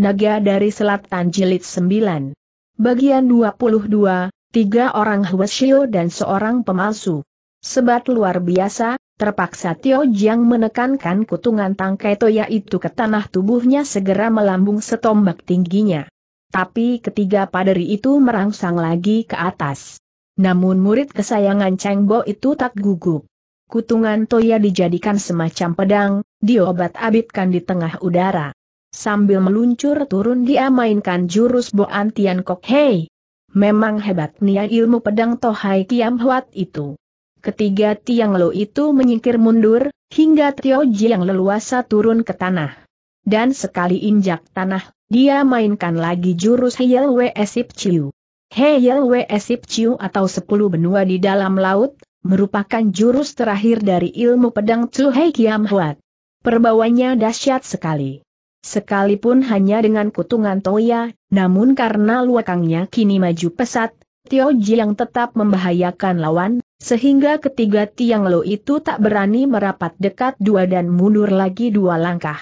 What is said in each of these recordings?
Naga dari Selatan Jilid 9. Bagian 22, tiga orang Huashio dan seorang pemalsu. Sebat luar biasa, terpaksa Tio Jiang menekankan kutungan tangkai Toya itu ke tanah tubuhnya segera melambung setombak tingginya. Tapi ketiga paderi itu merangsang lagi ke atas. Namun murid kesayangan Cheng Bo itu tak gugup. Kutungan Toya dijadikan semacam pedang, diobat-abitkan di tengah udara. Sambil meluncur turun dia mainkan jurus Boan Tian Kok Hei. Memang hebat nia ilmu pedang Tohai Kiam Huat itu. Ketiga Tiang Lo itu menyingkir mundur, hingga Tio yang leluasa turun ke tanah. Dan sekali injak tanah, dia mainkan lagi jurus Heyel We Esip Chiu. Heyel We Esip Chiu atau sepuluh benua di dalam laut, merupakan jurus terakhir dari ilmu pedang Tsuhei Kiam Huat. Perbawanya dahsyat sekali. Sekalipun hanya dengan kutungan Toya, namun karena luakangnya kini maju pesat, Tio Ji yang tetap membahayakan lawan, sehingga ketiga Tiang Lo itu tak berani merapat dekat dua dan mundur lagi dua langkah.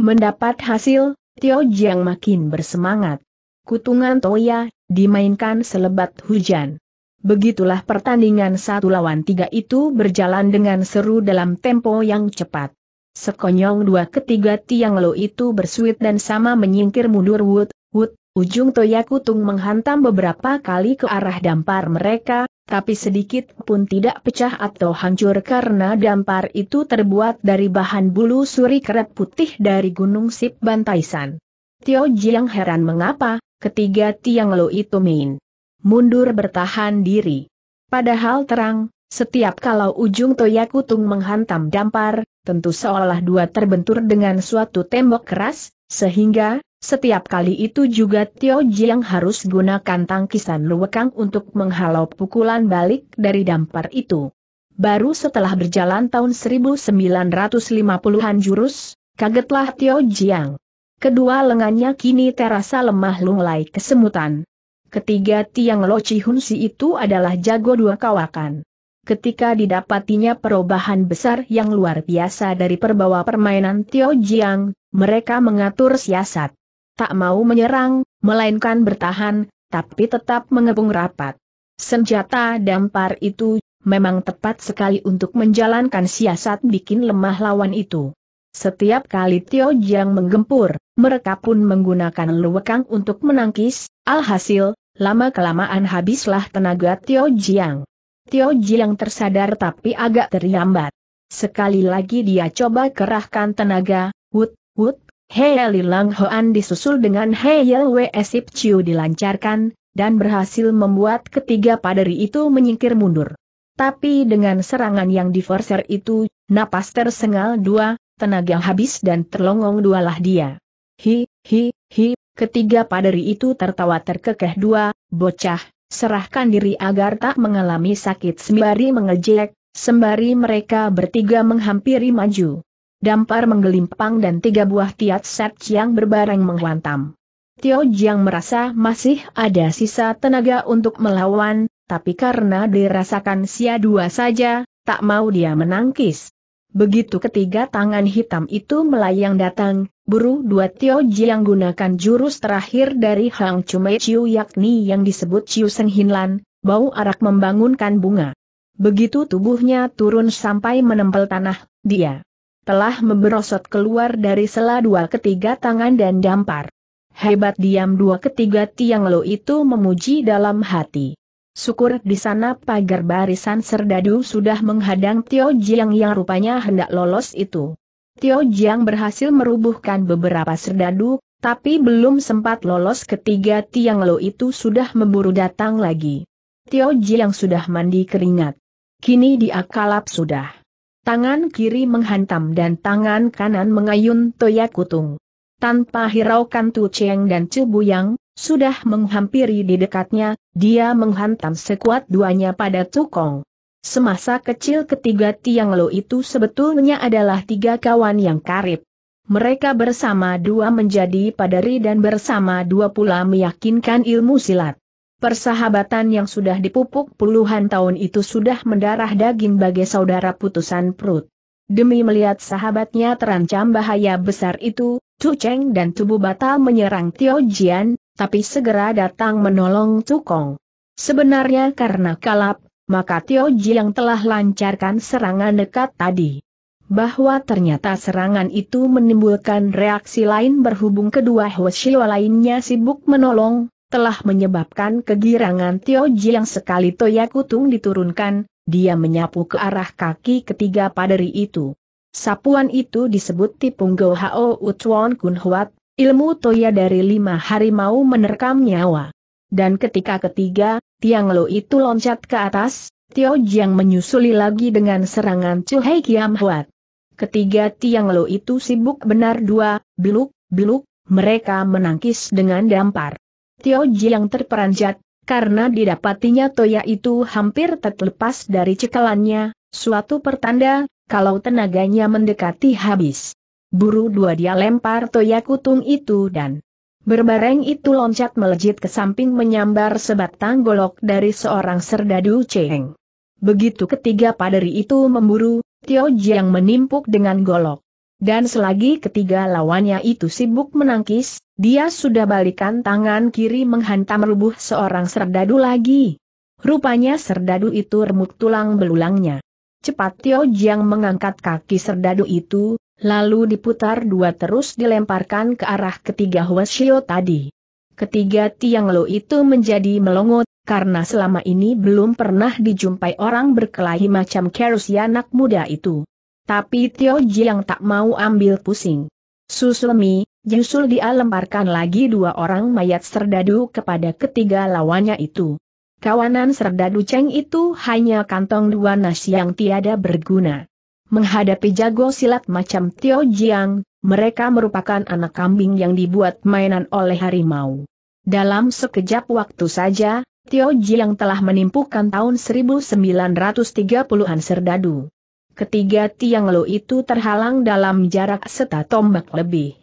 Mendapat hasil, Tio Ji yang makin bersemangat. Kutungan Toya, dimainkan selebat hujan. Begitulah pertandingan satu lawan tiga itu berjalan dengan seru dalam tempo yang cepat. Sekonyong dua ketiga tiang lo itu bersuit dan sama menyingkir mundur Wood, Wood, ujung toyakutung menghantam beberapa kali ke arah dampar mereka, tapi sedikit pun tidak pecah atau hancur karena dampar itu terbuat dari bahan bulu suri kerep putih dari Gunung Sip Bantaisan. Tio Jiang heran mengapa, ketiga tiang lo itu main mundur bertahan diri. Padahal terang, setiap kalau ujung toya kutung menghantam dampar, tentu seolah dua terbentur dengan suatu tembok keras, sehingga, setiap kali itu juga Tio Jiang harus gunakan tangkisan luwekang untuk menghalau pukulan balik dari dampar itu. Baru setelah berjalan tahun 1950-an jurus, kagetlah Tio Jiang. Kedua lengannya kini terasa lemah lunglai kesemutan. Ketiga tiang Lo hunsi si itu adalah jago dua kawakan ketika didapatinya perubahan besar yang luar biasa dari perbawa permainan Tio Jiang, mereka mengatur siasat. Tak mau menyerang, melainkan bertahan, tapi tetap mengepung rapat. Senjata dampar itu memang tepat sekali untuk menjalankan siasat bikin lemah lawan itu. Setiap kali Tio Jiang menggempur, mereka pun menggunakan luwekang untuk menangkis, alhasil, lama-kelamaan habislah tenaga Tio Jiang. Tio Jiang tersadar tapi agak terlambat. Sekali lagi dia coba kerahkan tenaga, wut, wut, Hei Lilang Hoan disusul dengan Hei Yel Sip Chiu dilancarkan, dan berhasil membuat ketiga paderi itu menyingkir mundur. Tapi dengan serangan yang diforser itu, napas tersengal dua, tenaga habis dan terlongong lah dia. Hi, hi, hi, ketiga paderi itu tertawa terkekeh dua, bocah, serahkan diri agar tak mengalami sakit sembari mengejek, sembari mereka bertiga menghampiri maju. Dampar menggelimpang dan tiga buah tiat set yang berbareng menghantam. Tio Jiang merasa masih ada sisa tenaga untuk melawan, tapi karena dirasakan sia dua saja, tak mau dia menangkis. Begitu ketiga tangan hitam itu melayang datang, Buru dua Tio Ji yang gunakan jurus terakhir dari Hang Chume Chiu yakni yang disebut Chiu Seng Hinlan, bau arak membangunkan bunga. Begitu tubuhnya turun sampai menempel tanah, dia telah memberosot keluar dari sela dua ketiga tangan dan dampar. Hebat diam dua ketiga tiang lo itu memuji dalam hati. Syukur di sana pagar barisan serdadu sudah menghadang Tio Jiang yang rupanya hendak lolos itu. Tio Jiang berhasil merubuhkan beberapa serdadu, tapi belum sempat lolos ketiga tiang lo itu sudah memburu datang lagi. Tio Jiang sudah mandi keringat. Kini dia kalap sudah. Tangan kiri menghantam dan tangan kanan mengayun Toya Kutung. Tanpa hiraukan Tu Cheng dan Cebu Yang, sudah menghampiri di dekatnya, dia menghantam sekuat duanya pada Tukong. Semasa kecil ketiga Tiang Lo itu sebetulnya adalah tiga kawan yang karib. Mereka bersama dua menjadi padari dan bersama dua pula meyakinkan ilmu silat. Persahabatan yang sudah dipupuk puluhan tahun itu sudah mendarah daging bagi saudara putusan perut. Demi melihat sahabatnya terancam bahaya besar itu, Chu Cheng dan Tubu Batal menyerang Tio Jian, tapi segera datang menolong Tukong. Sebenarnya karena kalap, maka Tio Jiang telah lancarkan serangan dekat tadi. Bahwa ternyata serangan itu menimbulkan reaksi lain berhubung kedua Hwasyo lainnya sibuk menolong, telah menyebabkan kegirangan Tio Jiang sekali Toya Kutung diturunkan, dia menyapu ke arah kaki ketiga paderi itu. Sapuan itu disebut Tipung Go Hao Utwon Kun Huat, ilmu Toya dari lima harimau menerkam nyawa. Dan ketika ketiga, Tiang Lo itu loncat ke atas, Tio Jiang menyusuli lagi dengan serangan Chu Hei Kiam Huat. Ketiga Tiang Lo itu sibuk benar dua, biluk, biluk, mereka menangkis dengan dampar. Tio Jiang terperanjat, karena didapatinya Toya itu hampir terlepas dari cekalannya, suatu pertanda, kalau tenaganya mendekati habis. Buru dua dia lempar Toya kutung itu dan Berbareng itu loncat melejit ke samping menyambar sebatang golok dari seorang serdadu Cheng. Begitu ketiga paderi itu memburu, Tio Jiang menimpuk dengan golok. Dan selagi ketiga lawannya itu sibuk menangkis, dia sudah balikan tangan kiri menghantam rubuh seorang serdadu lagi. Rupanya serdadu itu remuk tulang belulangnya. Cepat Tio Jiang mengangkat kaki serdadu itu, lalu diputar dua terus dilemparkan ke arah ketiga Huashio tadi. Ketiga tiang lo itu menjadi melongot, karena selama ini belum pernah dijumpai orang berkelahi macam Kerusi anak muda itu. Tapi Tio Ji yang tak mau ambil pusing. Suslemi, justru dia lemparkan lagi dua orang mayat serdadu kepada ketiga lawannya itu. Kawanan serdadu Cheng itu hanya kantong dua nasi yang tiada berguna. Menghadapi jago silat macam Tio Jiang, mereka merupakan anak kambing yang dibuat mainan oleh harimau. Dalam sekejap waktu saja, Tio Jiang telah menimpukan tahun 1930-an serdadu. Ketiga tiang lo itu terhalang dalam jarak seta tombak lebih.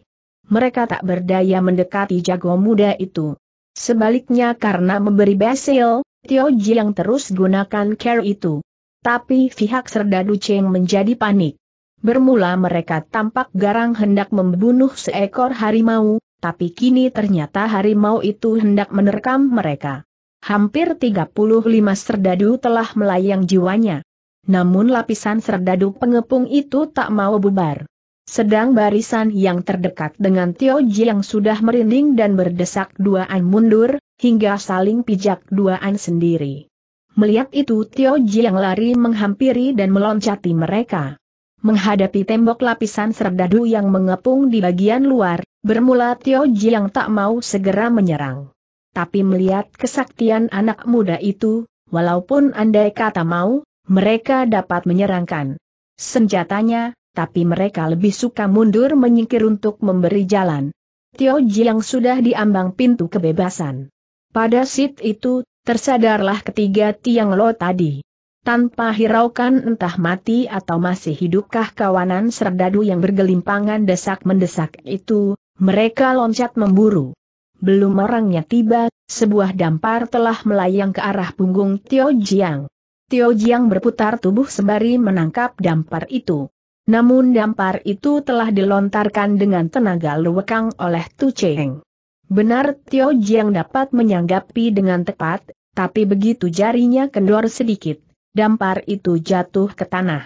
Mereka tak berdaya mendekati jago muda itu. Sebaliknya karena memberi basil, Tio Jiang terus gunakan care itu. Tapi pihak Serdadu Cheng menjadi panik. Bermula mereka tampak garang hendak membunuh seekor harimau, tapi kini ternyata harimau itu hendak menerkam mereka. Hampir 35 serdadu telah melayang jiwanya. Namun lapisan serdadu pengepung itu tak mau bubar. Sedang barisan yang terdekat dengan Tio Ji yang sudah merinding dan berdesak duaan mundur, hingga saling pijak duaan sendiri. Melihat itu Tio Jiang lari menghampiri dan meloncati mereka. Menghadapi tembok lapisan serdadu yang mengepung di bagian luar, bermula Tio Jiang tak mau segera menyerang. Tapi melihat kesaktian anak muda itu, walaupun andai kata mau, mereka dapat menyerangkan senjatanya, tapi mereka lebih suka mundur menyingkir untuk memberi jalan. Tio Jiang sudah diambang pintu kebebasan. Pada sit itu, tersadarlah ketiga tiang lo tadi. Tanpa hiraukan entah mati atau masih hidupkah kawanan serdadu yang bergelimpangan desak-mendesak itu, mereka loncat memburu. Belum orangnya tiba, sebuah dampar telah melayang ke arah punggung Tio Jiang. Tio Jiang berputar tubuh sembari menangkap dampar itu. Namun dampar itu telah dilontarkan dengan tenaga lewekang oleh Tu Cheng. Benar Tio Jiang dapat menyanggapi dengan tepat, tapi begitu jarinya kendor sedikit, dampar itu jatuh ke tanah.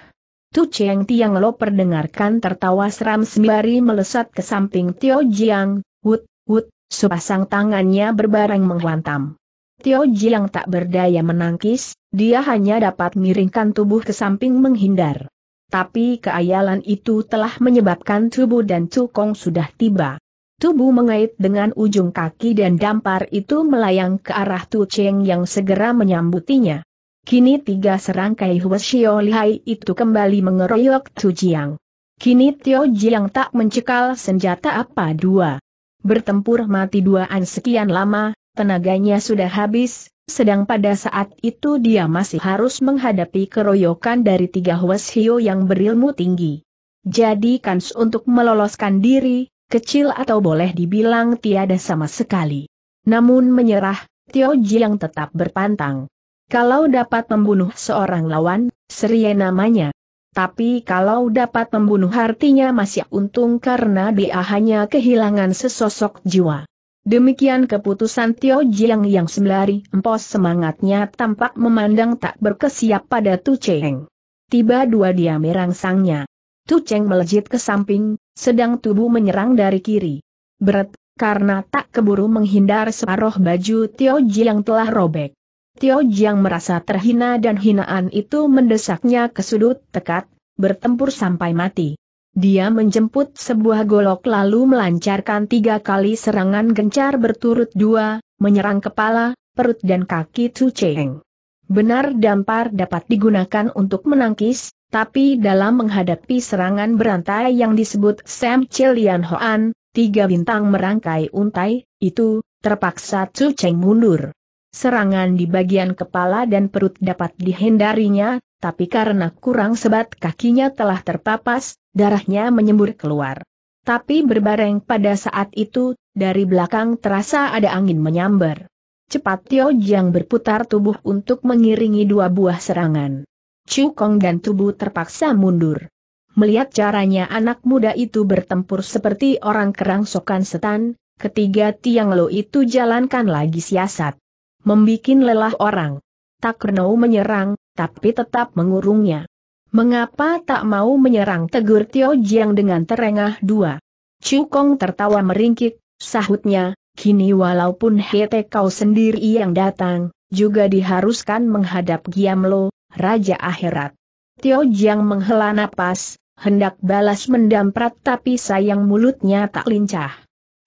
Tu Cheng Tiang Lo perdengarkan tertawa seram sembari melesat ke samping Tio Jiang, wut, wut, sepasang tangannya berbareng menghantam. Tio Jiang tak berdaya menangkis, dia hanya dapat miringkan tubuh ke samping menghindar. Tapi keayalan itu telah menyebabkan tubuh dan Cukong sudah tiba. Tubuh mengait dengan ujung kaki dan dampar itu melayang ke arah Tu Cheng yang segera menyambutinya. Kini tiga serangkai Huashio Lihai itu kembali mengeroyok Tu Jiang. Kini Tio Jiang tak mencekal senjata apa dua. Bertempur mati duaan sekian lama, tenaganya sudah habis, sedang pada saat itu dia masih harus menghadapi keroyokan dari tiga Huashio yang berilmu tinggi. Jadi kans untuk meloloskan diri, kecil atau boleh dibilang tiada sama sekali. Namun menyerah, Tio Jiang tetap berpantang. Kalau dapat membunuh seorang lawan, seria namanya. Tapi kalau dapat membunuh artinya masih untung karena dia hanya kehilangan sesosok jiwa. Demikian keputusan Tio Jiang yang sembari empos semangatnya tampak memandang tak berkesiap pada Tu Cheng. Tiba dua dia merangsangnya. Tu Cheng melejit ke samping, sedang tubuh menyerang dari kiri. Berat, karena tak keburu menghindar separuh baju Tio yang telah robek. Tio yang merasa terhina dan hinaan itu mendesaknya ke sudut tekat, bertempur sampai mati. Dia menjemput sebuah golok lalu melancarkan tiga kali serangan gencar berturut dua, menyerang kepala, perut dan kaki Tu Cheng. Benar dampar dapat digunakan untuk menangkis, tapi dalam menghadapi serangan berantai yang disebut Sam Chilian Hoan, tiga bintang merangkai untai, itu, terpaksa Chu Cheng mundur. Serangan di bagian kepala dan perut dapat dihindarinya, tapi karena kurang sebat kakinya telah terpapas, darahnya menyembur keluar. Tapi berbareng pada saat itu, dari belakang terasa ada angin menyambar. Cepat Tio Jiang berputar tubuh untuk mengiringi dua buah serangan. Cukong dan tubuh terpaksa mundur. Melihat caranya anak muda itu bertempur seperti orang kerang kerangsokan setan, ketiga tiang lo itu jalankan lagi siasat. Membikin lelah orang. Tak kenau menyerang, tapi tetap mengurungnya. Mengapa tak mau menyerang tegur Tio Jiang dengan terengah dua? Cukong tertawa meringkik, sahutnya, kini walaupun Hete kau sendiri yang datang, juga diharuskan menghadap Giamlo, Raja Akhirat. Tio Jiang menghela napas, hendak balas mendamprat tapi sayang mulutnya tak lincah.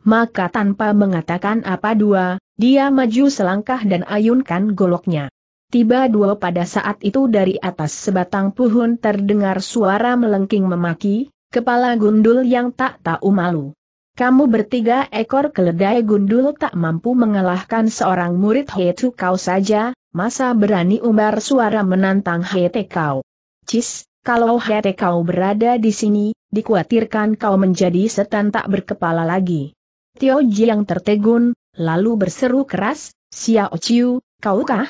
Maka tanpa mengatakan apa dua, dia maju selangkah dan ayunkan goloknya. Tiba dua pada saat itu dari atas sebatang pohon terdengar suara melengking memaki, kepala gundul yang tak tahu malu. Kamu bertiga ekor keledai gundul tak mampu mengalahkan seorang murid Hetu kau saja, masa berani umbar suara menantang Hete kau. Cis, kalau Hete kau berada di sini, dikhawatirkan kau menjadi setan tak berkepala lagi. Tio Ji yang tertegun, lalu berseru keras, Xiao Chiu, kaukah?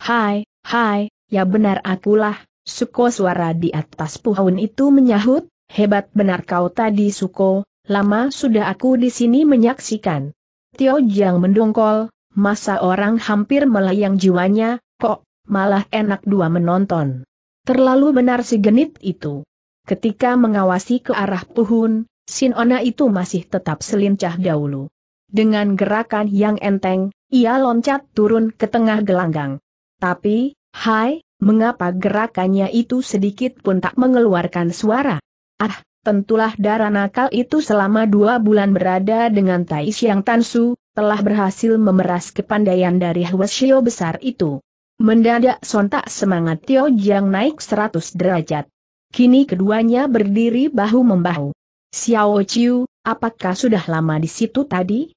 Hai, hai, ya benar akulah, Suko suara di atas puhaun itu menyahut, hebat benar kau tadi Suko, Lama sudah aku di sini menyaksikan. Tio Jiang mendongkol, masa orang hampir melayang jiwanya, kok, malah enak dua menonton. Terlalu benar si genit itu. Ketika mengawasi ke arah puhun, Sinona itu masih tetap selincah dahulu. Dengan gerakan yang enteng, ia loncat turun ke tengah gelanggang. Tapi, hai, mengapa gerakannya itu sedikit pun tak mengeluarkan suara? Ah, tentulah darah nakal itu selama dua bulan berada dengan Tai Xiang Tansu, telah berhasil memeras kepandaian dari Hwasyo besar itu. Mendadak sontak semangat Tio Jiang naik 100 derajat. Kini keduanya berdiri bahu-membahu. Xiao Chiu, apakah sudah lama di situ tadi?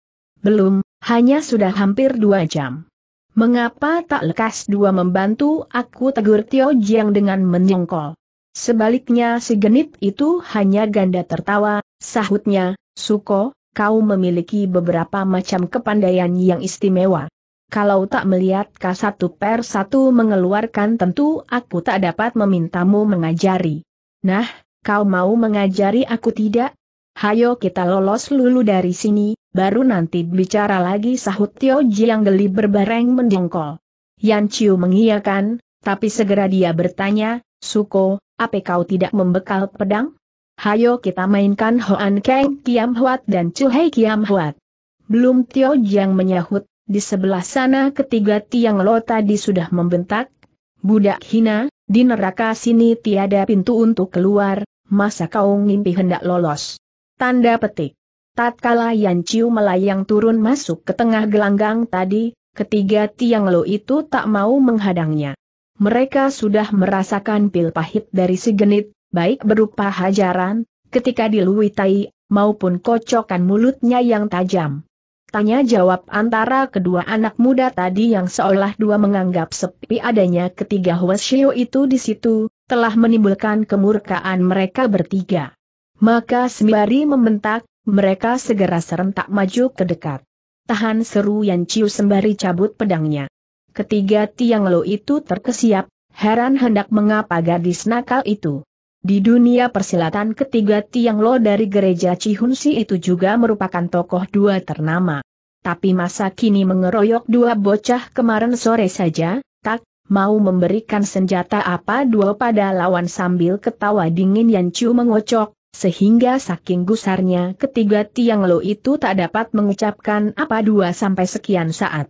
Belum, hanya sudah hampir dua jam. Mengapa tak lekas dua membantu aku tegur Tio Jiang dengan menyongkol? Sebaliknya si genit itu hanya ganda tertawa, sahutnya, Suko, kau memiliki beberapa macam kepandaian yang istimewa. Kalau tak melihat K1 per satu mengeluarkan tentu aku tak dapat memintamu mengajari. Nah, kau mau mengajari aku tidak? Hayo kita lolos lulu dari sini, baru nanti bicara lagi sahut Tio Jiang geli berbareng mendongkol. Yan Chiu mengiyakan, tapi segera dia bertanya, Suko, apa kau tidak membekal pedang? Hayo kita mainkan Hoan Kang Kiam Huat dan Chu Hei Kiam Huat. Belum Tio Jiang menyahut, di sebelah sana ketiga tiang lo tadi sudah membentak. Budak hina, di neraka sini tiada pintu untuk keluar, masa kau ngimpi hendak lolos? Tanda petik. Tatkala Yan Chiu melayang turun masuk ke tengah gelanggang tadi, ketiga tiang lo itu tak mau menghadangnya mereka sudah merasakan pil pahit dari si genit, baik berupa hajaran, ketika diluitai, maupun kocokan mulutnya yang tajam. Tanya jawab antara kedua anak muda tadi yang seolah dua menganggap sepi adanya ketiga Hwasyo itu di situ, telah menimbulkan kemurkaan mereka bertiga. Maka sembari membentak, mereka segera serentak maju ke dekat. Tahan seru Yan Ciu sembari cabut pedangnya. Ketiga tiang lo itu terkesiap, heran hendak mengapa gadis nakal itu. Di dunia persilatan ketiga tiang lo dari gereja Cihunsi itu juga merupakan tokoh dua ternama. Tapi masa kini mengeroyok dua bocah kemarin sore saja, tak, mau memberikan senjata apa dua pada lawan sambil ketawa dingin yang cu mengocok, sehingga saking gusarnya ketiga tiang lo itu tak dapat mengucapkan apa dua sampai sekian saat.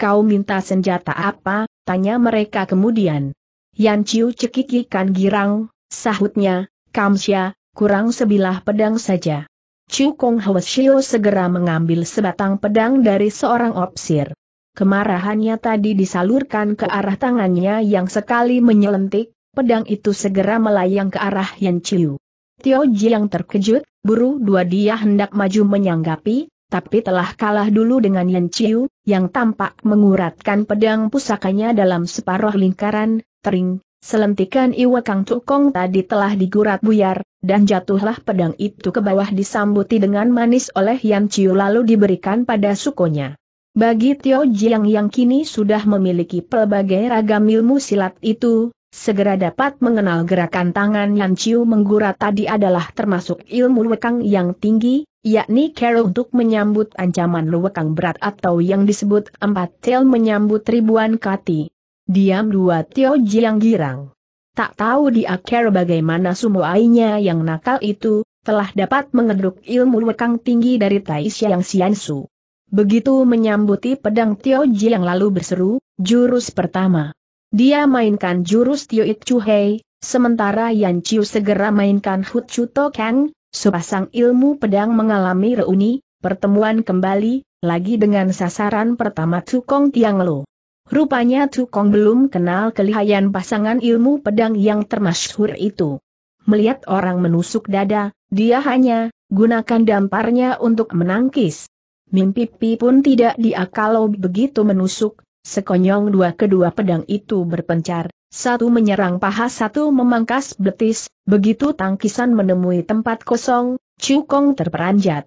Kau minta senjata apa? Tanya mereka kemudian. Yan Chiu cekikikan girang, sahutnya, Kamsya, kurang sebilah pedang saja. Chu Kong Shio segera mengambil sebatang pedang dari seorang opsir. Kemarahannya tadi disalurkan ke arah tangannya yang sekali menyelentik, pedang itu segera melayang ke arah Yan Chiu. Tio Ji yang terkejut, buru dua dia hendak maju menyanggapi, tapi telah kalah dulu dengan Yan Chiu, yang tampak menguratkan pedang pusakanya dalam separuh lingkaran, tering, selentikan Iwa Kang Tukong tadi telah digurat buyar, dan jatuhlah pedang itu ke bawah disambuti dengan manis oleh Yan Chiu lalu diberikan pada sukonya. Bagi Tio Jiang yang kini sudah memiliki pelbagai ragam ilmu silat itu, segera dapat mengenal gerakan tangan yang Ciu menggura tadi adalah termasuk ilmu lekang yang tinggi, yakni Carol untuk menyambut ancaman lekang berat atau yang disebut empat tel menyambut ribuan kati. Diam dua Tio Jiang girang. Tak tahu di akhir bagaimana sumuainya yang nakal itu, telah dapat mengeduk ilmu lekang tinggi dari Tai Xiang Xiansu. Begitu menyambuti pedang Tio Jiang lalu berseru, jurus pertama. Dia mainkan jurus Chu Hei, sementara Yan Chiu segera mainkan Hut to Kang, sepasang ilmu pedang mengalami reuni, pertemuan kembali, lagi dengan sasaran pertama Tukong Tiang Lo. Rupanya Tukong belum kenal kelihayan pasangan ilmu pedang yang termasyhur itu. Melihat orang menusuk dada, dia hanya gunakan damparnya untuk menangkis. Mimpi pipi pun tidak kalau begitu menusuk, Sekonyong dua kedua pedang itu berpencar, satu menyerang paha satu memangkas betis, begitu tangkisan menemui tempat kosong, Cukong terperanjat.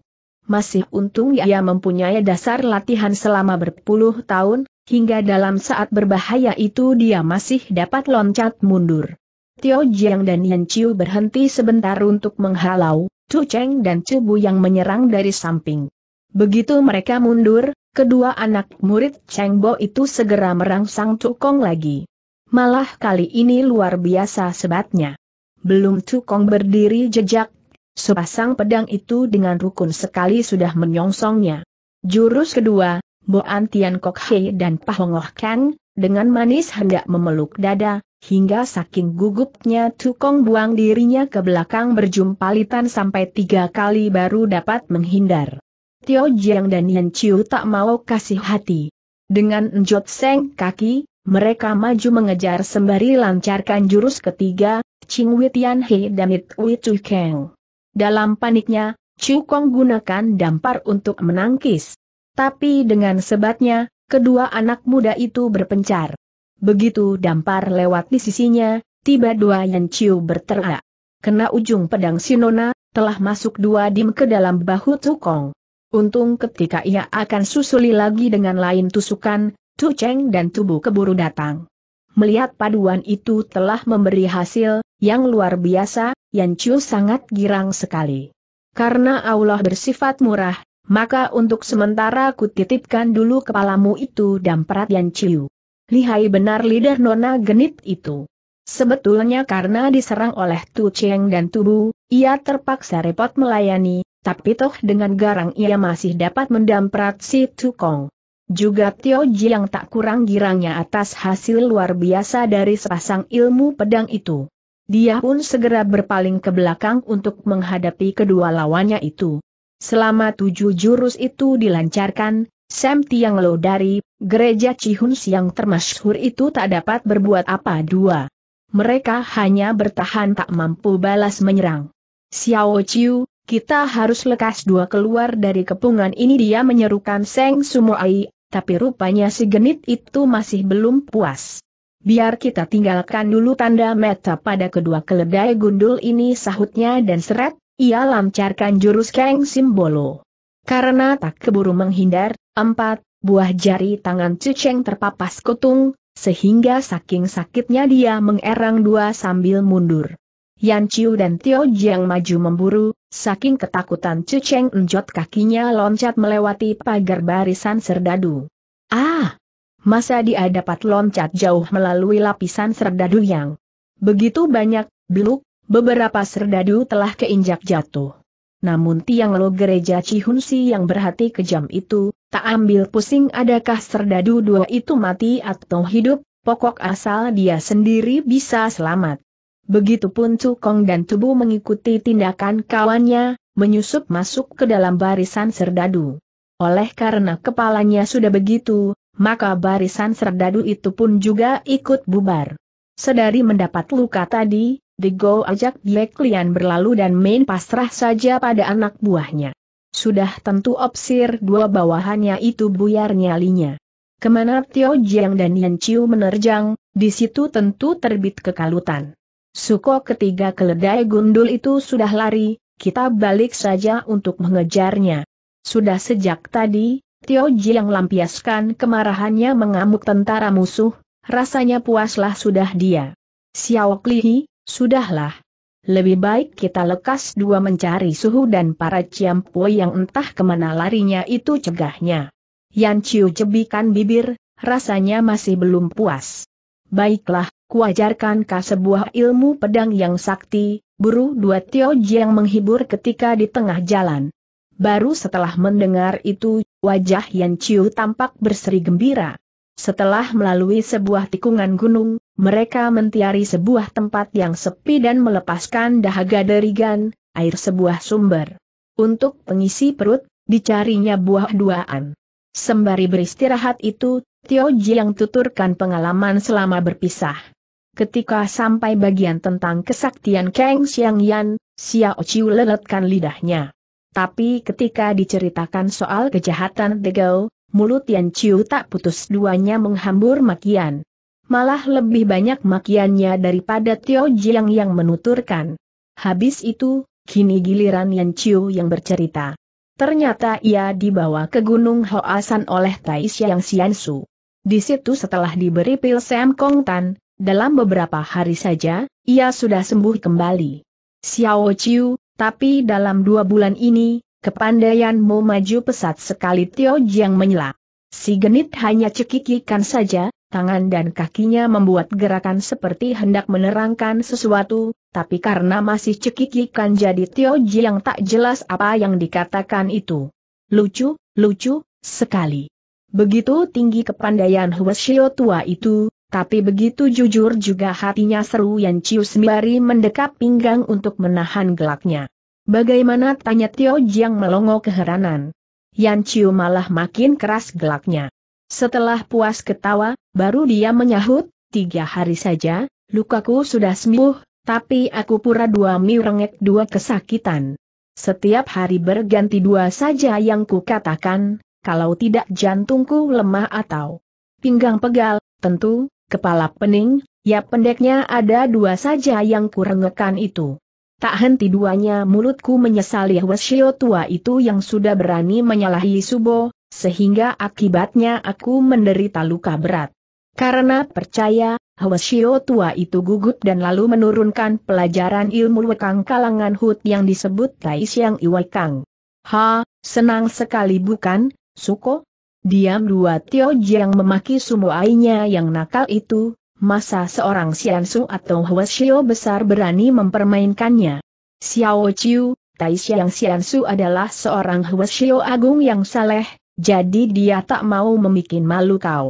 Masih untung ia mempunyai dasar latihan selama berpuluh tahun, hingga dalam saat berbahaya itu dia masih dapat loncat mundur. Tio Jiang dan Yan Chiu berhenti sebentar untuk menghalau, Tu Cheng dan Cebu yang menyerang dari samping. Begitu mereka mundur, kedua anak murid Cheng Bo itu segera merangsang Tukong lagi. Malah kali ini luar biasa sebatnya. Belum Tukong berdiri jejak, sepasang pedang itu dengan rukun sekali sudah menyongsongnya. Jurus kedua, Bo Tian Kok Hei dan Pahongoh Kang, dengan manis hendak memeluk dada, hingga saking gugupnya Tukong buang dirinya ke belakang berjumpalitan sampai tiga kali baru dapat menghindar. Tio Jiang dan Yan Chiu tak mau kasih hati. Dengan enjot seng kaki, mereka maju mengejar sembari lancarkan jurus ketiga, Ching Wei Tian He dan It Wei Chu Kang. Dalam paniknya, Chu Kong gunakan dampar untuk menangkis. Tapi dengan sebatnya, kedua anak muda itu berpencar. Begitu dampar lewat di sisinya, tiba dua Yan Chiu berteriak. Kena ujung pedang Sinona, telah masuk dua dim ke dalam bahu Chu Kong. Untung ketika ia akan susuli lagi dengan lain tusukan, Tu Cheng dan tubuh keburu datang. Melihat paduan itu telah memberi hasil, yang luar biasa, Yan Chu sangat girang sekali. Karena Allah bersifat murah, maka untuk sementara kutitipkan dulu kepalamu itu damprat Yan Chu. Lihai benar lidah nona genit itu. Sebetulnya karena diserang oleh Tu Cheng dan Tubu, ia terpaksa repot melayani, tapi toh dengan garang ia masih dapat mendamprat si Tukong. Juga Tio Ji yang tak kurang girangnya atas hasil luar biasa dari sepasang ilmu pedang itu. Dia pun segera berpaling ke belakang untuk menghadapi kedua lawannya itu. Selama tujuh jurus itu dilancarkan, Sam Tiang Lo dari gereja Cihun yang termasyhur itu tak dapat berbuat apa dua. Mereka hanya bertahan tak mampu balas menyerang. Xiao Chiu, kita harus lekas dua keluar dari kepungan ini dia menyerukan Seng Sumoai, tapi rupanya si genit itu masih belum puas. Biar kita tinggalkan dulu tanda meta pada kedua keledai gundul ini sahutnya dan seret, ia lancarkan jurus keng Simbolo. Karena tak keburu menghindar, empat buah jari tangan Cuceng terpapas kutung, sehingga saking sakitnya dia mengerang dua sambil mundur. Yan Chiu dan Tio Jiang maju memburu, Saking ketakutan Cuceng Enjot kakinya loncat melewati pagar barisan serdadu. Ah! Masa dia dapat loncat jauh melalui lapisan serdadu yang begitu banyak, beluk, beberapa serdadu telah keinjak jatuh. Namun tiang lo gereja Cihunsi yang berhati kejam itu, tak ambil pusing adakah serdadu dua itu mati atau hidup, pokok asal dia sendiri bisa selamat. Begitupun Cukong dan Tubuh mengikuti tindakan kawannya, menyusup masuk ke dalam barisan serdadu. Oleh karena kepalanya sudah begitu, maka barisan serdadu itu pun juga ikut bubar. Sedari mendapat luka tadi, Dego ajak Black Lian berlalu dan main pasrah saja pada anak buahnya. Sudah tentu opsir dua bawahannya itu buyar nyalinya. Kemana Tio Jiang dan Yan Chiu menerjang, di situ tentu terbit kekalutan. Suko ketiga keledai gundul itu sudah lari, kita balik saja untuk mengejarnya. Sudah sejak tadi, Tio Ji yang lampiaskan kemarahannya mengamuk tentara musuh, rasanya puaslah sudah dia. Xiao lihi, sudahlah. Lebih baik kita lekas dua mencari suhu dan para ciampu yang entah kemana larinya itu cegahnya. Yan Chiu jebikan bibir, rasanya masih belum puas. Baiklah, kuajarkankah sebuah ilmu pedang yang sakti, buru dua Tio Jiang menghibur ketika di tengah jalan. Baru setelah mendengar itu, wajah Yan Chiu tampak berseri gembira. Setelah melalui sebuah tikungan gunung, mereka mentiari sebuah tempat yang sepi dan melepaskan dahaga derigan, air sebuah sumber. Untuk pengisi perut, dicarinya buah duaan. Sembari beristirahat itu, Tio Jiang tuturkan pengalaman selama berpisah. Ketika sampai bagian tentang kesaktian Kang Xiang Yan, Xiao Chiu leletkan lidahnya. Tapi ketika diceritakan soal kejahatan Gao, mulut Yan Chiu tak putus duanya menghambur makian. Malah lebih banyak makiannya daripada Tio Jiang yang menuturkan. Habis itu, kini giliran Yan Chiu yang bercerita. Ternyata ia dibawa ke Gunung Hoasan oleh Tai Xiang Xiansu. Di situ setelah diberi pil Sam Kong Tan, dalam beberapa hari saja, ia sudah sembuh kembali. Xiao Chiu, tapi dalam dua bulan ini, kepandaianmu maju pesat sekali Tio Jiang menyela. Si genit hanya cekikikan saja, tangan dan kakinya membuat gerakan seperti hendak menerangkan sesuatu, tapi karena masih cekikikan jadi Tio Jiang tak jelas apa yang dikatakan itu. Lucu, lucu, sekali. Begitu tinggi kepandaian Huashio tua itu, tapi begitu jujur juga hatinya seru yang Cius Miari mendekap pinggang untuk menahan gelaknya. Bagaimana tanya Tio Jiang melongo keheranan. Yan Chiu malah makin keras gelaknya. Setelah puas ketawa, baru dia menyahut, tiga hari saja, lukaku sudah sembuh, tapi aku pura dua mi dua kesakitan. Setiap hari berganti dua saja yang kukatakan, kalau tidak jantungku lemah atau pinggang pegal, tentu, kepala pening, ya pendeknya ada dua saja yang kurengekan itu. Tak henti duanya mulutku menyesali Wesio tua itu yang sudah berani menyalahi Subo, sehingga akibatnya aku menderita luka berat. Karena percaya, Hwasio tua itu gugup dan lalu menurunkan pelajaran ilmu wekang kalangan hut yang disebut Taishyang Iwekang. Kang. Ha, senang sekali bukan, Suko? Diam dua Tio Jiang memaki sumuainya yang nakal itu, masa seorang Su atau Huashio besar berani mempermainkannya. Xiao Chiu, Tai Xiang Su adalah seorang Huashio agung yang saleh, jadi dia tak mau memikin malu kau.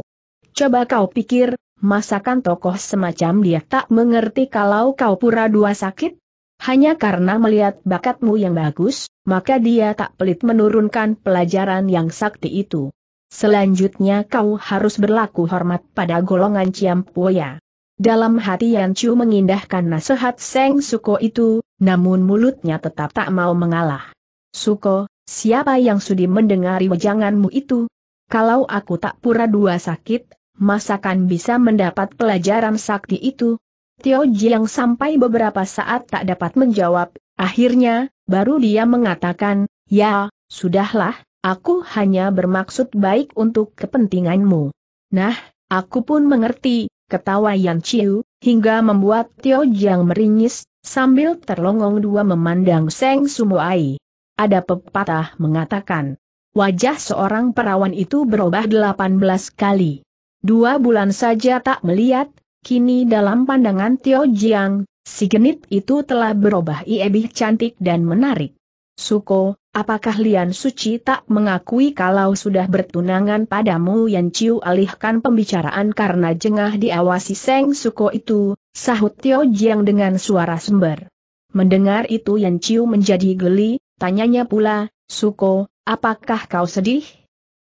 Coba kau pikir, masakan tokoh semacam dia tak mengerti kalau kau pura dua sakit? Hanya karena melihat bakatmu yang bagus, maka dia tak pelit menurunkan pelajaran yang sakti itu. Selanjutnya kau harus berlaku hormat pada golongan Ciam Poya. Dalam hati Yan Chu mengindahkan nasihat Seng Suko itu, namun mulutnya tetap tak mau mengalah. Suko, siapa yang sudi mendengari wejanganmu itu? Kalau aku tak pura dua sakit, masakan bisa mendapat pelajaran sakti itu? Tio yang sampai beberapa saat tak dapat menjawab, akhirnya, baru dia mengatakan, ya, sudahlah, Aku hanya bermaksud baik untuk kepentinganmu. Nah, aku pun mengerti, ketawa Yan Chiu, hingga membuat Tio Jiang meringis, sambil terlongong dua memandang Seng Sumoai. Ada pepatah mengatakan, wajah seorang perawan itu berubah 18 kali. Dua bulan saja tak melihat, kini dalam pandangan Tio Jiang, si genit itu telah berubah lebih cantik dan menarik. Suko, Apakah Lian Suci tak mengakui kalau sudah bertunangan padamu Yan Chiu alihkan pembicaraan karena jengah diawasi Seng Suko itu, sahut Tio Jiang dengan suara sumber. Mendengar itu Yan Chiu menjadi geli, tanyanya pula, Suko, apakah kau sedih?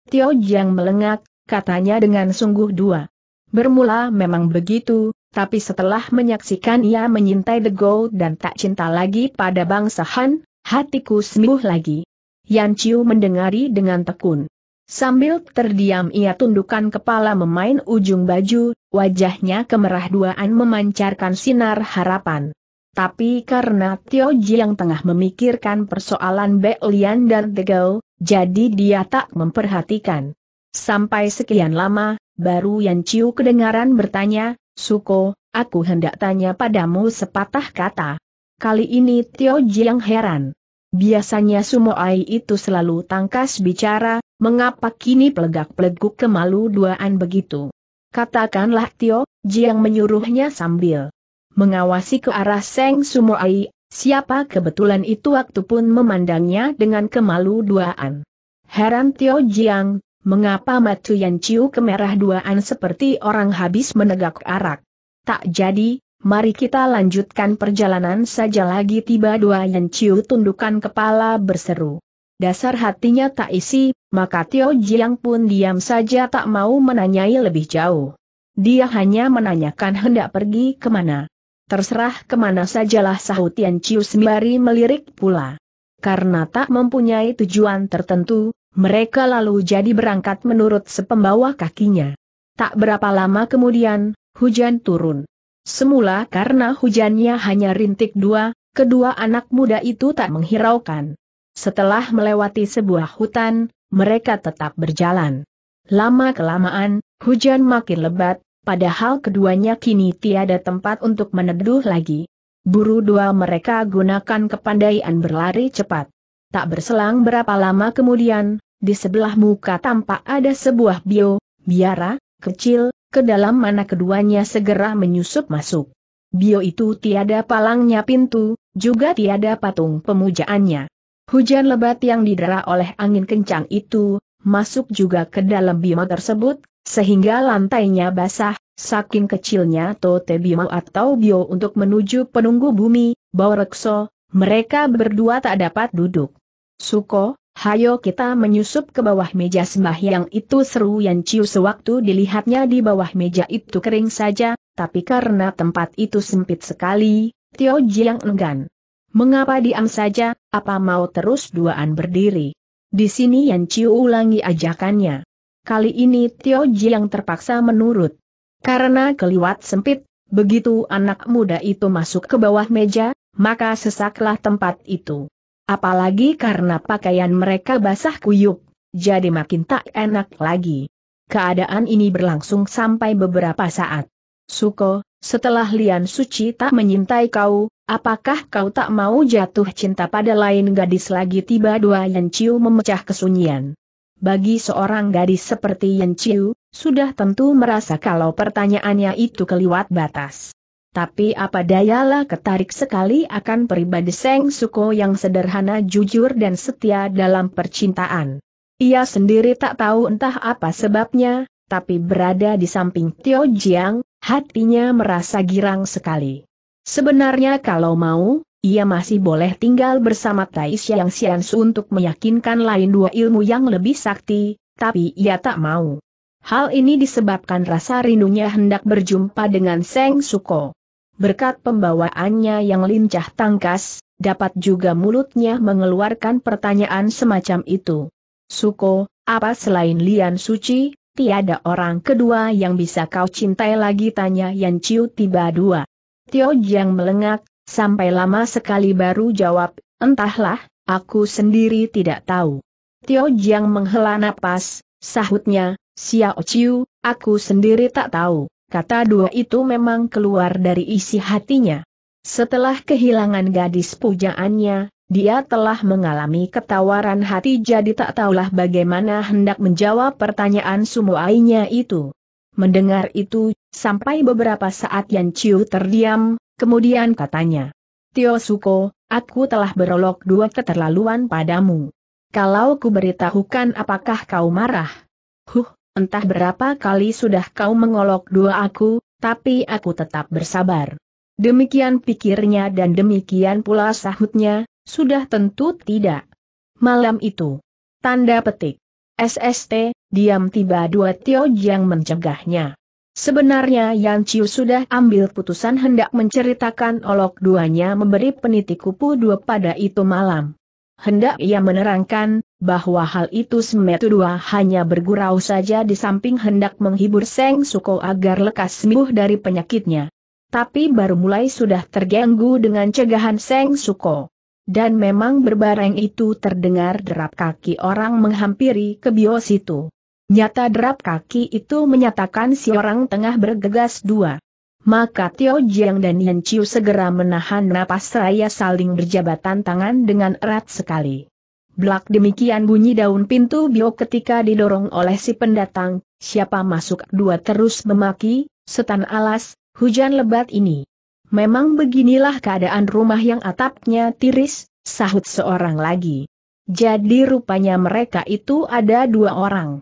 Tio Jiang melengak, katanya dengan sungguh dua. Bermula memang begitu, tapi setelah menyaksikan ia menyintai The Gold dan tak cinta lagi pada bangsa Han, Hatiku sembuh lagi. Yan Chiu mendengari dengan tekun. Sambil terdiam ia tundukkan kepala memain ujung baju, wajahnya kemerah duaan memancarkan sinar harapan. Tapi karena Tio Ji yang tengah memikirkan persoalan Bek Lian dan Tegau, jadi dia tak memperhatikan. Sampai sekian lama, baru Yan Chiu kedengaran bertanya, Suko, aku hendak tanya padamu sepatah kata. Kali ini Tio Jiang heran. Biasanya Sumo Ai itu selalu tangkas bicara, mengapa kini pelegak-peleguk kemalu duaan begitu? Katakanlah Tio, Jiang menyuruhnya sambil mengawasi ke arah Seng Sumo Ai. siapa kebetulan itu waktu pun memandangnya dengan kemalu duaan. Heran Tio Jiang, mengapa Matu Yan Ciu kemerah duaan seperti orang habis menegak arak? Tak jadi, Mari kita lanjutkan perjalanan saja lagi tiba dua yang Chiu tundukan kepala berseru. Dasar hatinya tak isi, maka Tio Jiang pun diam saja tak mau menanyai lebih jauh. Dia hanya menanyakan hendak pergi kemana. Terserah kemana sajalah sahut Yan Chiu sembari melirik pula. Karena tak mempunyai tujuan tertentu, mereka lalu jadi berangkat menurut sepembawa kakinya. Tak berapa lama kemudian, hujan turun. Semula karena hujannya hanya rintik dua, kedua anak muda itu tak menghiraukan. Setelah melewati sebuah hutan, mereka tetap berjalan. Lama-kelamaan, hujan makin lebat, padahal keduanya kini tiada tempat untuk meneduh lagi. Buru dua mereka gunakan kepandaian berlari cepat. Tak berselang berapa lama kemudian, di sebelah muka tampak ada sebuah bio, biara, kecil, ke dalam mana keduanya segera menyusup masuk. Bio itu tiada palangnya pintu, juga tiada patung pemujaannya. Hujan lebat yang didera oleh angin kencang itu, masuk juga ke dalam bima tersebut, sehingga lantainya basah, saking kecilnya Tote Bima atau Bio untuk menuju penunggu bumi, Baurekso, mereka berdua tak dapat duduk. Suko, Hayo kita menyusup ke bawah meja sembahyang itu seru Yang Ciu sewaktu dilihatnya di bawah meja itu kering saja, tapi karena tempat itu sempit sekali, Tio Jiang enggan. Mengapa diam saja, apa mau terus duaan berdiri? Di sini Yan Ciu ulangi ajakannya. Kali ini Tio Jiang terpaksa menurut. Karena keliwat sempit, begitu anak muda itu masuk ke bawah meja, maka sesaklah tempat itu. Apalagi karena pakaian mereka basah kuyup, jadi makin tak enak lagi. Keadaan ini berlangsung sampai beberapa saat. Suko, setelah Lian Suci tak menyintai kau, apakah kau tak mau jatuh cinta pada lain gadis lagi tiba dua Yan Chiu memecah kesunyian. Bagi seorang gadis seperti Yan Chiu, sudah tentu merasa kalau pertanyaannya itu keliwat batas tapi apa dayalah ketarik sekali akan pribadi Seng Suko yang sederhana jujur dan setia dalam percintaan. Ia sendiri tak tahu entah apa sebabnya, tapi berada di samping Tio Jiang, hatinya merasa girang sekali. Sebenarnya kalau mau, ia masih boleh tinggal bersama Tai Xiang Xiansu untuk meyakinkan lain dua ilmu yang lebih sakti, tapi ia tak mau. Hal ini disebabkan rasa rindunya hendak berjumpa dengan Seng Suko berkat pembawaannya yang lincah tangkas, dapat juga mulutnya mengeluarkan pertanyaan semacam itu. Suko, apa selain Lian Suci, tiada orang kedua yang bisa kau cintai lagi tanya Yan Ciu tiba dua. Tio Jiang melengak, sampai lama sekali baru jawab, entahlah, aku sendiri tidak tahu. Tio Jiang menghela napas, sahutnya, Xiao Ciu, aku sendiri tak tahu. Kata dua itu memang keluar dari isi hatinya. Setelah kehilangan gadis pujaannya, dia telah mengalami ketawaran hati jadi tak tahulah bagaimana hendak menjawab pertanyaan sumuainya itu. Mendengar itu, sampai beberapa saat Yan Chiu terdiam, kemudian katanya. Tio Suko, aku telah berolok dua keterlaluan padamu. Kalau ku beritahukan apakah kau marah? Huh, Entah berapa kali sudah kau mengolok dua aku, tapi aku tetap bersabar. Demikian pikirnya dan demikian pula sahutnya, sudah tentu tidak. Malam itu. Tanda petik. SST, diam tiba dua Tio yang mencegahnya. Sebenarnya yang Chiu sudah ambil putusan hendak menceritakan olok duanya memberi peniti kupu dua pada itu malam hendak ia menerangkan, bahwa hal itu semetudua hanya bergurau saja di samping hendak menghibur Seng Suko agar lekas sembuh dari penyakitnya. Tapi baru mulai sudah terganggu dengan cegahan Seng Suko. Dan memang berbareng itu terdengar derap kaki orang menghampiri ke bios itu. Nyata derap kaki itu menyatakan si orang tengah bergegas dua. Maka Tio Jiang dan Yan Chiu segera menahan napas raya saling berjabatan tangan dengan erat sekali. Blak demikian bunyi daun pintu bio ketika didorong oleh si pendatang, siapa masuk dua terus memaki, setan alas, hujan lebat ini. Memang beginilah keadaan rumah yang atapnya tiris, sahut seorang lagi. Jadi rupanya mereka itu ada dua orang.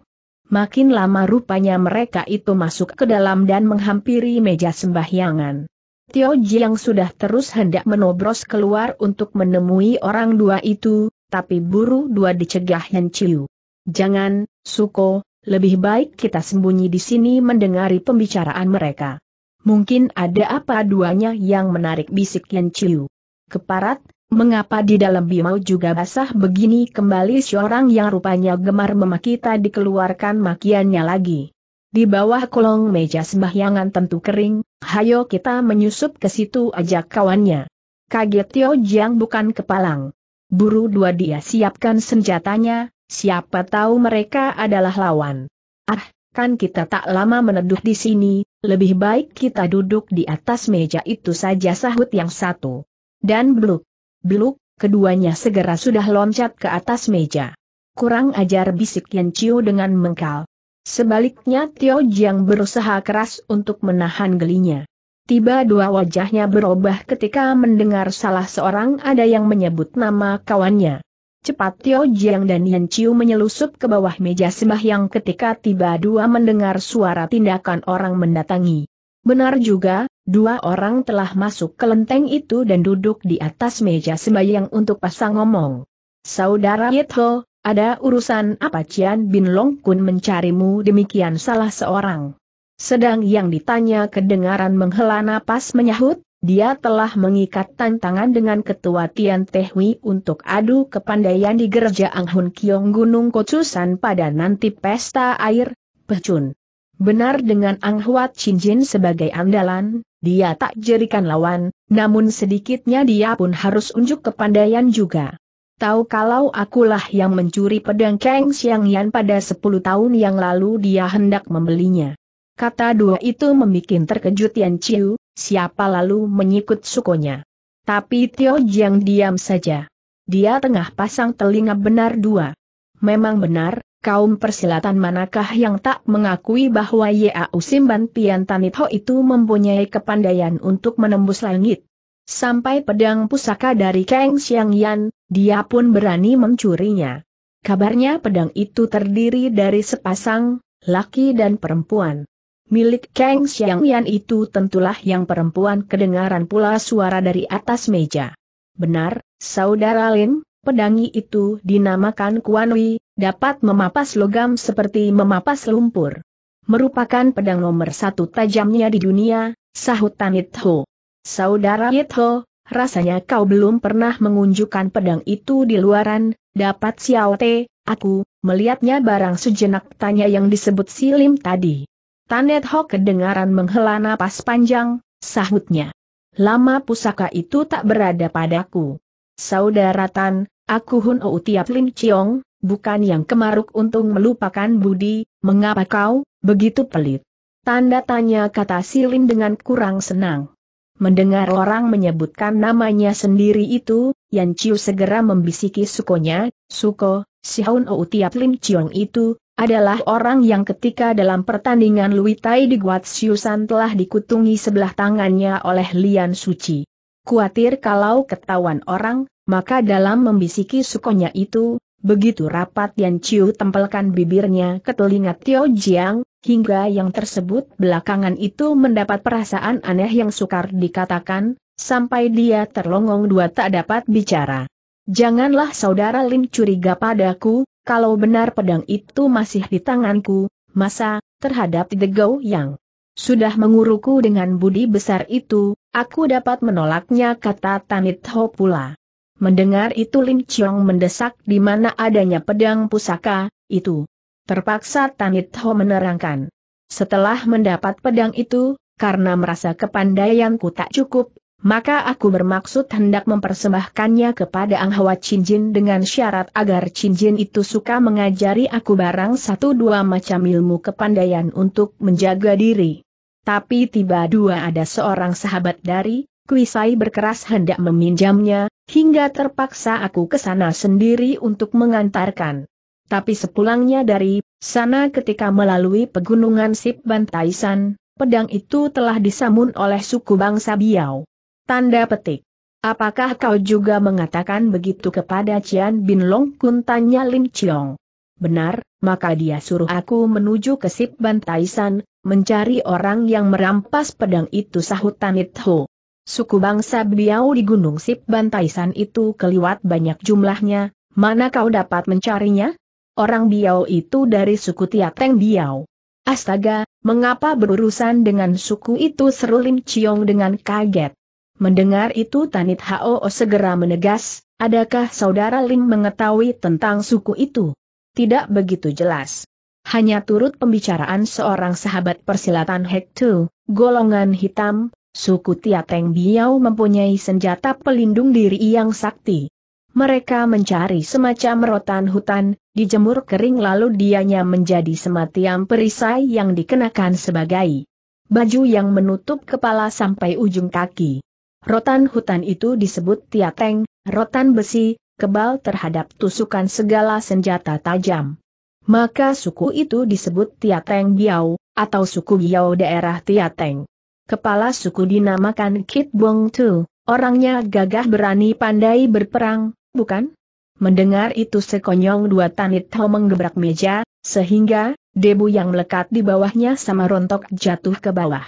Makin lama rupanya mereka itu masuk ke dalam dan menghampiri meja sembahyangan. Tio Jiang sudah terus hendak menobros keluar untuk menemui orang dua itu, tapi buru dua dicegah Hen Chiu. Jangan, Suko, lebih baik kita sembunyi di sini mendengari pembicaraan mereka. Mungkin ada apa duanya yang menarik bisik Hen Chiu. Keparat, Mengapa di dalam bimau juga basah begini kembali seorang yang rupanya gemar memaki tadi keluarkan makiannya lagi. Di bawah kolong meja sembahyangan tentu kering, hayo kita menyusup ke situ ajak kawannya. Kaget Tio Jiang bukan kepalang. Buru dua dia siapkan senjatanya, siapa tahu mereka adalah lawan. Ah, kan kita tak lama meneduh di sini, lebih baik kita duduk di atas meja itu saja sahut yang satu. Dan bluk, Beluk, keduanya segera sudah loncat ke atas meja. Kurang ajar bisik Yan Chiu dengan mengkal. Sebaliknya Tio Jiang berusaha keras untuk menahan gelinya. Tiba dua wajahnya berubah ketika mendengar salah seorang ada yang menyebut nama kawannya. Cepat Tio Jiang dan Yan Chiu menyelusup ke bawah meja sembahyang ketika tiba dua mendengar suara tindakan orang mendatangi. Benar juga, Dua orang telah masuk ke lenteng itu dan duduk di atas meja sembahyang untuk pasang ngomong. Saudara Yitho, ada urusan apa Cian Bin Long Kun mencarimu demikian salah seorang. Sedang yang ditanya kedengaran menghela napas menyahut, dia telah mengikat tantangan dengan ketua Tian Tehwi untuk adu kepandaian di gereja Hun Kiong Gunung Kocusan pada nanti pesta air, pecun. Benar dengan Ang Huat Chin Jin sebagai andalan, dia tak jadikan lawan, namun sedikitnya dia pun harus unjuk kepandaian juga. Tahu kalau akulah yang mencuri pedang Kang Xiang Yan pada 10 tahun yang lalu dia hendak membelinya. Kata dua itu membuat terkejut Yan Chiu, siapa lalu menyikut sukonya. Tapi Tio Jiang diam saja. Dia tengah pasang telinga benar dua. Memang benar, kaum persilatan manakah yang tak mengakui bahwa Yau Simban Pian Tanitho itu mempunyai kepandaian untuk menembus langit? Sampai pedang pusaka dari Kang Xiang Yan, dia pun berani mencurinya. Kabarnya pedang itu terdiri dari sepasang, laki dan perempuan. Milik Kang Xiang Yan itu tentulah yang perempuan kedengaran pula suara dari atas meja. Benar, Saudara Lin, pedangi itu dinamakan Kuan Wei, dapat memapas logam seperti memapas lumpur. Merupakan pedang nomor satu tajamnya di dunia, sahut Tanit Ho. Saudara Yitho, rasanya kau belum pernah mengunjukkan pedang itu di luaran, dapat Xiao Te, aku, melihatnya barang sejenak tanya yang disebut silim tadi. Tanet Ho kedengaran menghela napas panjang, sahutnya. Lama pusaka itu tak berada padaku. Saudara Tan, aku Hun Ou Tiap Lim Chiong, bukan yang kemaruk untung melupakan budi, mengapa kau, begitu pelit? Tanda tanya kata Silin dengan kurang senang. Mendengar orang menyebutkan namanya sendiri itu, Yan Chiu segera membisiki sukonya, Suko, si Haun Ou Tiap Lim Chiong itu, adalah orang yang ketika dalam pertandingan Lui Tai di Guatsiusan telah dikutungi sebelah tangannya oleh Lian Suci. Kuatir kalau ketahuan orang, maka dalam membisiki sukonya itu, Begitu rapat Yan Chiu tempelkan bibirnya ke telinga Tio Jiang, hingga yang tersebut belakangan itu mendapat perasaan aneh yang sukar dikatakan, sampai dia terlongong dua tak dapat bicara. Janganlah saudara lin curiga padaku, kalau benar pedang itu masih di tanganku, masa, terhadap Go yang sudah menguruku dengan budi besar itu, aku dapat menolaknya kata Tanit Ho pula. Mendengar itu Lim Chiong mendesak di mana adanya pedang pusaka, itu. Terpaksa Tanit Ho menerangkan. Setelah mendapat pedang itu, karena merasa kepandaianku tak cukup, maka aku bermaksud hendak mempersembahkannya kepada Ang Hwa Chin Jin dengan syarat agar Chin Jin itu suka mengajari aku barang satu dua macam ilmu kepandaian untuk menjaga diri. Tapi tiba dua ada seorang sahabat dari, Kuisai berkeras hendak meminjamnya, hingga terpaksa aku ke sana sendiri untuk mengantarkan. Tapi sepulangnya dari sana ketika melalui pegunungan Sip Bantaisan, pedang itu telah disamun oleh suku bangsa Biao. Tanda petik. Apakah kau juga mengatakan begitu kepada Cian Bin Long Kun tanya Lim Chiong? Benar, maka dia suruh aku menuju ke Sip Bantaisan, mencari orang yang merampas pedang itu sahut Tanit Ho. Suku bangsa beliau di Gunung Sip Bantaisan itu keliwat banyak jumlahnya, mana kau dapat mencarinya? Orang Biau itu dari suku Tiateng Biau. Astaga, mengapa berurusan dengan suku itu seru Ciong dengan kaget. Mendengar itu Tanit Hao segera menegas, adakah saudara Lim mengetahui tentang suku itu? Tidak begitu jelas. Hanya turut pembicaraan seorang sahabat persilatan Hektu, golongan hitam, Suku Tiateng Biau mempunyai senjata pelindung diri yang sakti. Mereka mencari semacam rotan hutan, dijemur kering lalu dianya menjadi sematian perisai yang dikenakan sebagai baju yang menutup kepala sampai ujung kaki. Rotan hutan itu disebut tiateng, rotan besi, kebal terhadap tusukan segala senjata tajam. Maka suku itu disebut tiateng biau, atau suku biau daerah tiateng kepala suku dinamakan Kit Bong Tu, orangnya gagah berani pandai berperang, bukan? Mendengar itu sekonyong dua tanit Tao menggebrak meja, sehingga, debu yang melekat di bawahnya sama rontok jatuh ke bawah.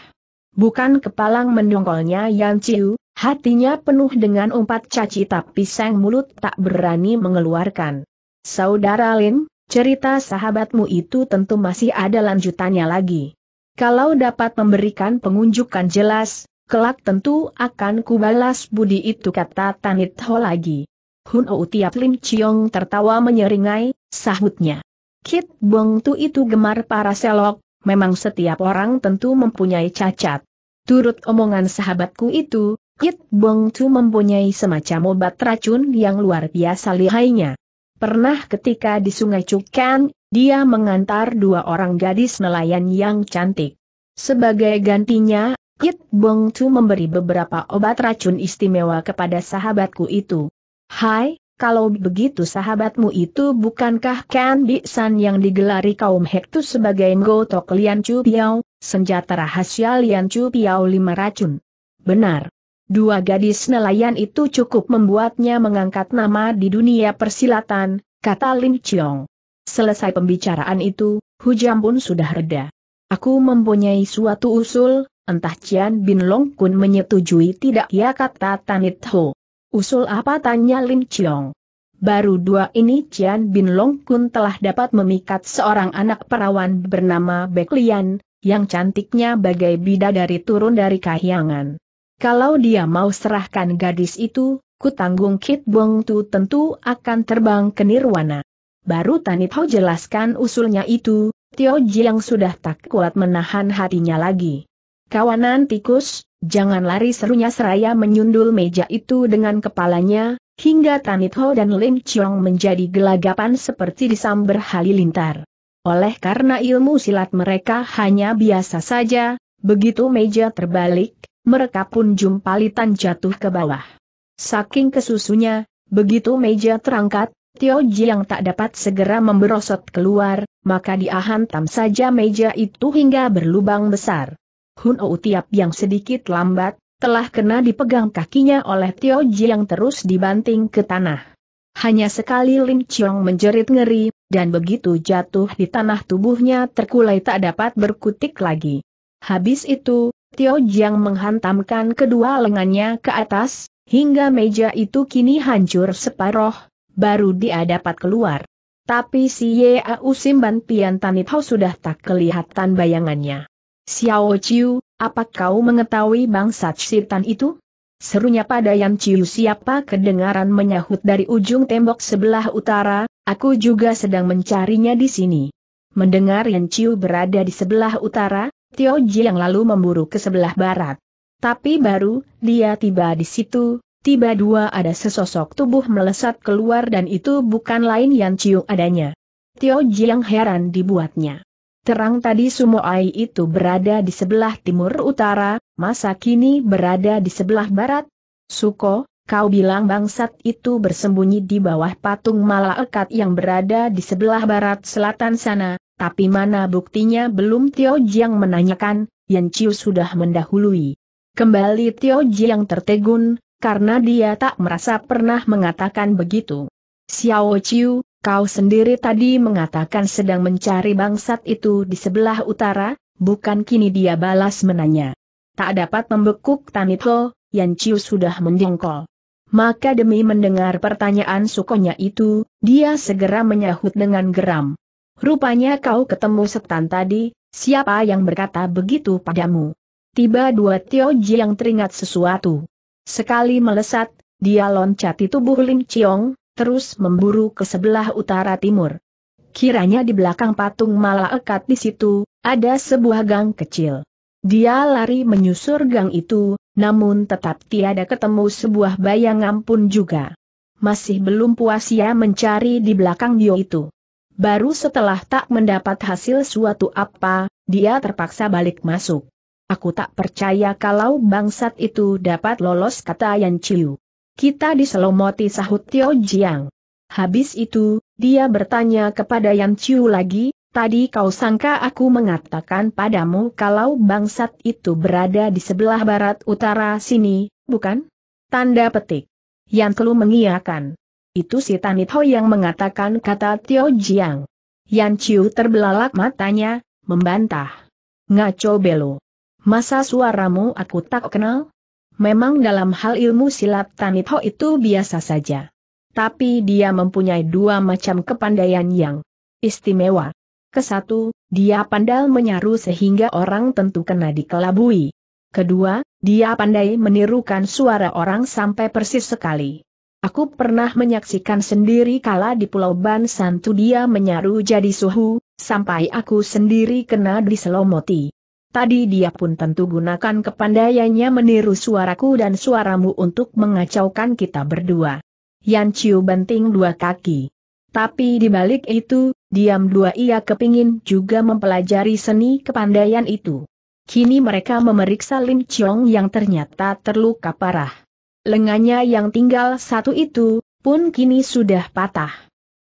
Bukan kepalang mendongkolnya Yan Chiu, hatinya penuh dengan umpat caci tapi sang mulut tak berani mengeluarkan. Saudara Lin, cerita sahabatmu itu tentu masih ada lanjutannya lagi. Kalau dapat memberikan pengunjukan jelas, kelak tentu akan kubalas budi itu kata Tanit Ho lagi. Hun Ou tiap Lim Chiong tertawa menyeringai, sahutnya. Kit Bong Tu itu gemar para selok, memang setiap orang tentu mempunyai cacat. Turut omongan sahabatku itu, Kit Bong Tu mempunyai semacam obat racun yang luar biasa lihainya. Pernah ketika di sungai Cukan, dia mengantar dua orang gadis nelayan yang cantik. Sebagai gantinya, Kit Bong Chu memberi beberapa obat racun istimewa kepada sahabatku itu. Hai, kalau begitu sahabatmu itu bukankah Candy San yang digelari kaum Hektu sebagai Ngotok Lian Chu Piao, senjata rahasia Lian Chu Piao lima racun? Benar. Dua gadis nelayan itu cukup membuatnya mengangkat nama di dunia persilatan, kata Lin Chiong. Selesai pembicaraan itu, hujan pun sudah reda. Aku mempunyai suatu usul, entah Cian Bin Long Kun menyetujui tidak ya kata Tanit Ho. Usul apa tanya Lim Chiong. Baru dua ini Cian Bin Long Kun telah dapat memikat seorang anak perawan bernama Beklian, yang cantiknya bagai bidadari turun dari kahyangan. Kalau dia mau serahkan gadis itu, kutanggung Kit Bong Tu tentu akan terbang ke Nirwana. Baru Tanit Ho jelaskan usulnya itu, Tio Jiang sudah tak kuat menahan hatinya lagi. Kawanan tikus, jangan lari serunya seraya menyundul meja itu dengan kepalanya, hingga Tanit Ho dan Lim Chiong menjadi gelagapan seperti disamber halilintar. Oleh karena ilmu silat mereka hanya biasa saja, begitu meja terbalik, mereka pun jumpalitan jatuh ke bawah. Saking kesusunya, begitu meja terangkat, Tio yang tak dapat segera memberosot keluar, maka dia hantam saja meja itu hingga berlubang besar. Hun Ou Tiap yang sedikit lambat, telah kena dipegang kakinya oleh Tio yang terus dibanting ke tanah. Hanya sekali Lim Chiong menjerit ngeri, dan begitu jatuh di tanah tubuhnya terkulai tak dapat berkutik lagi. Habis itu, Tio Jiang menghantamkan kedua lengannya ke atas, hingga meja itu kini hancur separoh, baru dia dapat keluar. Tapi si Yau Simban Pian Tanitau sudah tak kelihatan bayangannya. Xiao Chiu, apa kau mengetahui bangsa setan itu? Serunya pada Yan Chiu siapa kedengaran menyahut dari ujung tembok sebelah utara, aku juga sedang mencarinya di sini. Mendengar Yan Chiu berada di sebelah utara, Tio Ji yang lalu memburu ke sebelah barat. Tapi baru, dia tiba di situ, tiba dua ada sesosok tubuh melesat keluar dan itu bukan lain yang Chiu adanya. Tio Jiang heran dibuatnya. Terang tadi Sumoai itu berada di sebelah timur utara, masa kini berada di sebelah barat. Suko, kau bilang bangsat itu bersembunyi di bawah patung malaikat yang berada di sebelah barat selatan sana, tapi mana buktinya belum Tio Jiang menanyakan, Yan Chiu sudah mendahului. Kembali Tio Jiang tertegun, karena dia tak merasa pernah mengatakan begitu. Xiao Chiu, kau sendiri tadi mengatakan sedang mencari bangsat itu di sebelah utara, bukan kini dia balas menanya. Tak dapat membekuk Tanito, Yan Chiu sudah mendongkol. Maka demi mendengar pertanyaan sukonya itu, dia segera menyahut dengan geram. Rupanya kau ketemu setan tadi, siapa yang berkata begitu padamu? Tiba dua Tio Ji yang teringat sesuatu. Sekali melesat, dia loncati tubuh Lim Chiong, terus memburu ke sebelah utara timur. Kiranya di belakang patung malaikat di situ, ada sebuah gang kecil. Dia lari menyusur gang itu, namun tetap tiada ketemu sebuah bayangan pun juga. Masih belum puas ia mencari di belakang dia itu. Baru setelah tak mendapat hasil suatu apa, dia terpaksa balik masuk. Aku tak percaya kalau bangsat itu dapat lolos kata Yan Chiu. Kita diselomoti sahut Tio Jiang. Habis itu, dia bertanya kepada Yan Chiu lagi, tadi kau sangka aku mengatakan padamu kalau bangsat itu berada di sebelah barat utara sini, bukan? Tanda petik. Yan Kelu mengiakan. Itu si Tanit Ho yang mengatakan kata Tio Jiang. Yan Chiu terbelalak matanya, membantah. Ngaco belo. Masa suaramu aku tak kenal? Memang dalam hal ilmu silat Tanitho itu biasa saja. Tapi dia mempunyai dua macam kepandaian yang istimewa. Kesatu, dia pandai menyaru sehingga orang tentu kena dikelabui. Kedua, dia pandai menirukan suara orang sampai persis sekali. Aku pernah menyaksikan sendiri kala di Pulau Ban Santu dia menyaru jadi suhu, sampai aku sendiri kena diselomoti. Tadi dia pun tentu gunakan kepandaiannya meniru suaraku dan suaramu untuk mengacaukan kita berdua. Yan Chiu banting dua kaki. Tapi di balik itu, diam dua ia kepingin juga mempelajari seni kepandaian itu. Kini mereka memeriksa Lim Chong yang ternyata terluka parah. Lengannya yang tinggal satu itu, pun kini sudah patah.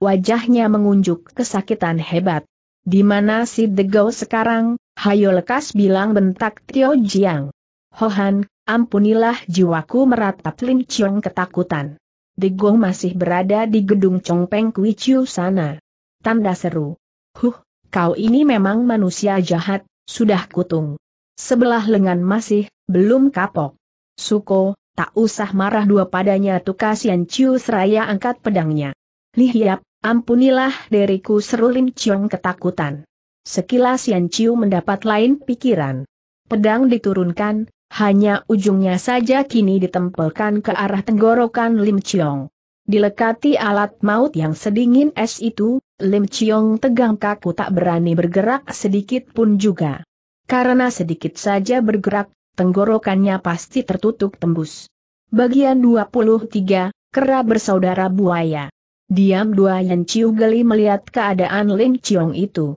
Wajahnya mengunjuk kesakitan hebat. Di mana si Degau sekarang, Hayo lekas bilang bentak Tio Jiang. Hohan, ampunilah jiwaku meratap Lin Chiong ketakutan. Degong masih berada di gedung Chongpeng Kui Chiu sana. Tanda seru. Huh, kau ini memang manusia jahat, sudah kutung. Sebelah lengan masih, belum kapok. Suko, tak usah marah dua padanya tukasian Chiu seraya angkat pedangnya. Lihiap, ampunilah deriku seru Lin Chiong ketakutan. Sekilas Yan Chiu mendapat lain pikiran. Pedang diturunkan, hanya ujungnya saja kini ditempelkan ke arah tenggorokan Lim Chiong. Dilekati alat maut yang sedingin es itu, Lim Chiong tegang kaku tak berani bergerak sedikit pun juga. Karena sedikit saja bergerak, tenggorokannya pasti tertutup tembus. Bagian 23, Kera Bersaudara Buaya Diam dua Yan Chiu geli melihat keadaan Lim Chiong itu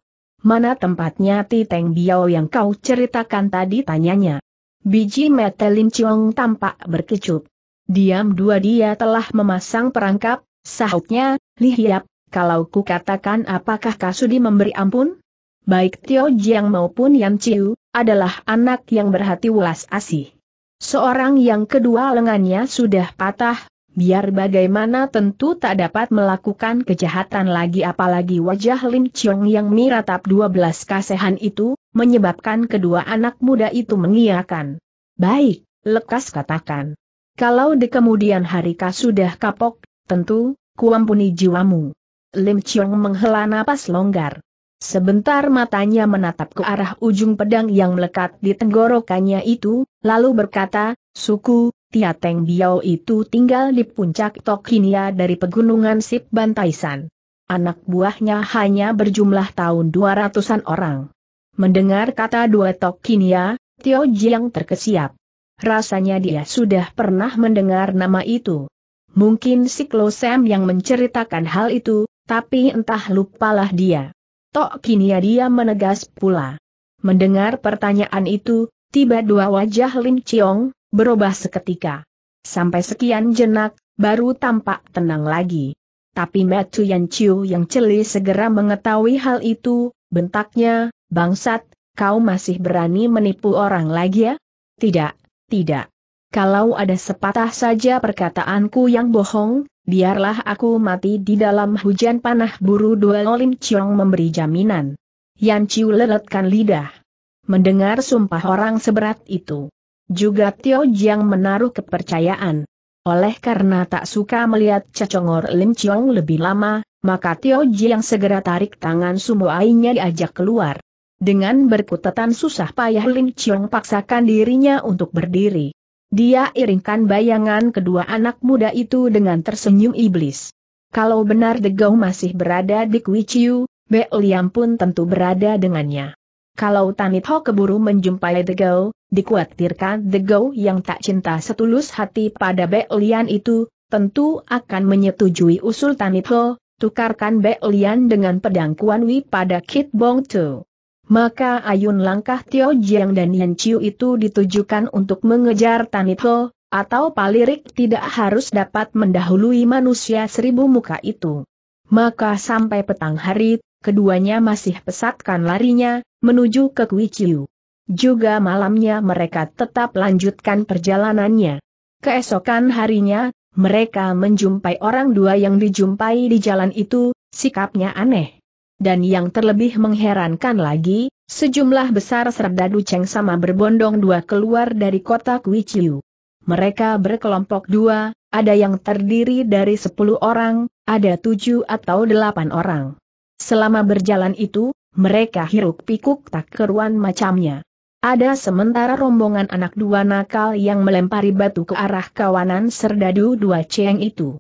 mana tempatnya Titeng Biao yang kau ceritakan tadi tanyanya. Biji mata Lin Chiong tampak berkecup. Diam dua dia telah memasang perangkap, sahutnya, Hiap, kalau ku katakan apakah Kasudi memberi ampun? Baik Tio Jiang maupun Yan Chiu, adalah anak yang berhati welas asih. Seorang yang kedua lengannya sudah patah, biar bagaimana tentu tak dapat melakukan kejahatan lagi apalagi wajah Lim Chong yang miratap 12 kasehan itu, menyebabkan kedua anak muda itu mengiakan. Baik, lekas katakan. Kalau di kemudian hari kau sudah kapok, tentu, kuampuni jiwamu. Lim Chong menghela napas longgar. Sebentar matanya menatap ke arah ujung pedang yang melekat di tenggorokannya itu, lalu berkata, Suku, Tia Teng Biao itu tinggal di puncak Tokinia dari pegunungan Sip Bantaisan. Anak buahnya hanya berjumlah tahun 200-an orang. Mendengar kata dua Tokinia, Tio Jiang terkesiap. Rasanya dia sudah pernah mendengar nama itu. Mungkin si Klosem yang menceritakan hal itu, tapi entah lupalah dia. Tok dia menegas pula. Mendengar pertanyaan itu, tiba dua wajah Lin Chiong, berubah seketika. Sampai sekian jenak, baru tampak tenang lagi. Tapi Metu Yan Chiu yang celi segera mengetahui hal itu, bentaknya, bangsat, kau masih berani menipu orang lagi ya? Tidak, tidak. Kalau ada sepatah saja perkataanku yang bohong, biarlah aku mati di dalam hujan panah buru dua Olim Chiong memberi jaminan. Yan Chiu leletkan lidah. Mendengar sumpah orang seberat itu. Juga Tio Jiang menaruh kepercayaan. Oleh karena tak suka melihat cacongor Lim Chiong lebih lama, maka Tio Jiang segera tarik tangan ainya diajak keluar. Dengan berkutatan susah payah Lim Chiong paksakan dirinya untuk berdiri. Dia iringkan bayangan kedua anak muda itu dengan tersenyum iblis. Kalau benar Degau masih berada di Kui Chiu, Be Liam pun tentu berada dengannya. Kalau Tanito keburu menjumpai The dikhawatirkan dikuatirkan Go yang tak cinta setulus hati pada Beolian itu, tentu akan menyetujui usul Tanito, tukarkan Beolian dengan pedang Kuan Wi pada Kit Bong Tu. Maka ayun langkah Tio Jiang dan Yan Chiu itu ditujukan untuk mengejar Tanito, atau palirik tidak harus dapat mendahului manusia seribu muka itu. Maka sampai petang hari, keduanya masih pesatkan larinya, menuju ke Kuiqiu. Juga malamnya mereka tetap lanjutkan perjalanannya. Keesokan harinya, mereka menjumpai orang dua yang dijumpai di jalan itu, sikapnya aneh. Dan yang terlebih mengherankan lagi, sejumlah besar serdadu Cheng sama berbondong dua keluar dari kota Kuiqiu. Mereka berkelompok dua, ada yang terdiri dari sepuluh orang, ada tujuh atau delapan orang. Selama berjalan itu, mereka hiruk pikuk tak keruan macamnya. Ada sementara rombongan anak dua nakal yang melempari batu ke arah kawanan serdadu dua ceng itu.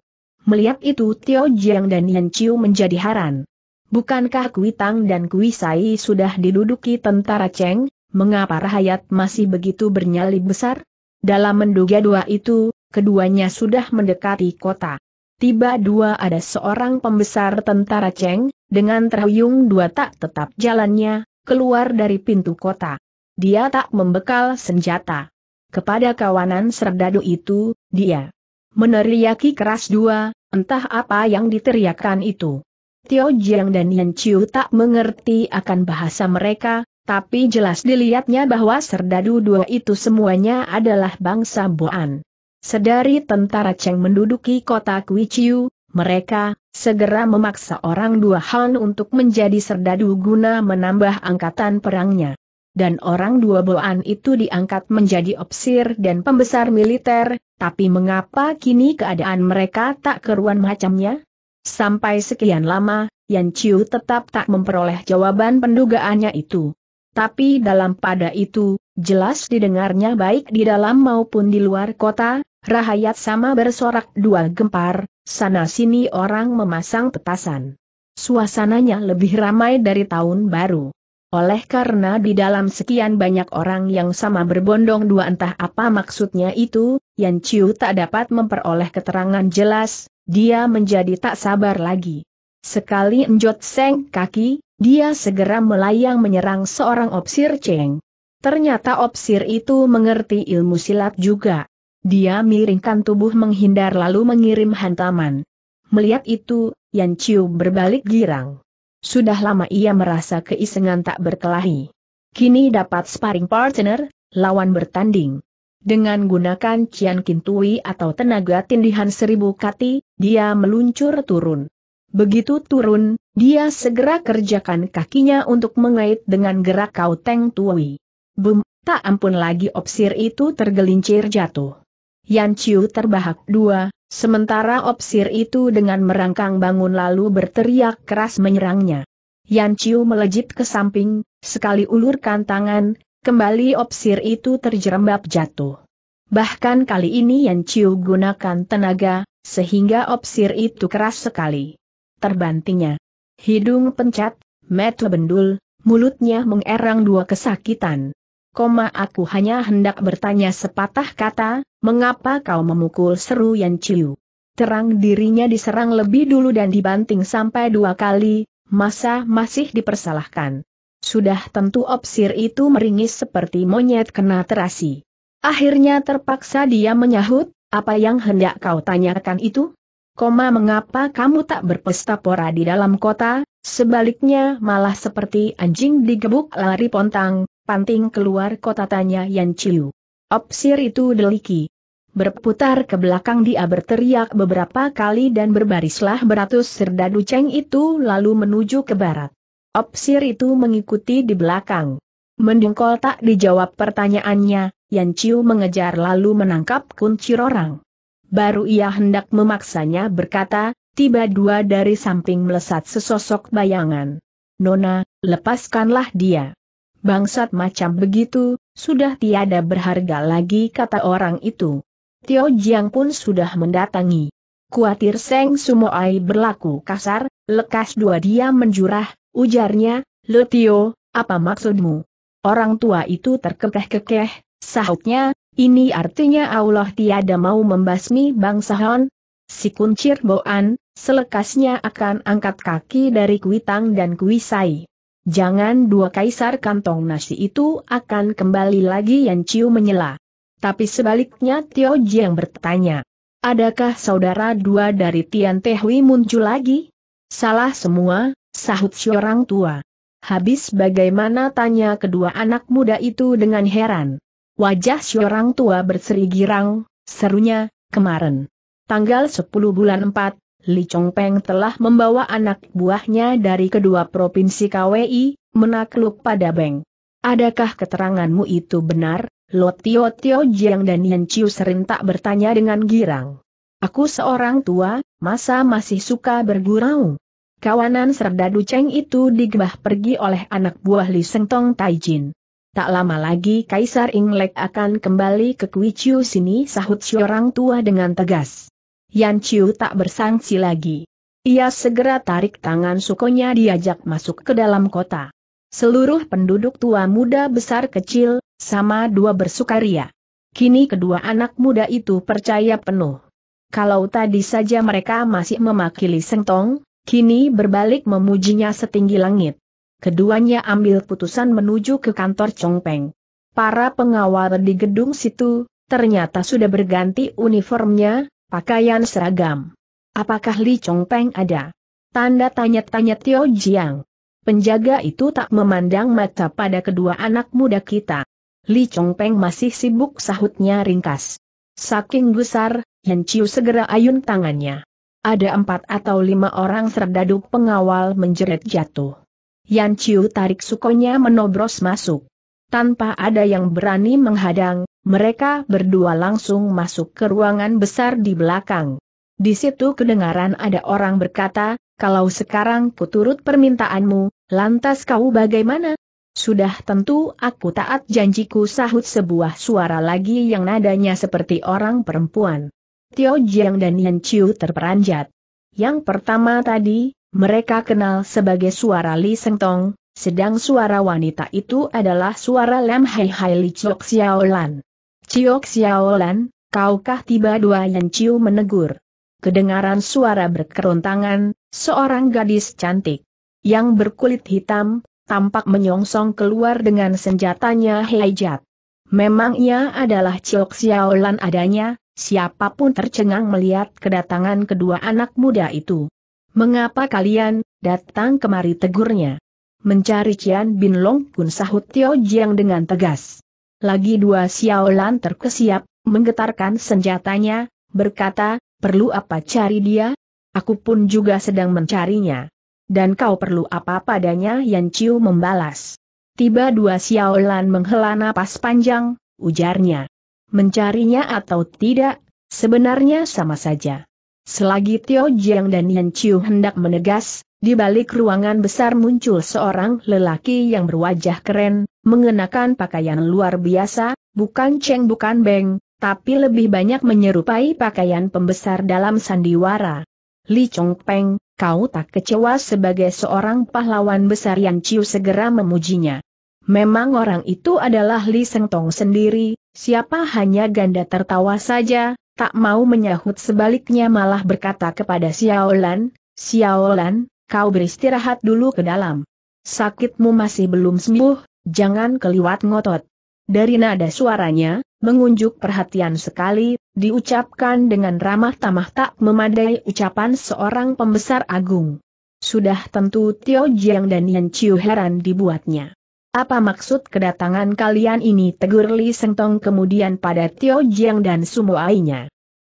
Melihat itu Tio Jiang dan Yan Chiu menjadi haran. Bukankah Kui Tang dan Kui Sai sudah diduduki tentara Ceng, mengapa rakyat masih begitu bernyali besar? Dalam menduga dua itu, keduanya sudah mendekati kota tiba dua ada seorang pembesar tentara Cheng, dengan terhuyung dua tak tetap jalannya, keluar dari pintu kota. Dia tak membekal senjata. Kepada kawanan serdadu itu, dia meneriaki keras dua, entah apa yang diteriakkan itu. Tio Jiang dan Yan Chiu tak mengerti akan bahasa mereka, tapi jelas dilihatnya bahwa serdadu dua itu semuanya adalah bangsa Boan. Sedari tentara Cheng menduduki kota Kuichiu, mereka segera memaksa orang dua Han untuk menjadi serdadu guna menambah angkatan perangnya. Dan orang dua Boan itu diangkat menjadi opsir dan pembesar militer, tapi mengapa kini keadaan mereka tak keruan macamnya? Sampai sekian lama, Yan Chiu tetap tak memperoleh jawaban pendugaannya itu. Tapi dalam pada itu, jelas didengarnya baik di dalam maupun di luar kota, rahayat sama bersorak dua gempar, sana-sini orang memasang petasan. Suasananya lebih ramai dari tahun baru. Oleh karena di dalam sekian banyak orang yang sama berbondong dua entah apa maksudnya itu, Yan Chiu tak dapat memperoleh keterangan jelas, dia menjadi tak sabar lagi. Sekali enjot seng kaki, dia segera melayang menyerang seorang opsir Cheng. Ternyata Opsir itu mengerti ilmu silat juga. Dia miringkan tubuh menghindar lalu mengirim hantaman. Melihat itu, Yan Chiu berbalik girang. Sudah lama ia merasa keisengan tak berkelahi. Kini dapat sparring partner, lawan bertanding. Dengan gunakan Cian Kintui atau tenaga tindihan seribu kati, dia meluncur turun. Begitu turun, dia segera kerjakan kakinya untuk mengait dengan gerak kauteng Tui. Bum, tak ampun lagi opsir itu tergelincir jatuh. Yan Chiu terbahak dua, sementara opsir itu dengan merangkang bangun lalu berteriak keras menyerangnya. Yan Chiu melejit ke samping, sekali ulurkan tangan, kembali opsir itu terjerembab jatuh. Bahkan kali ini Yan Chiu gunakan tenaga, sehingga opsir itu keras sekali. Terbantingnya. Hidung pencet, mata bendul, mulutnya mengerang dua kesakitan koma aku hanya hendak bertanya sepatah kata, mengapa kau memukul seru Yan Ciu? Terang dirinya diserang lebih dulu dan dibanting sampai dua kali, masa masih dipersalahkan. Sudah tentu opsir itu meringis seperti monyet kena terasi. Akhirnya terpaksa dia menyahut, apa yang hendak kau tanyakan itu? Koma mengapa kamu tak berpesta pora di dalam kota, sebaliknya malah seperti anjing digebuk lari pontang, panting keluar kota tanya Yan Chiu. Opsir itu deliki. Berputar ke belakang dia berteriak beberapa kali dan berbarislah beratus serdadu ceng itu lalu menuju ke barat. Opsir itu mengikuti di belakang. Mendengkol tak dijawab pertanyaannya, Yan Chiu mengejar lalu menangkap kunci orang. Baru ia hendak memaksanya berkata, tiba dua dari samping melesat sesosok bayangan. Nona, lepaskanlah dia. Bangsat macam begitu, sudah tiada berharga lagi kata orang itu. Tio Jiang pun sudah mendatangi. Kuatir Seng Sumoai berlaku kasar, lekas dua dia menjurah, ujarnya, Le Tio, apa maksudmu? Orang tua itu terkekeh-kekeh, sahutnya, ini artinya Allah tiada mau membasmi bangsa Han. Si kuncir boan, selekasnya akan angkat kaki dari kuitang dan kuisai. Jangan dua kaisar kantong nasi itu akan kembali lagi Yan Ciu menyela. Tapi sebaliknya Tio Jiang bertanya. Adakah saudara dua dari Tian Tehui muncul lagi? Salah semua, sahut si orang tua. Habis bagaimana tanya kedua anak muda itu dengan heran. Wajah si orang tua berseri girang, serunya, kemarin. Tanggal 10 bulan 4, Li Chongpeng telah membawa anak buahnya dari kedua provinsi KWI, menakluk pada Beng. Adakah keteranganmu itu benar, Lo Tio Tio Jiang dan Yan Chiu serentak bertanya dengan girang. Aku seorang tua, masa masih suka bergurau? Kawanan serdadu Cheng itu digembah pergi oleh anak buah Li Tai Taijin. Tak lama lagi Kaisar Inglek akan kembali ke Kuichiu sini sahut seorang tua dengan tegas. Yan Chiu tak bersangsi lagi. Ia segera tarik tangan sukonya diajak masuk ke dalam kota. Seluruh penduduk tua muda besar kecil, sama dua bersukaria. Kini kedua anak muda itu percaya penuh. Kalau tadi saja mereka masih memakili Sengtong, kini berbalik memujinya setinggi langit. Keduanya ambil putusan menuju ke kantor Chongpeng. Para pengawal di gedung situ, ternyata sudah berganti uniformnya, Pakaian seragam. Apakah Li Chongpeng ada? Tanda tanya-tanya Tio Jiang. Penjaga itu tak memandang mata pada kedua anak muda kita. Li Chongpeng masih sibuk sahutnya ringkas. Saking gusar, Yan Chiu segera ayun tangannya. Ada empat atau lima orang serdadu pengawal menjerit jatuh. Yan Chiu tarik sukonya menobros masuk tanpa ada yang berani menghadang, mereka berdua langsung masuk ke ruangan besar di belakang. Di situ kedengaran ada orang berkata, kalau sekarang kuturut permintaanmu, lantas kau bagaimana? Sudah tentu aku taat janjiku sahut sebuah suara lagi yang nadanya seperti orang perempuan. Tio Jiang dan Yan Chiu terperanjat. Yang pertama tadi, mereka kenal sebagai suara Li Seng Tong, sedang suara wanita itu adalah suara Lam Hai Hai Li Chiok Xiaolan. Chiok Xiaolan, kaukah tiba dua yang Ciu menegur? Kedengaran suara berkerontangan, seorang gadis cantik yang berkulit hitam, tampak menyongsong keluar dengan senjatanya Heijat. Memang ia adalah Chiok Xiaolan adanya, siapapun tercengang melihat kedatangan kedua anak muda itu. Mengapa kalian datang kemari tegurnya? mencari Cian Bin Long pun sahut Tio Jiang dengan tegas. Lagi dua Xiaolan terkesiap, menggetarkan senjatanya, berkata, perlu apa cari dia? Aku pun juga sedang mencarinya. Dan kau perlu apa padanya Yan Ciu membalas. Tiba dua Xiaolan menghela napas panjang, ujarnya. Mencarinya atau tidak, sebenarnya sama saja. Selagi Tio Jiang dan Yan Chiu hendak menegas, di balik ruangan besar muncul seorang lelaki yang berwajah keren, mengenakan pakaian luar biasa, bukan ceng bukan beng, tapi lebih banyak menyerupai pakaian pembesar dalam sandiwara. Li Chong Peng, kau tak kecewa sebagai seorang pahlawan besar yang Ciu segera memujinya. Memang orang itu adalah Li Seng Tong sendiri, siapa hanya ganda tertawa saja, tak mau menyahut sebaliknya malah berkata kepada Xiaolan, Xiaolan, kau beristirahat dulu ke dalam. Sakitmu masih belum sembuh, jangan keliwat ngotot. Dari nada suaranya, mengunjuk perhatian sekali, diucapkan dengan ramah tamah tak memadai ucapan seorang pembesar agung. Sudah tentu Tio Jiang dan Yan Chiu heran dibuatnya. Apa maksud kedatangan kalian ini tegur Li Sengtong kemudian pada Tio Jiang dan semua Di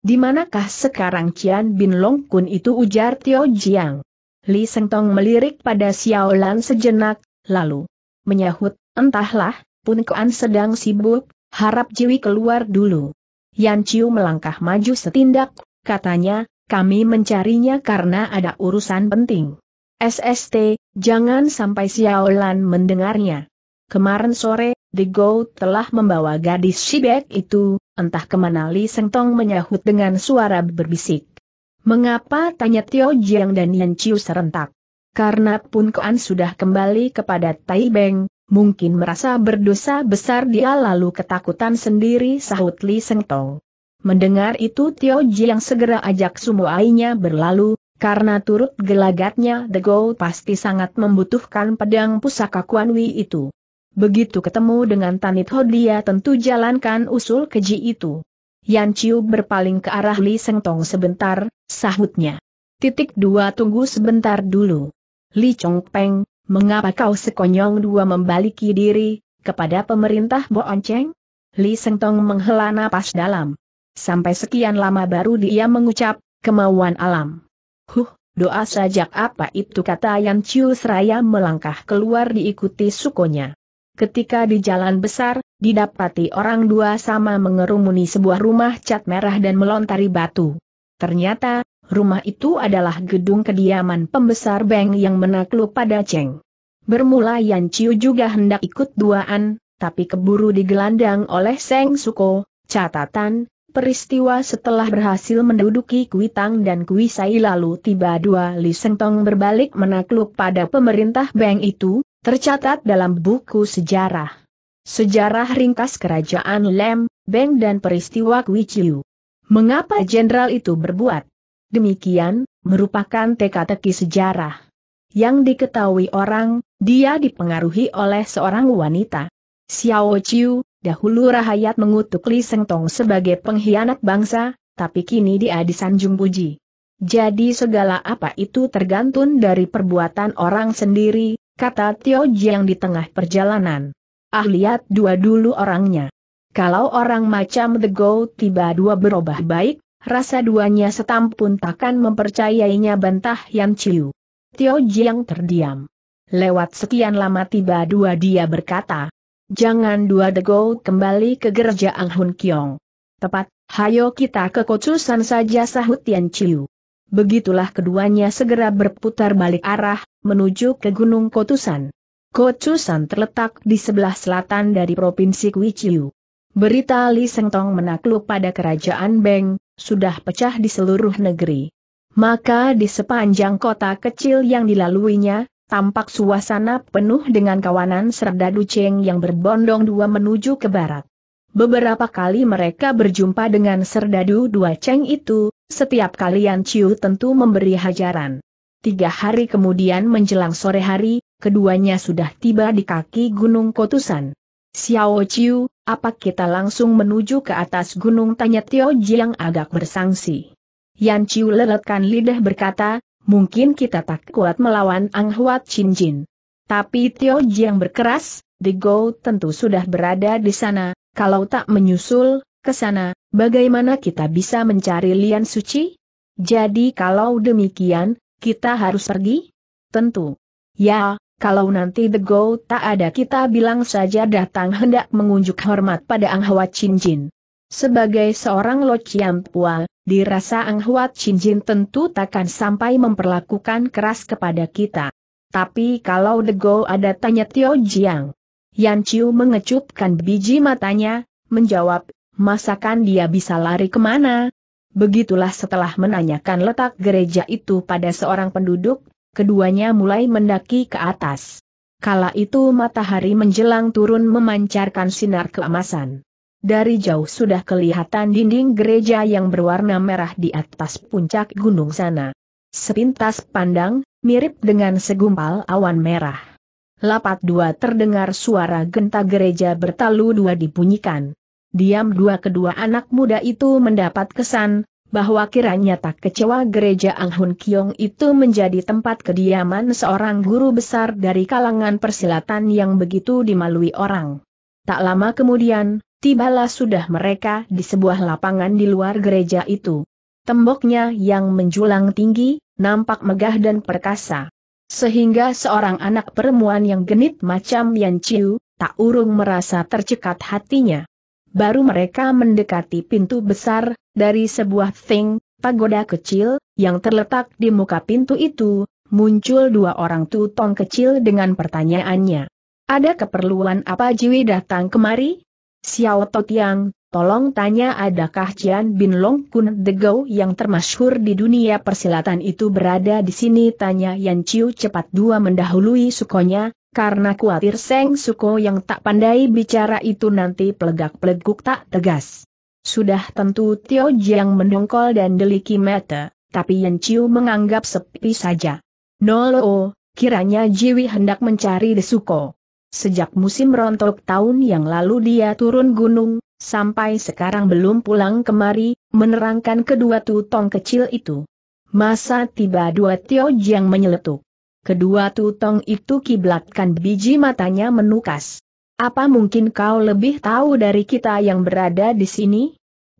Dimanakah sekarang Cian Bin Long Kun itu ujar Tio Jiang? Li Sengtong melirik pada Xiao Lan sejenak, lalu menyahut, entahlah, Pun Kuan sedang sibuk, harap Jiwi keluar dulu. Yan Chiu melangkah maju setindak, katanya, kami mencarinya karena ada urusan penting. SST, jangan sampai Xiao Lan mendengarnya. Kemarin sore, The Go telah membawa gadis Shibek itu, entah kemana Li Sengtong menyahut dengan suara berbisik. Mengapa tanya Tio Jiang dan Yan Chiu serentak? Karena Pun Kuan sudah kembali kepada Tai Beng, mungkin merasa berdosa besar dia lalu ketakutan sendiri sahut Li Seng Tong. Mendengar itu Tio Jiang segera ajak sumuainya berlalu, karena turut gelagatnya The Go pasti sangat membutuhkan pedang pusaka Kuan Wi itu. Begitu ketemu dengan Tanit Ho dia tentu jalankan usul keji itu. Yan Chiu berpaling ke arah Li Seng Tong sebentar, sahutnya. Titik dua tunggu sebentar dulu. Li Chong Peng, mengapa kau sekonyong dua membaliki diri, kepada pemerintah Bo Onceng? Li Seng Tong menghela napas dalam. Sampai sekian lama baru dia mengucap, kemauan alam. Huh, doa sajak apa itu kata Yan Chiu seraya melangkah keluar diikuti sukonya. Ketika di jalan besar, didapati orang dua sama mengerumuni sebuah rumah cat merah dan melontari batu. Ternyata, rumah itu adalah gedung kediaman pembesar Beng yang menakluk pada Cheng. Bermula Yan Chiu juga hendak ikut duaan, tapi keburu digelandang oleh Seng Suko. Catatan, peristiwa setelah berhasil menduduki Kuitang dan Kuisai lalu tiba dua Li Seng Tong berbalik menakluk pada pemerintah Beng itu, Tercatat dalam buku sejarah. Sejarah ringkas kerajaan Lem, Beng dan peristiwa Kuichiu. Mengapa jenderal itu berbuat? Demikian, merupakan teka-teki sejarah. Yang diketahui orang, dia dipengaruhi oleh seorang wanita. Xiao Chiu, dahulu rahayat mengutuk Li Seng sebagai pengkhianat bangsa, tapi kini dia disanjung puji. Jadi segala apa itu tergantung dari perbuatan orang sendiri, kata Tio Jiang di tengah perjalanan. Ah lihat dua dulu orangnya. Kalau orang macam The Go tiba dua berubah baik, rasa duanya setampun takkan mempercayainya bantah Yan Chiu. Tio Jiang terdiam. Lewat sekian lama tiba dua dia berkata, Jangan dua The Go kembali ke gereja Ang Hun Kiong. Tepat, hayo kita ke kocusan saja sahut Tian Chiu. Begitulah keduanya segera berputar balik arah, menuju ke Gunung Kotusan. Kotusan terletak di sebelah selatan dari Provinsi Kuichiu. Berita Li Sengtong menakluk pada kerajaan Beng, sudah pecah di seluruh negeri. Maka di sepanjang kota kecil yang dilaluinya, tampak suasana penuh dengan kawanan Serdadu Cheng yang berbondong dua menuju ke barat. Beberapa kali mereka berjumpa dengan serdadu dua Cheng itu, setiap kalian Ciu tentu memberi hajaran. Tiga hari kemudian menjelang sore hari, keduanya sudah tiba di kaki Gunung Kotusan. Xiao Ciu, apa kita langsung menuju ke atas gunung tanya Tio Jiang agak bersangsi. Yan Ciu leletkan lidah berkata, mungkin kita tak kuat melawan Ang Huat Chin Jin. Tapi Tio Jiang berkeras, The Go tentu sudah berada di sana, kalau tak menyusul, ke sana, bagaimana kita bisa mencari lian suci? Jadi kalau demikian, kita harus pergi? Tentu. Ya, kalau nanti The Go tak ada kita bilang saja datang hendak mengunjuk hormat pada Ang Hwa Chin Jin. Sebagai seorang Lo Chiam Pua, dirasa Ang Hwa Chin Jin tentu takkan sampai memperlakukan keras kepada kita. Tapi kalau The Go ada tanya Tio Jiang. Yan Chiu mengecupkan biji matanya, menjawab, masakan dia bisa lari kemana? Begitulah setelah menanyakan letak gereja itu pada seorang penduduk, keduanya mulai mendaki ke atas. Kala itu matahari menjelang turun memancarkan sinar keemasan. Dari jauh sudah kelihatan dinding gereja yang berwarna merah di atas puncak gunung sana. Sepintas pandang, mirip dengan segumpal awan merah. Lapat dua terdengar suara genta gereja bertalu dua dibunyikan diam dua kedua anak muda itu mendapat kesan, bahwa kiranya tak kecewa gereja ang Hun Kiong itu menjadi tempat kediaman seorang guru besar dari kalangan persilatan yang begitu dimalui orang. Tak lama kemudian, tibalah sudah mereka di sebuah lapangan di luar gereja itu. Temboknya yang menjulang tinggi, nampak megah dan perkasa. Sehingga seorang anak perempuan yang genit macam Yan Chiu, tak urung merasa tercekat hatinya. Baru mereka mendekati pintu besar, dari sebuah thing, pagoda kecil, yang terletak di muka pintu itu, muncul dua orang tutong kecil dengan pertanyaannya. Ada keperluan apa Jiwi datang kemari? Xiao Totiang, tolong tanya adakah Jian Bin Long Kun Degau yang termasyhur di dunia persilatan itu berada di sini? Tanya Yan Chiu cepat dua mendahului sukonya, karena kuatir Seng Suko yang tak pandai bicara itu nanti pelegak-peleguk tak tegas. Sudah tentu Tio Jiang mendongkol dan deliki mata, tapi Yan Chiu menganggap sepi saja. Nolo, kiranya Jiwi hendak mencari Desuko. Sejak musim rontok tahun yang lalu dia turun gunung, sampai sekarang belum pulang kemari, menerangkan kedua tutong kecil itu. Masa tiba dua Tio Jiang menyeletuk kedua tutong itu kiblatkan biji matanya menukas. Apa mungkin kau lebih tahu dari kita yang berada di sini?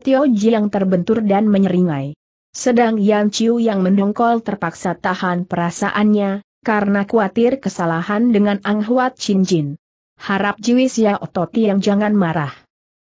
Tio Ji yang terbentur dan menyeringai. Sedang Yan Chiu yang mendongkol terpaksa tahan perasaannya, karena khawatir kesalahan dengan Ang Huat Chin Jin. Harap Jiwi ya ototi yang jangan marah.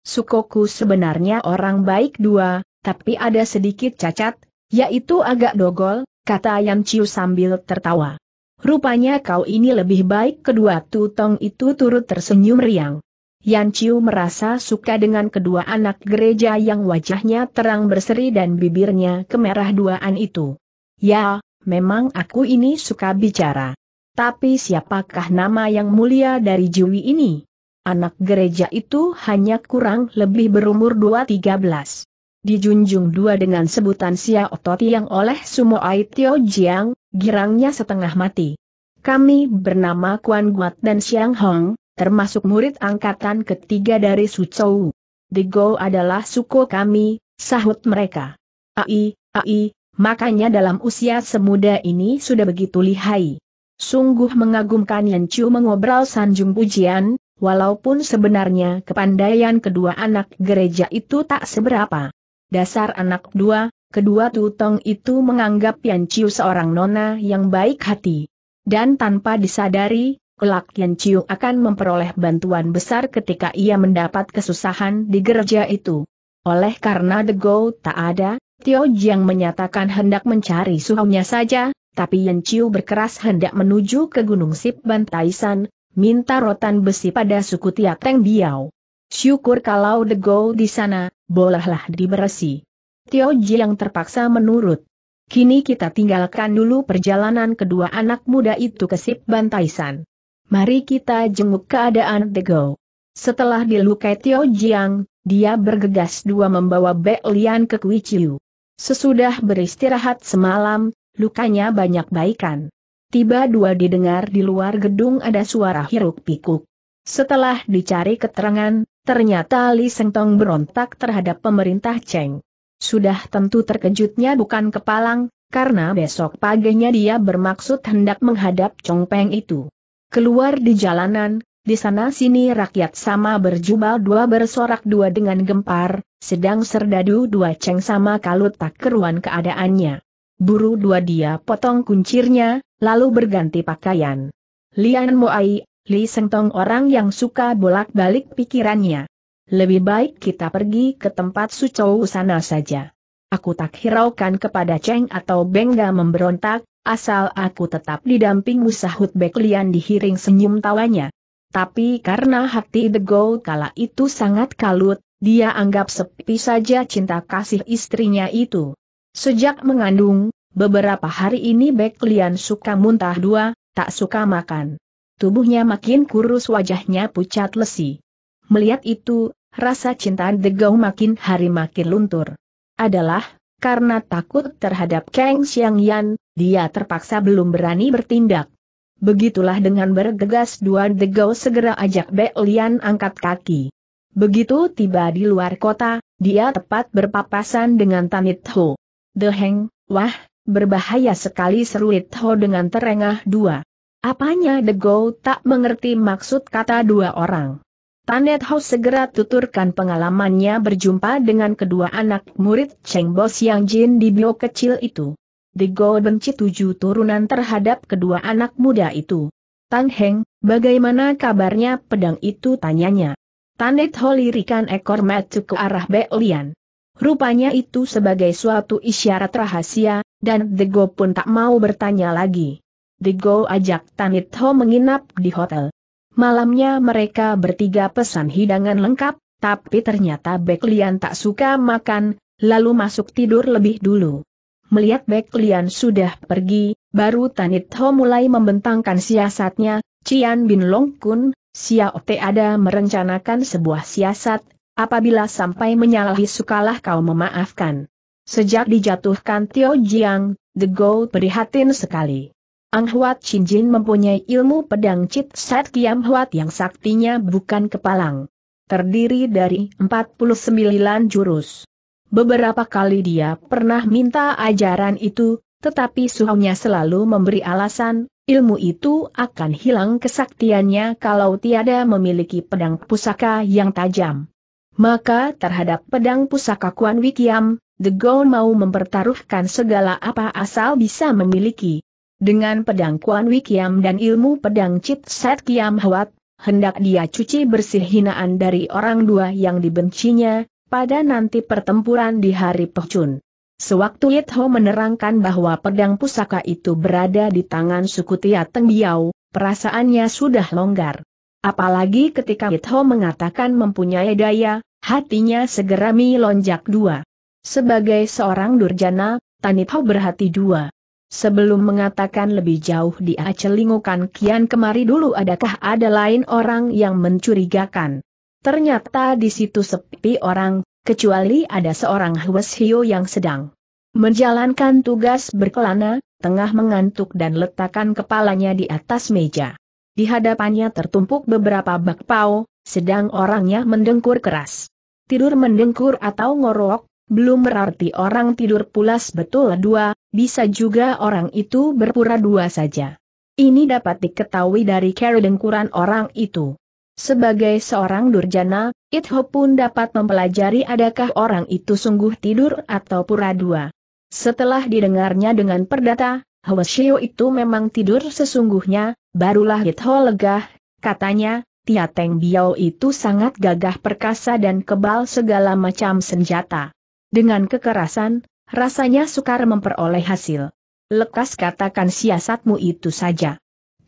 Sukoku sebenarnya orang baik dua, tapi ada sedikit cacat, yaitu agak dogol, kata Yan Chiu sambil tertawa. Rupanya kau ini lebih baik kedua tutong itu turut tersenyum riang. Yan Chiu merasa suka dengan kedua anak gereja yang wajahnya terang berseri dan bibirnya kemerah duaan itu. Ya, memang aku ini suka bicara. Tapi siapakah nama yang mulia dari Jui ini? Anak gereja itu hanya kurang lebih berumur dua tiga belas dijunjung dua dengan sebutan Sia Ototi yang oleh Sumo Aitio Jiang, girangnya setengah mati. Kami bernama Kuan Guat dan Xiang Hong, termasuk murid angkatan ketiga dari Su The Go adalah suku kami, sahut mereka. Ai, ai, makanya dalam usia semuda ini sudah begitu lihai. Sungguh mengagumkan Yan Chu mengobrol sanjung pujian, walaupun sebenarnya kepandaian kedua anak gereja itu tak seberapa dasar anak dua, kedua tutong itu menganggap Yan Chiu seorang nona yang baik hati. Dan tanpa disadari, kelak Yan Chiu akan memperoleh bantuan besar ketika ia mendapat kesusahan di gereja itu. Oleh karena The Go tak ada, Tio Jiang menyatakan hendak mencari suhunya saja, tapi Yan Chiu berkeras hendak menuju ke Gunung Sip Bantaisan, minta rotan besi pada suku Teng Biao. Syukur kalau The Go di sana, bolehlah diberesi. Tio Jiang terpaksa menurut. Kini kita tinggalkan dulu perjalanan kedua anak muda itu ke Sip Bantaisan. Mari kita jenguk keadaan The Go. Setelah dilukai Tio Jiang, dia bergegas dua membawa Be Lian ke Kui Chiu. Sesudah beristirahat semalam, lukanya banyak baikan. Tiba dua didengar di luar gedung ada suara hiruk pikuk. Setelah dicari keterangan, Ternyata Li Seng berontak terhadap pemerintah Cheng. Sudah tentu terkejutnya bukan kepalang, karena besok paginya dia bermaksud hendak menghadap Chong Peng itu. Keluar di jalanan, di sana-sini rakyat sama berjubal dua bersorak dua dengan gempar, sedang serdadu dua Cheng sama kalut tak keruan keadaannya. Buru dua dia potong kuncirnya, lalu berganti pakaian. Lian Moai Li Sengtong orang yang suka bolak-balik pikirannya. Lebih baik kita pergi ke tempat Sucou sana saja. Aku tak hiraukan kepada Cheng atau Bengga memberontak, asal aku tetap didampingi sahut Beklian dihiring senyum tawanya. Tapi karena hati The Gold kala itu sangat kalut, dia anggap sepi saja cinta kasih istrinya itu. Sejak mengandung, beberapa hari ini Beklian suka muntah dua, tak suka makan. Tubuhnya makin kurus wajahnya pucat lesi. Melihat itu, rasa cinta Degau makin hari makin luntur. Adalah, karena takut terhadap Kang Xiangyan, dia terpaksa belum berani bertindak. Begitulah dengan bergegas dua Degau segera ajak Bek Lian angkat kaki. Begitu tiba di luar kota, dia tepat berpapasan dengan Tanit Ho. The Heng, wah, berbahaya sekali seru Ho dengan terengah dua. Apanya The Go tak mengerti maksud kata dua orang. Tanet House segera tuturkan pengalamannya berjumpa dengan kedua anak murid Cheng Bos yang Jin di bio kecil itu. The Go benci tujuh turunan terhadap kedua anak muda itu. Tang Heng, bagaimana kabarnya pedang itu tanyanya. Tanet Ho lirikan ekor matu ke arah Beolian. Rupanya itu sebagai suatu isyarat rahasia, dan The Go pun tak mau bertanya lagi. The Go ajak Tanit Ho menginap di hotel. Malamnya mereka bertiga pesan hidangan lengkap, tapi ternyata Lian tak suka makan, lalu masuk tidur lebih dulu. Melihat Lian sudah pergi, baru Tanit Ho mulai membentangkan siasatnya, Cian Bin Long Kun, Xiao Te ada merencanakan sebuah siasat, apabila sampai menyalahi sukalah kau memaafkan. Sejak dijatuhkan Tio Jiang, The Gold prihatin sekali. Ang Huat Chin Jin mempunyai ilmu pedang Cit Sat Kiam Huat yang saktinya bukan kepalang. Terdiri dari 49 jurus. Beberapa kali dia pernah minta ajaran itu, tetapi suhunya selalu memberi alasan, ilmu itu akan hilang kesaktiannya kalau tiada memiliki pedang pusaka yang tajam. Maka terhadap pedang pusaka Kuan Wikiam, The Gaon mau mempertaruhkan segala apa asal bisa memiliki. Dengan pedang Kuan Wikiam dan ilmu pedang Cit Set Kiam Hwat, hendak dia cuci bersih hinaan dari orang dua yang dibencinya, pada nanti pertempuran di hari Pehcun. Sewaktu Yit Ho menerangkan bahwa pedang pusaka itu berada di tangan suku Tia Teng Biao, perasaannya sudah longgar. Apalagi ketika Yit Ho mengatakan mempunyai daya, hatinya segera melonjak dua. Sebagai seorang durjana, Tanit Ho berhati dua. Sebelum mengatakan lebih jauh dia celingukan kian kemari dulu adakah ada lain orang yang mencurigakan. Ternyata di situ sepi orang, kecuali ada seorang Hwes Hio yang sedang menjalankan tugas berkelana, tengah mengantuk dan letakkan kepalanya di atas meja. Di hadapannya tertumpuk beberapa bakpao, sedang orangnya mendengkur keras. Tidur mendengkur atau ngorok, belum berarti orang tidur pulas betul dua, bisa juga orang itu berpura dua saja. Ini dapat diketahui dari cara dengkuran orang itu. Sebagai seorang durjana, Itho pun dapat mempelajari adakah orang itu sungguh tidur atau pura dua. Setelah didengarnya dengan perdata, Hwasyo itu memang tidur sesungguhnya, barulah Itho legah, katanya, Tia Teng Biao itu sangat gagah perkasa dan kebal segala macam senjata. Dengan kekerasan, rasanya sukar memperoleh hasil. Lekas katakan siasatmu itu saja.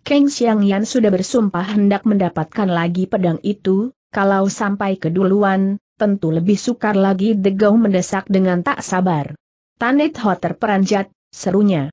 Kang Xiangyan sudah bersumpah hendak mendapatkan lagi pedang itu, kalau sampai keduluan, tentu lebih sukar lagi Degau mendesak dengan tak sabar. Tanet Ho terperanjat, serunya.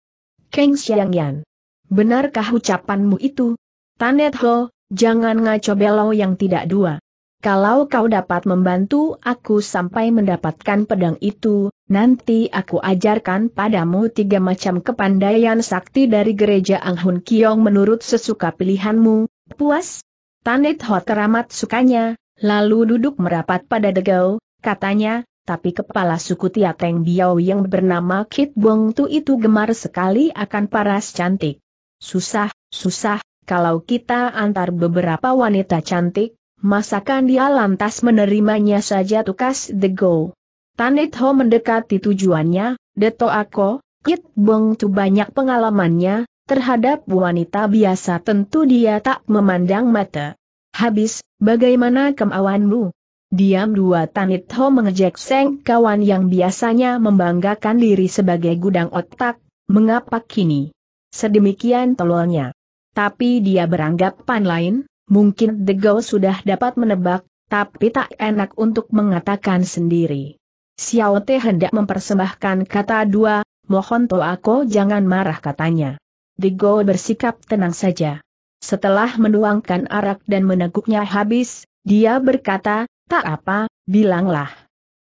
Kang Xiangyan. Benarkah ucapanmu itu? Tanet Ho, jangan ngaco belau yang tidak dua. Kalau kau dapat membantu aku sampai mendapatkan pedang itu, nanti aku ajarkan padamu tiga macam kepandaian sakti dari gereja Anghun Kiong menurut sesuka pilihanmu, puas? Tanit Hot teramat sukanya, lalu duduk merapat pada Degau, katanya, tapi kepala suku Tiateng Biao yang bernama Kit Bong Tu itu gemar sekali akan paras cantik. Susah, susah, kalau kita antar beberapa wanita cantik, Masakan dia lantas menerimanya saja tukas the go. Tanit Ho mendekati tujuannya, Deto Ako, Kit beng tu banyak pengalamannya, terhadap wanita biasa tentu dia tak memandang mata. Habis, bagaimana kemauanmu? Diam dua Tanit Ho mengejek Seng kawan yang biasanya membanggakan diri sebagai gudang otak, mengapa kini? Sedemikian tololnya. Tapi dia beranggapan lain, Mungkin Degau sudah dapat menebak, tapi tak enak untuk mengatakan sendiri. Xiao Te hendak mempersembahkan kata dua, mohon to aku jangan marah katanya. Degau bersikap tenang saja. Setelah menuangkan arak dan meneguknya habis, dia berkata, tak apa, bilanglah.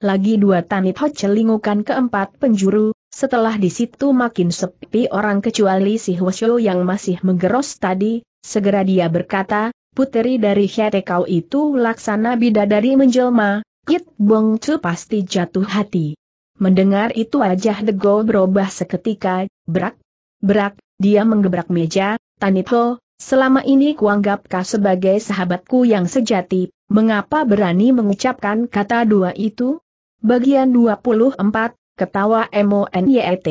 Lagi dua tanit celingukan keempat penjuru, setelah di situ makin sepi orang kecuali si Hwasyo yang masih menggeros tadi, segera dia berkata, puteri dari kau itu laksana bidadari menjelma, Kit Bong Chu pasti jatuh hati. Mendengar itu wajah Dego berubah seketika, Brak, berak, dia menggebrak meja, Tanito, selama ini kuanggap kau sebagai sahabatku yang sejati, mengapa berani mengucapkan kata dua itu? Bagian 24, Ketawa MONYET.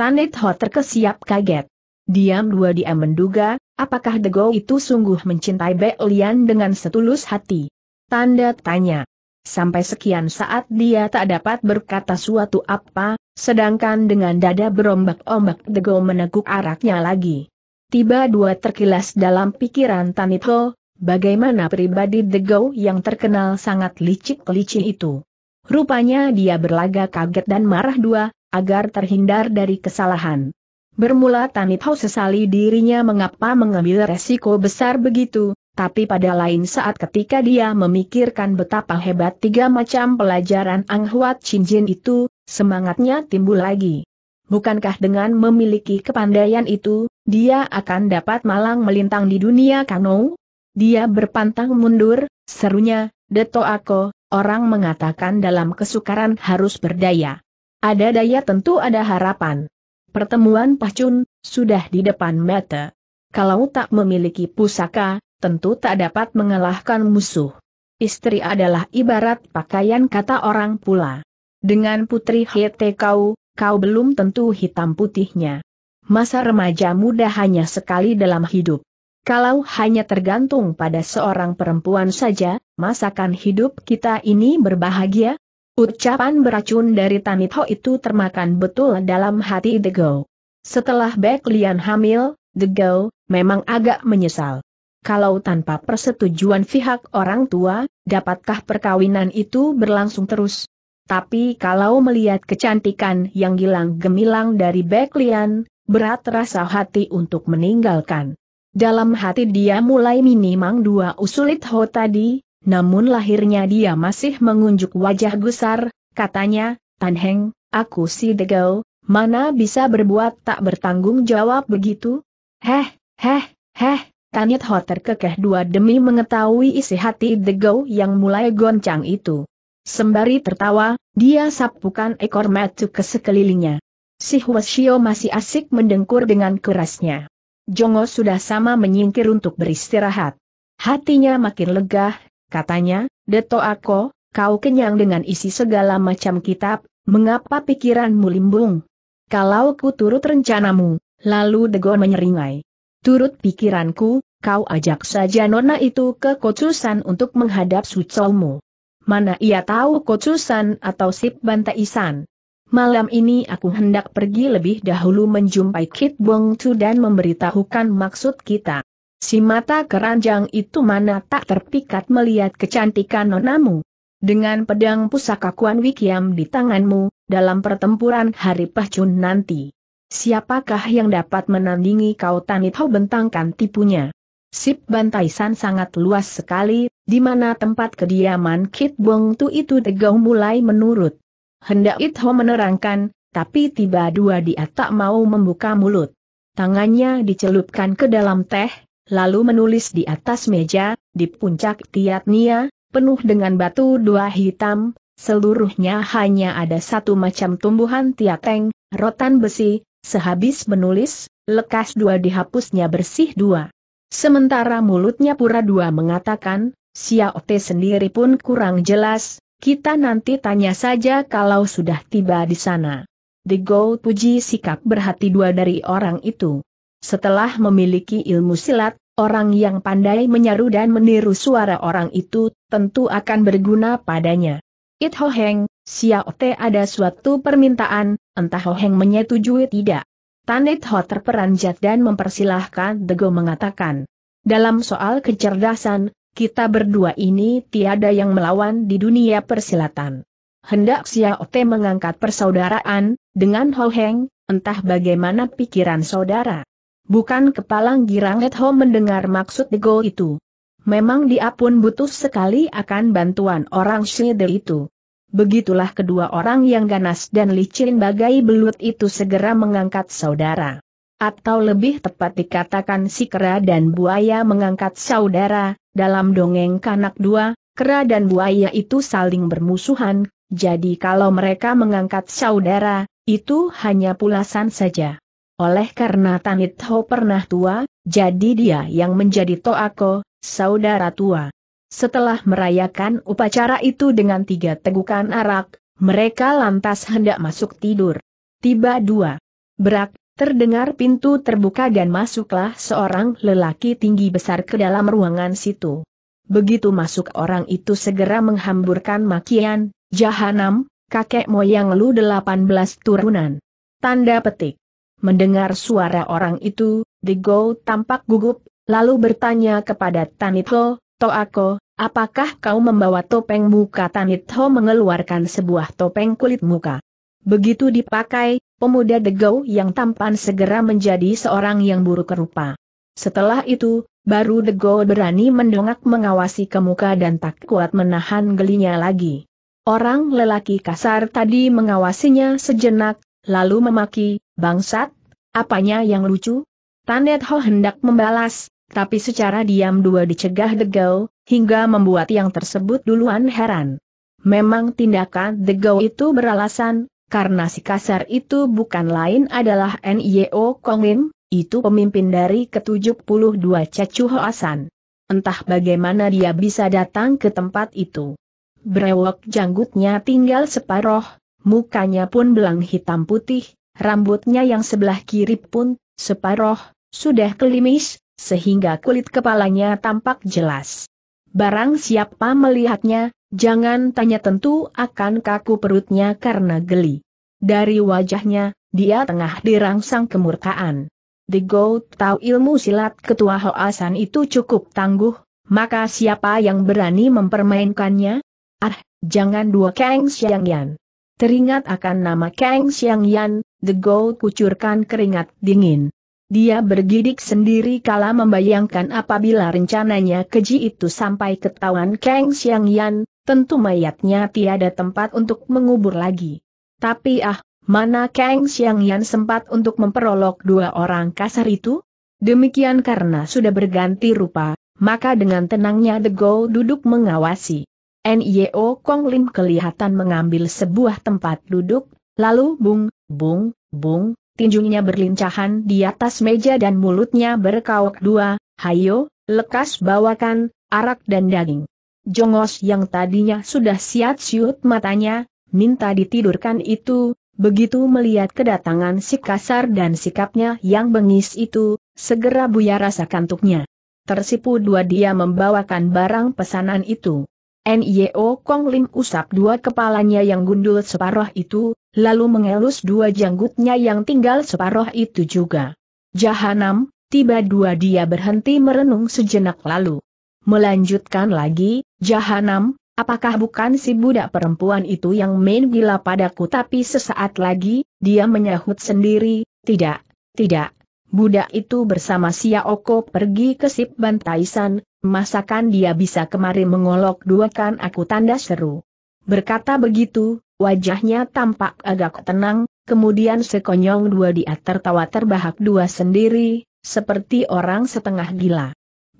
Tanit Ho terkesiap kaget diam dua dia menduga, apakah Dego itu sungguh mencintai Bek Lian dengan setulus hati? Tanda tanya. Sampai sekian saat dia tak dapat berkata suatu apa, sedangkan dengan dada berombak-ombak Dego meneguk araknya lagi. Tiba dua terkilas dalam pikiran Tanito, bagaimana pribadi Dego yang terkenal sangat licik-licik itu. Rupanya dia berlaga kaget dan marah dua, agar terhindar dari kesalahan. Bermula Tanithau sesali dirinya mengapa mengambil resiko besar begitu, tapi pada lain saat ketika dia memikirkan betapa hebat tiga macam pelajaran Ang Huat Chin Jin itu, semangatnya timbul lagi. Bukankah dengan memiliki kepandaian itu, dia akan dapat malang melintang di dunia kano? Dia berpantang mundur, serunya, Deto Ako, orang mengatakan dalam kesukaran harus berdaya. Ada daya tentu ada harapan. Pertemuan pacun, sudah di depan mata. Kalau tak memiliki pusaka, tentu tak dapat mengalahkan musuh. Istri adalah ibarat pakaian kata orang pula. Dengan putri Hete kau, kau belum tentu hitam putihnya. Masa remaja muda hanya sekali dalam hidup. Kalau hanya tergantung pada seorang perempuan saja, masakan hidup kita ini berbahagia, Ucapan beracun dari Tanitho itu termakan betul dalam hati The Go. Setelah Bek Lian hamil, Go, memang agak menyesal. Kalau tanpa persetujuan pihak orang tua, dapatkah perkawinan itu berlangsung terus? Tapi kalau melihat kecantikan yang hilang gemilang dari Bek Lian, berat rasa hati untuk meninggalkan. Dalam hati dia mulai minimang dua usulit ho tadi, namun lahirnya dia masih mengunjuk wajah gusar, katanya, Tan Heng, aku si Degau, mana bisa berbuat tak bertanggung jawab begitu? Heh, heh, heh, tanya Ho terkekeh dua demi mengetahui isi hati Degau yang mulai goncang itu. Sembari tertawa, dia sapukan ekor metu ke sekelilingnya. Si Huashio masih asik mendengkur dengan kerasnya. Jongo sudah sama menyingkir untuk beristirahat. Hatinya makin lega. Katanya, Deto Ako, kau kenyang dengan isi segala macam kitab, mengapa pikiranmu limbung? Kalau ku turut rencanamu, lalu Degon menyeringai. Turut pikiranku, kau ajak saja nona itu ke Kocusan untuk menghadap sucomu. Mana ia tahu Kocusan atau Sip Bantaisan. Malam ini aku hendak pergi lebih dahulu menjumpai Kit Bong Chu dan memberitahukan maksud kita. Si mata keranjang itu mana tak terpikat melihat kecantikan nonamu. Dengan pedang pusaka Kuan Wikiam di tanganmu, dalam pertempuran hari pahcun nanti. Siapakah yang dapat menandingi kau Tanitho bentangkan tipunya? Sip Bantaisan sangat luas sekali, di mana tempat kediaman Kit Bong Tu itu tegau mulai menurut. Hendak Itho menerangkan, tapi tiba dua dia tak mau membuka mulut. Tangannya dicelupkan ke dalam teh, lalu menulis di atas meja, di puncak Tiatnia, penuh dengan batu dua hitam, seluruhnya hanya ada satu macam tumbuhan tiateng, rotan besi, sehabis menulis, lekas dua dihapusnya bersih dua. Sementara mulutnya pura dua mengatakan, Xiaote sendiri pun kurang jelas, kita nanti tanya saja kalau sudah tiba di sana. The Go puji sikap berhati dua dari orang itu. Setelah memiliki ilmu silat, orang yang pandai menyaru dan meniru suara orang itu tentu akan berguna padanya. It Ho Heng, Xiao Te ada suatu permintaan, entah Ho Heng menyetujui tidak. Tanet Ho terperanjat dan mempersilahkan Dego mengatakan. Dalam soal kecerdasan, kita berdua ini tiada yang melawan di dunia persilatan. Hendak Xiao Te mengangkat persaudaraan, dengan Ho Heng, entah bagaimana pikiran saudara. Bukan kepalang girang Let Ho mendengar maksud Dego itu. Memang dia pun butuh sekali akan bantuan orang Shide itu. Begitulah kedua orang yang ganas dan licin bagai belut itu segera mengangkat saudara. Atau lebih tepat dikatakan si kera dan buaya mengangkat saudara, dalam dongeng kanak dua, kera dan buaya itu saling bermusuhan, jadi kalau mereka mengangkat saudara, itu hanya pulasan saja. Oleh karena Tanit Ho pernah tua, jadi dia yang menjadi Toako, saudara tua. Setelah merayakan upacara itu dengan tiga tegukan arak, mereka lantas hendak masuk tidur. Tiba dua. Berak, terdengar pintu terbuka dan masuklah seorang lelaki tinggi besar ke dalam ruangan situ. Begitu masuk orang itu segera menghamburkan makian, jahanam, kakek moyang lu delapan belas turunan. Tanda petik. Mendengar suara orang itu, Digo tampak gugup, lalu bertanya kepada Tanito, Toako, apakah kau membawa topeng muka Tanito mengeluarkan sebuah topeng kulit muka? Begitu dipakai, pemuda Digo yang tampan segera menjadi seorang yang buruk rupa. Setelah itu, baru Go berani mendongak mengawasi ke muka dan tak kuat menahan gelinya lagi. Orang lelaki kasar tadi mengawasinya sejenak, lalu memaki, bangsat, apanya yang lucu? Tanet Ho hendak membalas, tapi secara diam dua dicegah Degau, hingga membuat yang tersebut duluan heran. Memang tindakan Degau itu beralasan, karena si kasar itu bukan lain adalah N.I.O. Kongin, itu pemimpin dari ke-72 Cacu Hoasan. Entah bagaimana dia bisa datang ke tempat itu. Brewok janggutnya tinggal separoh, mukanya pun belang hitam putih, rambutnya yang sebelah kiri pun, separoh, sudah kelimis, sehingga kulit kepalanya tampak jelas. Barang siapa melihatnya, jangan tanya tentu akan kaku perutnya karena geli. Dari wajahnya, dia tengah dirangsang kemurkaan. The Goat tahu ilmu silat ketua Hoasan itu cukup tangguh, maka siapa yang berani mempermainkannya? Ah, jangan dua yang yan. Teringat akan nama Kang Xiang Yan, The Gold kucurkan keringat dingin. Dia bergidik sendiri kala membayangkan apabila rencananya keji itu sampai ketahuan Kang Xiang Yan, tentu mayatnya tiada tempat untuk mengubur lagi. Tapi ah, mana Kang Xiang Yan sempat untuk memperolok dua orang kasar itu? Demikian karena sudah berganti rupa, maka dengan tenangnya The Gold duduk mengawasi. NIO Kong Lim kelihatan mengambil sebuah tempat duduk, lalu bung, bung, bung, tinjunya berlincahan di atas meja dan mulutnya berkaok dua, hayo, lekas bawakan, arak dan daging. Jongos yang tadinya sudah siat siut matanya, minta ditidurkan itu, begitu melihat kedatangan si kasar dan sikapnya yang bengis itu, segera buya rasa kantuknya. Tersipu dua dia membawakan barang pesanan itu. NIO Kong Lim usap dua kepalanya yang gundul separoh itu, lalu mengelus dua janggutnya yang tinggal separoh itu juga. Jahanam, tiba dua dia berhenti merenung sejenak lalu. Melanjutkan lagi, Jahanam, apakah bukan si budak perempuan itu yang main gila padaku tapi sesaat lagi, dia menyahut sendiri, tidak, tidak, Budak itu bersama Sia Oko pergi ke Sip Bantaisan, masakan dia bisa kemari mengolok dua kan aku tanda seru. Berkata begitu, wajahnya tampak agak tenang, kemudian sekonyong dua dia tertawa terbahak dua sendiri, seperti orang setengah gila.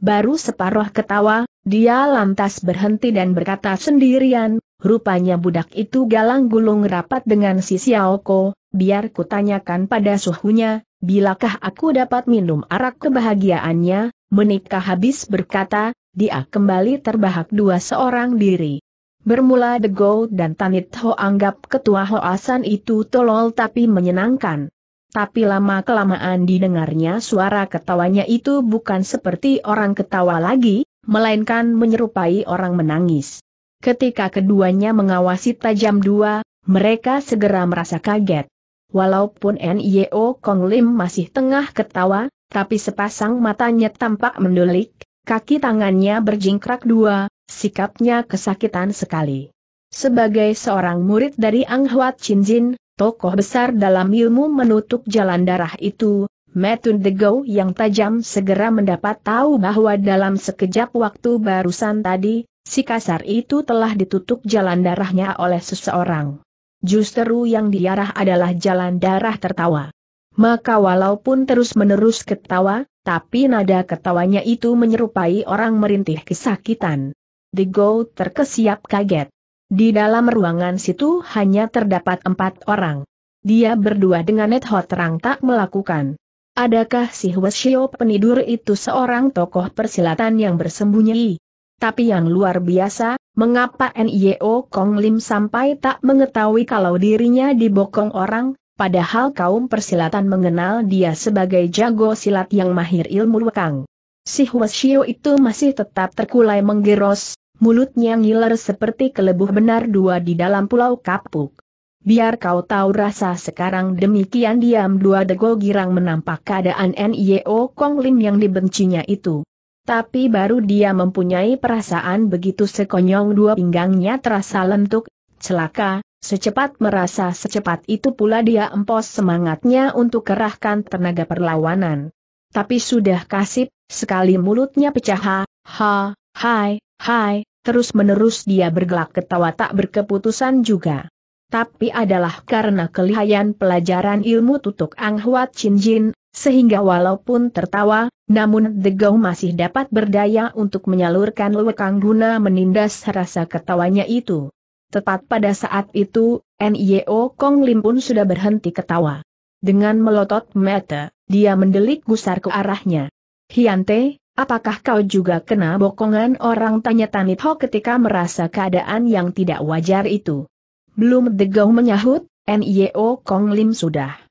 Baru separuh ketawa, dia lantas berhenti dan berkata sendirian, rupanya budak itu galang gulung rapat dengan si Siaoko, biar kutanyakan pada suhunya, bilakah aku dapat minum arak kebahagiaannya, menikah habis berkata, dia kembali terbahak dua seorang diri. Bermula Dego dan Tanit Ho anggap ketua Hoasan itu tolol tapi menyenangkan. Tapi lama-kelamaan didengarnya suara ketawanya itu bukan seperti orang ketawa lagi, melainkan menyerupai orang menangis. Ketika keduanya mengawasi tajam dua, mereka segera merasa kaget. Walaupun Nio Kong Lim masih tengah ketawa, tapi sepasang matanya tampak mendulik, kaki tangannya berjingkrak dua, sikapnya kesakitan sekali. Sebagai seorang murid dari Ang Huat Chin Jin, tokoh besar dalam ilmu menutup jalan darah itu, Metun Gou yang tajam segera mendapat tahu bahwa dalam sekejap waktu barusan tadi, si kasar itu telah ditutup jalan darahnya oleh seseorang justru yang diarah adalah jalan darah tertawa. Maka walaupun terus-menerus ketawa, tapi nada ketawanya itu menyerupai orang merintih kesakitan. The Go terkesiap kaget. Di dalam ruangan situ hanya terdapat empat orang. Dia berdua dengan Net Hot Rang tak melakukan. Adakah si Hweshio penidur itu seorang tokoh persilatan yang bersembunyi? tapi yang luar biasa, mengapa NIO Kong Lim sampai tak mengetahui kalau dirinya dibokong orang, padahal kaum persilatan mengenal dia sebagai jago silat yang mahir ilmu wakang. Si Huasio itu masih tetap terkulai menggeros, mulutnya ngiler seperti kelebuh benar dua di dalam pulau kapuk. Biar kau tahu rasa sekarang demikian diam dua dego girang menampak keadaan NIO Kong Lim yang dibencinya itu. Tapi baru dia mempunyai perasaan begitu sekonyong dua pinggangnya terasa lentuk, celaka, secepat merasa secepat itu pula dia empos semangatnya untuk kerahkan tenaga perlawanan. Tapi sudah kasip, sekali mulutnya pecah ha, ha, hai, hai, terus-menerus dia bergelak ketawa tak berkeputusan juga tapi adalah karena kelihayan pelajaran ilmu tutuk Ang Huat Chin Jin, sehingga walaupun tertawa, namun Degau masih dapat berdaya untuk menyalurkan lewekang guna menindas rasa ketawanya itu. Tepat pada saat itu, N.I.O. Kong Lim pun sudah berhenti ketawa. Dengan melotot mata, dia mendelik gusar ke arahnya. Hiante, apakah kau juga kena bokongan orang tanya Tanitho ketika merasa keadaan yang tidak wajar itu? Belum Degau menyahut, N.I.O. Kong Lim sudah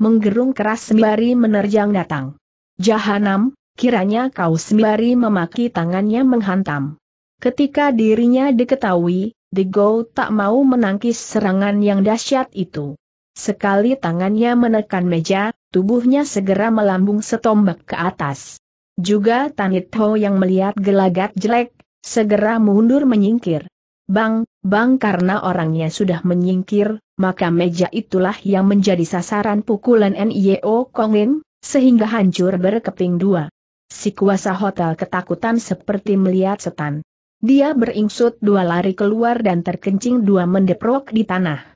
menggerung keras sembari menerjang datang. Jahanam, kiranya kau sembari memaki tangannya menghantam. Ketika dirinya diketahui, Digo tak mau menangkis serangan yang dahsyat itu. Sekali tangannya menekan meja, tubuhnya segera melambung setombak ke atas. Juga Tanit yang melihat gelagat jelek, segera mundur menyingkir bang, bang karena orangnya sudah menyingkir, maka meja itulah yang menjadi sasaran pukulan NIO Lin, sehingga hancur berkeping dua. Si kuasa hotel ketakutan seperti melihat setan. Dia beringsut dua lari keluar dan terkencing dua mendeprok di tanah.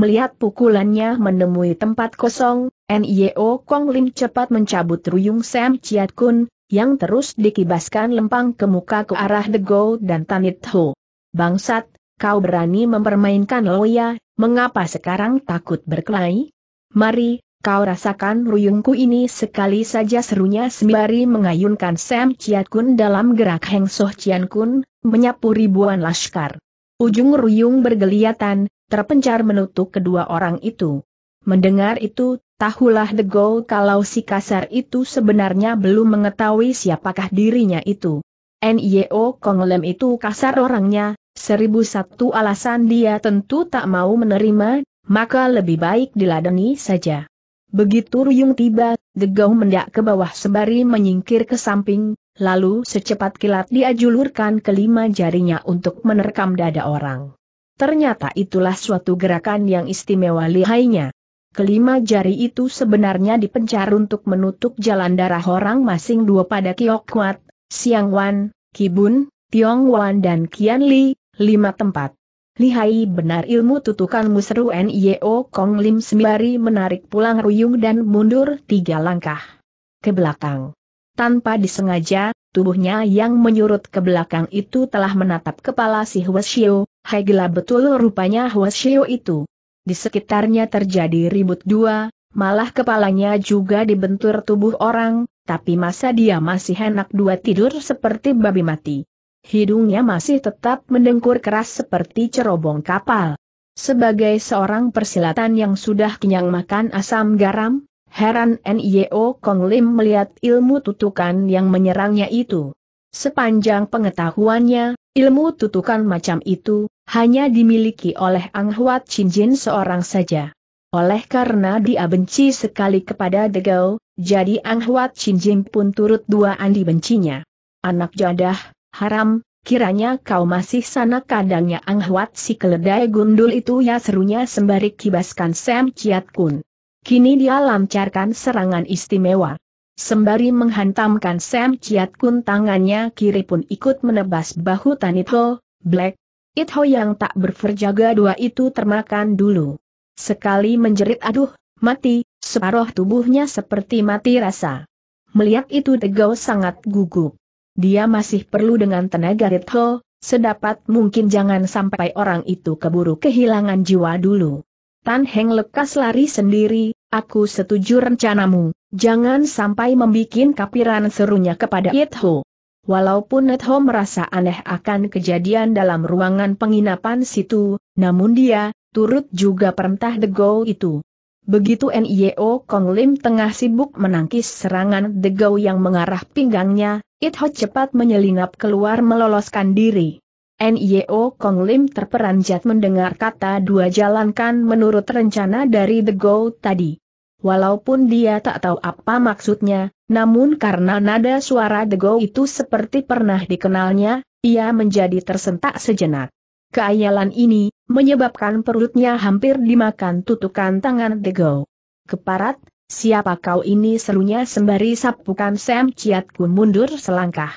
Melihat pukulannya menemui tempat kosong, NIO Kong Lin cepat mencabut ruyung Sam Chiat Kun, yang terus dikibaskan lempang ke muka ke arah The Go dan Tanit Ho. Bangsat, kau berani mempermainkan Loya, mengapa sekarang takut berkelahi? Mari, kau rasakan ruyungku ini sekali saja serunya sembari mengayunkan Sam Chiat Kun dalam gerak Heng Soh Chian Kun, menyapu ribuan laskar. Ujung ruyung bergeliatan, terpencar menutup kedua orang itu. Mendengar itu, tahulah The Goal kalau si kasar itu sebenarnya belum mengetahui siapakah dirinya itu. NIO Konglem itu kasar orangnya, seribu satu alasan dia tentu tak mau menerima, maka lebih baik diladeni saja. Begitu Ruyung tiba, Degau mendak ke bawah sebari menyingkir ke samping, lalu secepat kilat dia julurkan kelima jarinya untuk menerkam dada orang. Ternyata itulah suatu gerakan yang istimewa lihainya. Kelima jari itu sebenarnya dipencar untuk menutup jalan darah orang masing dua pada Kiok Siangwan, Siang Wan, Kibun, Tiongwan dan Kian Li, lima tempat. Lihai benar ilmu tutukan seru Nio Kong Lim sembari menarik pulang ruyung dan mundur tiga langkah ke belakang. Tanpa disengaja, tubuhnya yang menyurut ke belakang itu telah menatap kepala si hai gila betul rupanya Huashio itu. Di sekitarnya terjadi ribut dua, malah kepalanya juga dibentur tubuh orang, tapi masa dia masih enak dua tidur seperti babi mati. Hidungnya masih tetap mendengkur keras seperti cerobong kapal. Sebagai seorang persilatan yang sudah kenyang makan asam garam, heran Nio Kong Lim melihat ilmu tutukan yang menyerangnya itu. Sepanjang pengetahuannya, ilmu tutukan macam itu, hanya dimiliki oleh Ang Huat Chin Jin seorang saja. Oleh karena dia benci sekali kepada Degau, jadi Ang Huat Chin Jin pun turut duaan dibencinya. Anak jadah, haram, kiranya kau masih sana kadangnya Ang si keledai gundul itu ya serunya sembari kibaskan Sam Chiat Kun. Kini dia lancarkan serangan istimewa. Sembari menghantamkan Sam Chiat Kun tangannya kiri pun ikut menebas bahu Tanito, Black. Itho yang tak berverjaga dua itu termakan dulu. Sekali menjerit aduh, mati, separuh tubuhnya seperti mati rasa. Melihat itu Tegau sangat gugup. Dia masih perlu dengan tenaga Ritho, sedapat mungkin jangan sampai orang itu keburu kehilangan jiwa dulu. Tan Heng lekas lari sendiri, aku setuju rencanamu, jangan sampai membuat kapiran serunya kepada Yitho. Walaupun Netho merasa aneh akan kejadian dalam ruangan penginapan situ, namun dia, turut juga perintah The Go itu. Begitu NIO e Kong Lim tengah sibuk menangkis serangan The Go yang mengarah pinggangnya, Itho cepat menyelinap keluar meloloskan diri. NIO Kong Lim terperanjat mendengar kata dua jalankan menurut rencana dari The Go tadi. Walaupun dia tak tahu apa maksudnya, namun karena nada suara The Go itu seperti pernah dikenalnya, ia menjadi tersentak sejenak. Keayalan ini, menyebabkan perutnya hampir dimakan tutukan tangan The Go. Keparat, Siapa kau ini serunya sembari sapukan Sam Chiat Kun mundur selangkah.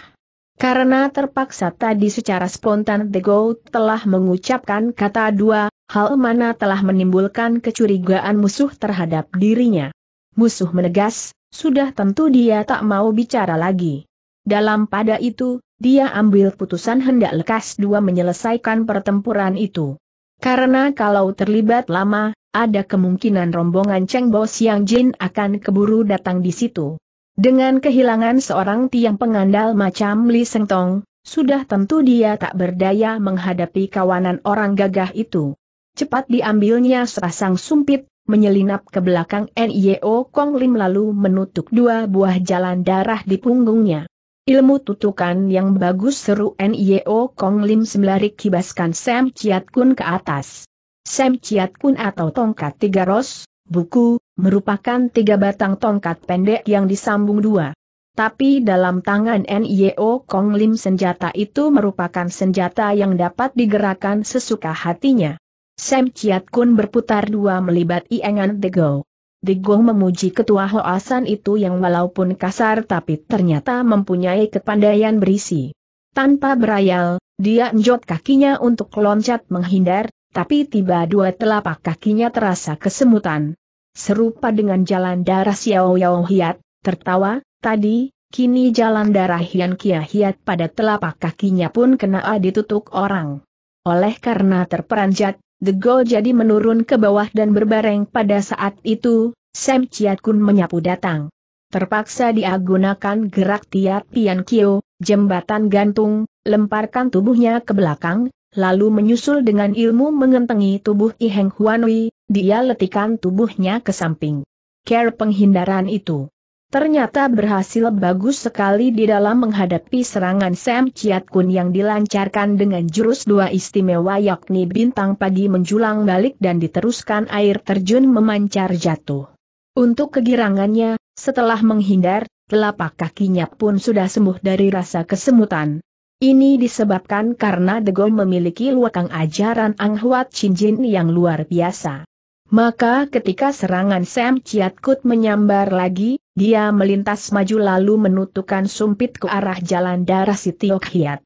Karena terpaksa tadi secara spontan The Go telah mengucapkan kata dua, hal mana telah menimbulkan kecurigaan musuh terhadap dirinya. Musuh menegas, sudah tentu dia tak mau bicara lagi. Dalam pada itu, dia ambil putusan hendak lekas dua menyelesaikan pertempuran itu. Karena kalau terlibat lama, ada kemungkinan rombongan Cheng Bo Siang Jin akan keburu datang di situ. Dengan kehilangan seorang tiang pengandal macam Li Seng Tong, sudah tentu dia tak berdaya menghadapi kawanan orang gagah itu. Cepat diambilnya serasang sumpit, menyelinap ke belakang NIO e Kong Lim lalu menutup dua buah jalan darah di punggungnya. Ilmu tutukan yang bagus seru NIO e Kong Lim sembari kibaskan Sam Chiat Kun ke atas. Sem ciat Kun atau tongkat tiga ros, buku, merupakan tiga batang tongkat pendek yang disambung dua. Tapi dalam tangan NIO Kong Lim senjata itu merupakan senjata yang dapat digerakkan sesuka hatinya. Sem ciat Kun berputar dua melibat Iengan The go memuji ketua Hoasan itu yang walaupun kasar tapi ternyata mempunyai kepandaian berisi. Tanpa berayal, dia njot kakinya untuk loncat menghindar, tapi tiba dua telapak kakinya terasa kesemutan. Serupa dengan jalan darah Xiao Yao Hiat, tertawa, tadi, kini jalan darah Hian Kia Hiat pada telapak kakinya pun kena ditutup orang. Oleh karena terperanjat, The goal jadi menurun ke bawah dan berbareng pada saat itu, Sam Chiat Kun menyapu datang. Terpaksa diagunakan gerak tiap Pian Kio, jembatan gantung, lemparkan tubuhnya ke belakang, lalu menyusul dengan ilmu mengentengi tubuh I Heng Huanui, dia letikan tubuhnya ke samping. Care penghindaran itu ternyata berhasil bagus sekali di dalam menghadapi serangan Sam Chiat Kun yang dilancarkan dengan jurus dua istimewa yakni bintang pagi menjulang balik dan diteruskan air terjun memancar jatuh. Untuk kegirangannya, setelah menghindar, telapak kakinya pun sudah sembuh dari rasa kesemutan. Ini disebabkan karena Degol memiliki luakang ajaran Ang Huat Chinjin yang luar biasa. Maka ketika serangan Sam Chiat Kut menyambar lagi, dia melintas maju lalu menutupkan sumpit ke arah jalan darah si Tiok Hiat.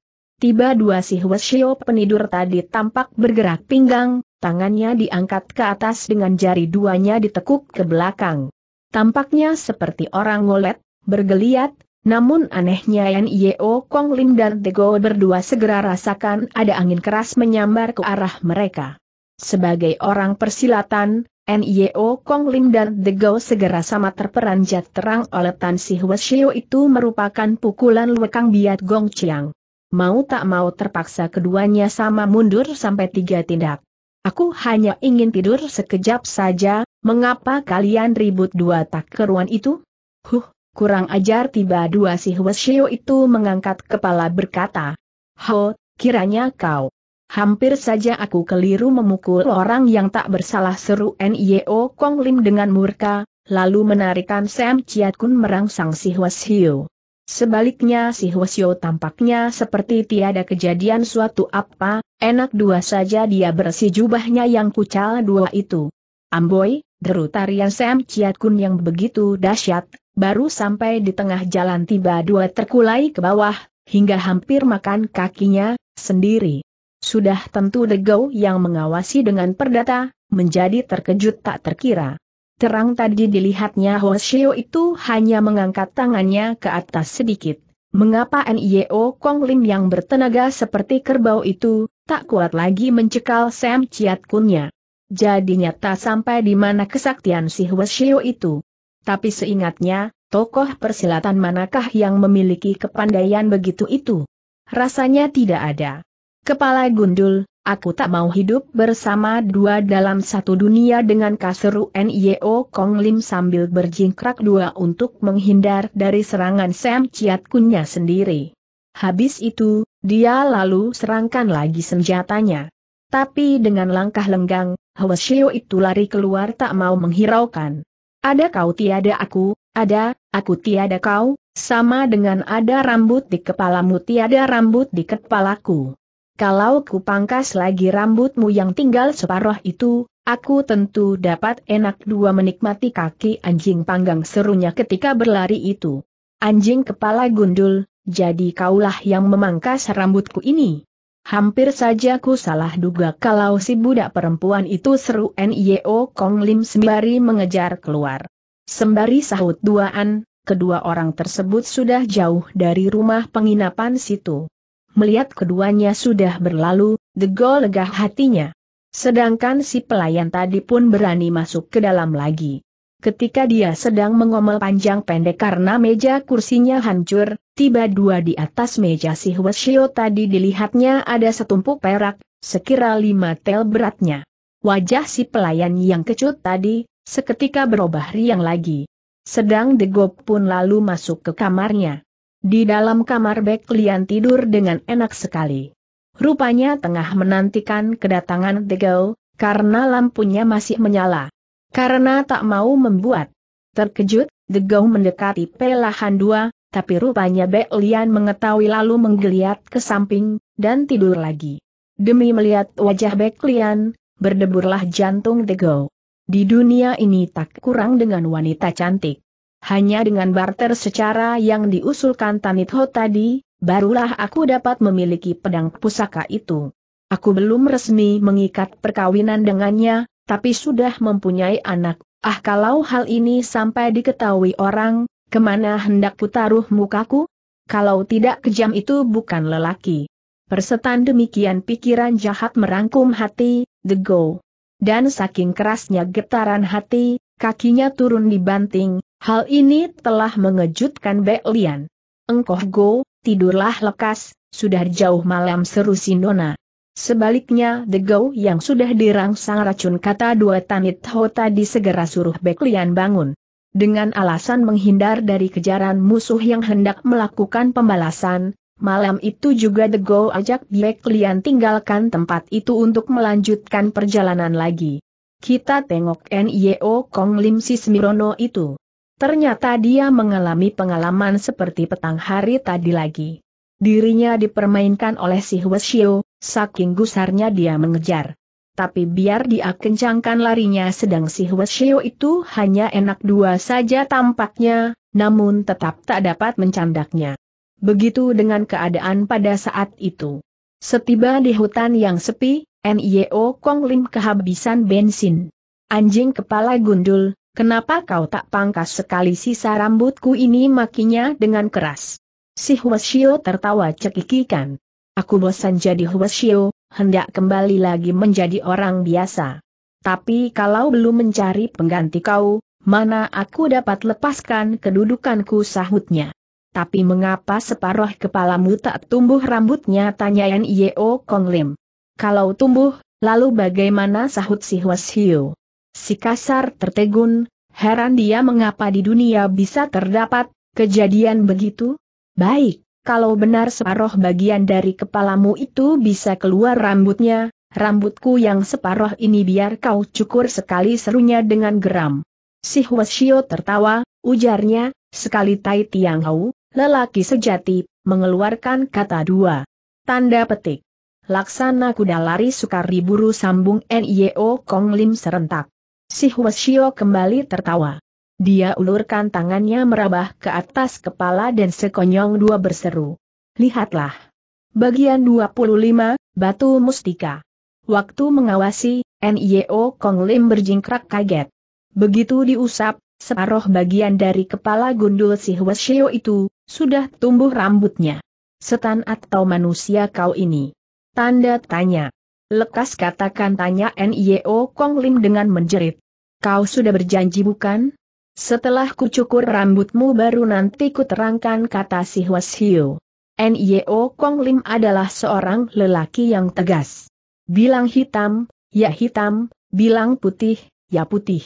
Tiba dua si Hwasyo penidur tadi tampak bergerak pinggang, tangannya diangkat ke atas dengan jari duanya ditekuk ke belakang. Tampaknya seperti orang ngolet, bergeliat, namun anehnya Yan Yeo Kong Lim dan Tego berdua segera rasakan ada angin keras menyambar ke arah mereka. Sebagai orang persilatan, NIO Kong Lim dan The Go segera sama terperanjat terang oleh Tan Si Shio itu merupakan pukulan lekang biat Gong Chiang. Mau tak mau terpaksa keduanya sama mundur sampai tiga tindak. Aku hanya ingin tidur sekejap saja, mengapa kalian ribut dua tak keruan itu? Huh, Kurang ajar tiba dua si Huasio itu mengangkat kepala berkata, Ho, kiranya kau. Hampir saja aku keliru memukul orang yang tak bersalah seru N.I.O. Kong Lim dengan murka, lalu menarikan Sam Chiat Kun merangsang si Huasio. Sebaliknya si Hwasyo tampaknya seperti tiada kejadian suatu apa, enak dua saja dia bersih jubahnya yang kucal dua itu. Amboi, deru tarian Sam Chiat Kun yang begitu dahsyat, Baru sampai di tengah jalan tiba dua terkulai ke bawah, hingga hampir makan kakinya, sendiri. Sudah tentu Degau yang mengawasi dengan perdata, menjadi terkejut tak terkira. Terang tadi dilihatnya Hoshio itu hanya mengangkat tangannya ke atas sedikit. Mengapa N.I.O. Kong Lim yang bertenaga seperti kerbau itu, tak kuat lagi mencekal Sam Chiat Kunnya. Jadi nyata sampai di mana kesaktian si Hoshio itu. Tapi seingatnya, tokoh persilatan manakah yang memiliki kepandaian begitu itu? Rasanya tidak ada. Kepala gundul, aku tak mau hidup bersama dua dalam satu dunia dengan kaseru N.Y.O. Kong Lim sambil berjingkrak dua untuk menghindar dari serangan Sam Chiat Kunnya sendiri. Habis itu, dia lalu serangkan lagi senjatanya. Tapi dengan langkah lenggang, Hwasyo itu lari keluar tak mau menghiraukan. Ada kau tiada aku, ada, aku tiada kau, sama dengan ada rambut di kepalamu tiada rambut di kepalaku. Kalau ku pangkas lagi rambutmu yang tinggal separuh itu, aku tentu dapat enak dua menikmati kaki anjing panggang serunya ketika berlari itu. Anjing kepala gundul, jadi kaulah yang memangkas rambutku ini. Hampir saja ku salah duga kalau si budak perempuan itu seru N.I.O. Kong Lim sembari mengejar keluar. Sembari sahut duaan, kedua orang tersebut sudah jauh dari rumah penginapan situ. Melihat keduanya sudah berlalu, degol legah hatinya. Sedangkan si pelayan tadi pun berani masuk ke dalam lagi. Ketika dia sedang mengomel panjang pendek karena meja kursinya hancur, tiba dua di atas meja si Huashio tadi dilihatnya ada setumpuk perak, sekira lima tel beratnya. Wajah si pelayan yang kecut tadi, seketika berubah riang lagi. Sedang degop pun lalu masuk ke kamarnya. Di dalam kamar Bek Lian tidur dengan enak sekali. Rupanya tengah menantikan kedatangan Degau, karena lampunya masih menyala karena tak mau membuat. Terkejut, Degau mendekati pelahan dua, tapi rupanya Bek Lian mengetahui lalu menggeliat ke samping, dan tidur lagi. Demi melihat wajah Bek Lian, berdeburlah jantung Degau. Di dunia ini tak kurang dengan wanita cantik. Hanya dengan barter secara yang diusulkan Tanit tadi, barulah aku dapat memiliki pedang pusaka itu. Aku belum resmi mengikat perkawinan dengannya, tapi sudah mempunyai anak. Ah kalau hal ini sampai diketahui orang, kemana hendak kutaruh mukaku? Kalau tidak kejam itu bukan lelaki. Persetan demikian pikiran jahat merangkum hati, the go. Dan saking kerasnya getaran hati, kakinya turun dibanting, hal ini telah mengejutkan Bek Lian. Engkoh go, tidurlah lekas, sudah jauh malam seru Sindona. Sebaliknya The Go yang sudah dirangsang racun kata dua Tanit Ho tadi segera suruh Beklian bangun. Dengan alasan menghindar dari kejaran musuh yang hendak melakukan pembalasan, malam itu juga The Go ajak Beklian tinggalkan tempat itu untuk melanjutkan perjalanan lagi. Kita tengok NIO Kong Lim Sismirono itu. Ternyata dia mengalami pengalaman seperti petang hari tadi lagi. Dirinya dipermainkan oleh si Hweshio, Saking gusarnya dia mengejar. Tapi biar dia kencangkan larinya sedang si Huashio itu hanya enak dua saja tampaknya, namun tetap tak dapat mencandaknya. Begitu dengan keadaan pada saat itu. Setiba di hutan yang sepi, Nio Kong Lim kehabisan bensin. Anjing kepala gundul, kenapa kau tak pangkas sekali sisa rambutku ini makinya dengan keras. Si Huashio tertawa cekikikan. Aku bosan jadi Huasio, hendak kembali lagi menjadi orang biasa. Tapi kalau belum mencari pengganti kau, mana aku dapat lepaskan kedudukanku sahutnya. Tapi mengapa separuh kepalamu tak tumbuh rambutnya tanyaan Yeo Kong Lim. Kalau tumbuh, lalu bagaimana sahut si Huasio? Si kasar tertegun, heran dia mengapa di dunia bisa terdapat kejadian begitu? Baik, kalau benar separoh bagian dari kepalamu itu bisa keluar rambutnya, rambutku yang separoh ini biar kau cukur sekali serunya dengan geram. Si Huasio tertawa, ujarnya, sekali Tai Tiang Hau, lelaki sejati, mengeluarkan kata dua. Tanda petik. Laksana kuda lari sukar diburu sambung NIO e Kong Lim serentak. Si Huasio kembali tertawa. Dia ulurkan tangannya merabah ke atas kepala dan sekonyong dua berseru. Lihatlah. Bagian 25, Batu Mustika. Waktu mengawasi, NIO Kong Lim berjingkrak kaget. Begitu diusap, separuh bagian dari kepala gundul si Hwasyo itu, sudah tumbuh rambutnya. Setan atau manusia kau ini? Tanda tanya. Lekas katakan tanya NIO Kong Lim dengan menjerit. Kau sudah berjanji bukan? Setelah kucukur rambutmu baru nanti kuterangkan kata si Hiu. Nio Kong Lim adalah seorang lelaki yang tegas. Bilang hitam, ya hitam, bilang putih, ya putih.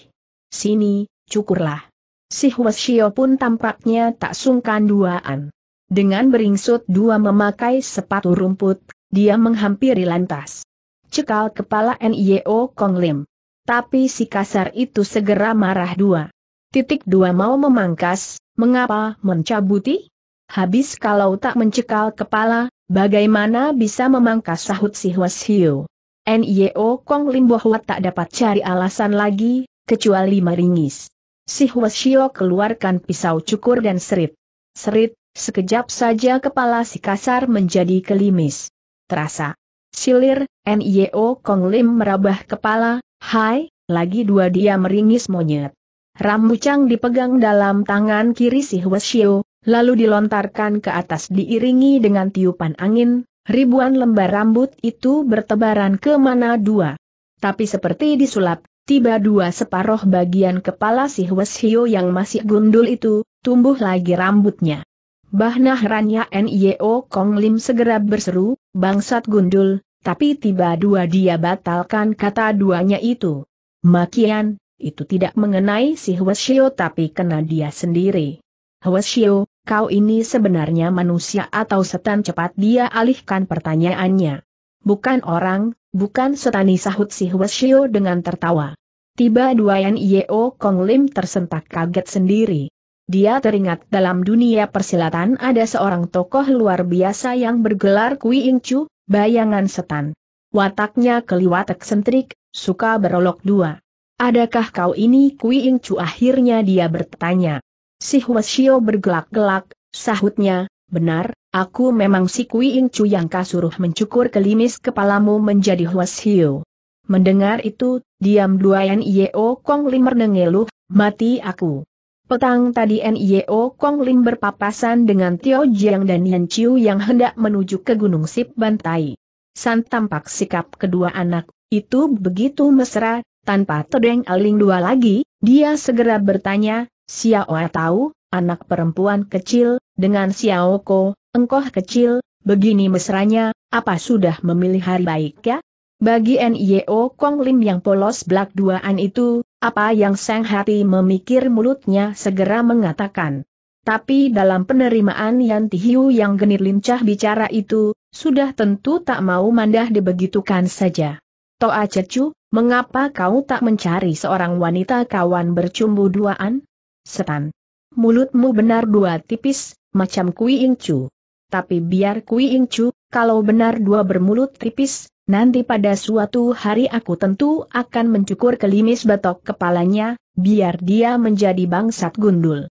Sini, cukurlah. Si Hiu pun tampaknya tak sungkan duaan. Dengan beringsut dua memakai sepatu rumput, dia menghampiri lantas. Cekal kepala Nio Kong Lim. Tapi si kasar itu segera marah dua. Titik dua mau memangkas, mengapa mencabuti? Habis kalau tak mencekal kepala, bagaimana bisa memangkas sahut si Hiu? Nio Kong Lim Bohwa tak dapat cari alasan lagi, kecuali meringis. Si Hiu keluarkan pisau cukur dan serit. Serit, sekejap saja kepala si kasar menjadi kelimis. Terasa. Silir, Nio Kong Lim merabah kepala, hai, lagi dua dia meringis monyet. Chang dipegang dalam tangan kiri si Huasio, lalu dilontarkan ke atas diiringi dengan tiupan angin, ribuan lembar rambut itu bertebaran ke mana dua. Tapi seperti disulap, tiba dua separoh bagian kepala si Huasio yang masih gundul itu, tumbuh lagi rambutnya. Bahnah Ranya Nio Kong Lim segera berseru, bangsat gundul, tapi tiba dua dia batalkan kata duanya itu. Makian, itu tidak mengenai si Hwasyo tapi kena dia sendiri. Hwasyo, kau ini sebenarnya manusia atau setan cepat dia alihkan pertanyaannya. Bukan orang, bukan setani sahut si Hwasyo dengan tertawa. Tiba dua yang Yeo Kong Lim tersentak kaget sendiri. Dia teringat dalam dunia persilatan ada seorang tokoh luar biasa yang bergelar Kui Ing Chu, bayangan setan. Wataknya keliwat eksentrik, suka berolok dua. Adakah kau ini Kui Ing Chu akhirnya dia bertanya. Si Huashio bergelak-gelak, sahutnya, benar, aku memang si Kui Ing Chu yang kasuruh mencukur kelimis kepalamu menjadi Huashio. Mendengar itu, diam dua N.I.O. E Kong Lim merdengelu, mati aku. Petang tadi N.I.O. E Kong Lim berpapasan dengan Tio Jiang dan Yan Chiu yang hendak menuju ke Gunung Sip Bantai. San tampak sikap kedua anak, itu begitu mesra, tanpa todeng aling dua lagi, dia segera bertanya, Xiaoa tahu, anak perempuan kecil, dengan Xiaoko, engkoh kecil, begini mesranya, apa sudah memilih hari baik ya? Bagi Nio Kong Lim yang polos belak duaan itu, apa yang sang hati memikir mulutnya segera mengatakan. Tapi dalam penerimaan Yan Tihiu yang genit lincah bicara itu, sudah tentu tak mau mandah dibegitukan saja. Toa Cecu, mengapa kau tak mencari seorang wanita kawan bercumbu duaan? Setan. Mulutmu benar dua tipis, macam Kui Ingcu. Tapi biar Kui Ingcu, kalau benar dua bermulut tipis, nanti pada suatu hari aku tentu akan mencukur kelimis batok kepalanya, biar dia menjadi bangsat gundul.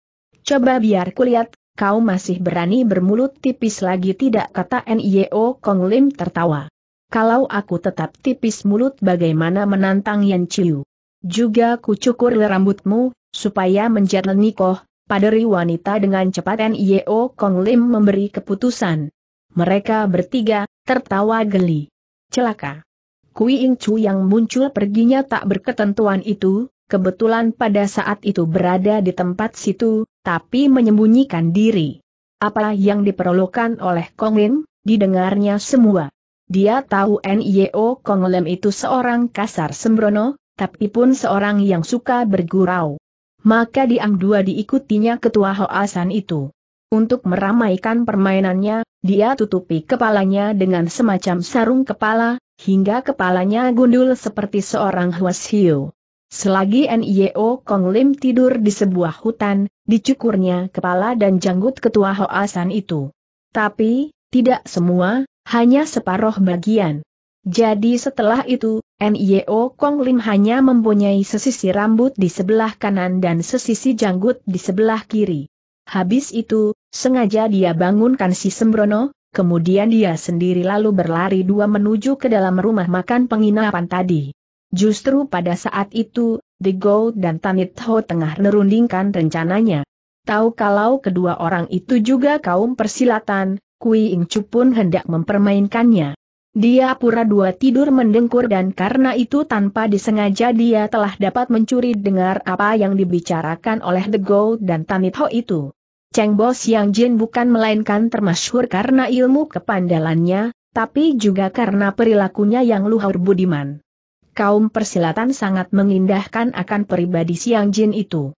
Coba biar kulihat, kau masih berani bermulut tipis lagi tidak kata N.I.O. Kong Lim tertawa. Kalau aku tetap tipis mulut bagaimana menantang Yan Chiu? Juga kucukur rambutmu, supaya menjadi koh, paderi wanita dengan cepat N.I.O. E Kong Lim memberi keputusan. Mereka bertiga, tertawa geli. Celaka. Kui Ing Chu yang muncul perginya tak berketentuan itu, kebetulan pada saat itu berada di tempat situ, tapi menyembunyikan diri. Apa yang diperlukan oleh Kong Lim, didengarnya semua. Dia tahu Nio Konglem itu seorang kasar sembrono, tapi pun seorang yang suka bergurau. Maka diang dua diikutinya ketua Hoasan itu. Untuk meramaikan permainannya, dia tutupi kepalanya dengan semacam sarung kepala, hingga kepalanya gundul seperti seorang hiu. Selagi Nio Kong Lim tidur di sebuah hutan, dicukurnya kepala dan janggut ketua Hoasan itu. Tapi, tidak semua, hanya separoh bagian. Jadi setelah itu, NIO Kong Lim hanya mempunyai sesisi rambut di sebelah kanan dan sesisi janggut di sebelah kiri. Habis itu, sengaja dia bangunkan si Sembrono, kemudian dia sendiri lalu berlari dua menuju ke dalam rumah makan penginapan tadi. Justru pada saat itu, The Gold dan Tanit Ho tengah nerundingkan rencananya. Tahu kalau kedua orang itu juga kaum persilatan, Kui Chu pun hendak mempermainkannya. Dia pura-dua tidur mendengkur dan karena itu tanpa disengaja dia telah dapat mencuri dengar apa yang dibicarakan oleh The Go dan Tanit Ho itu. Cheng Bo Siang Jin bukan melainkan termasyhur karena ilmu kepandalannya, tapi juga karena perilakunya yang luhur budiman. Kaum persilatan sangat mengindahkan akan pribadi Siang Jin itu.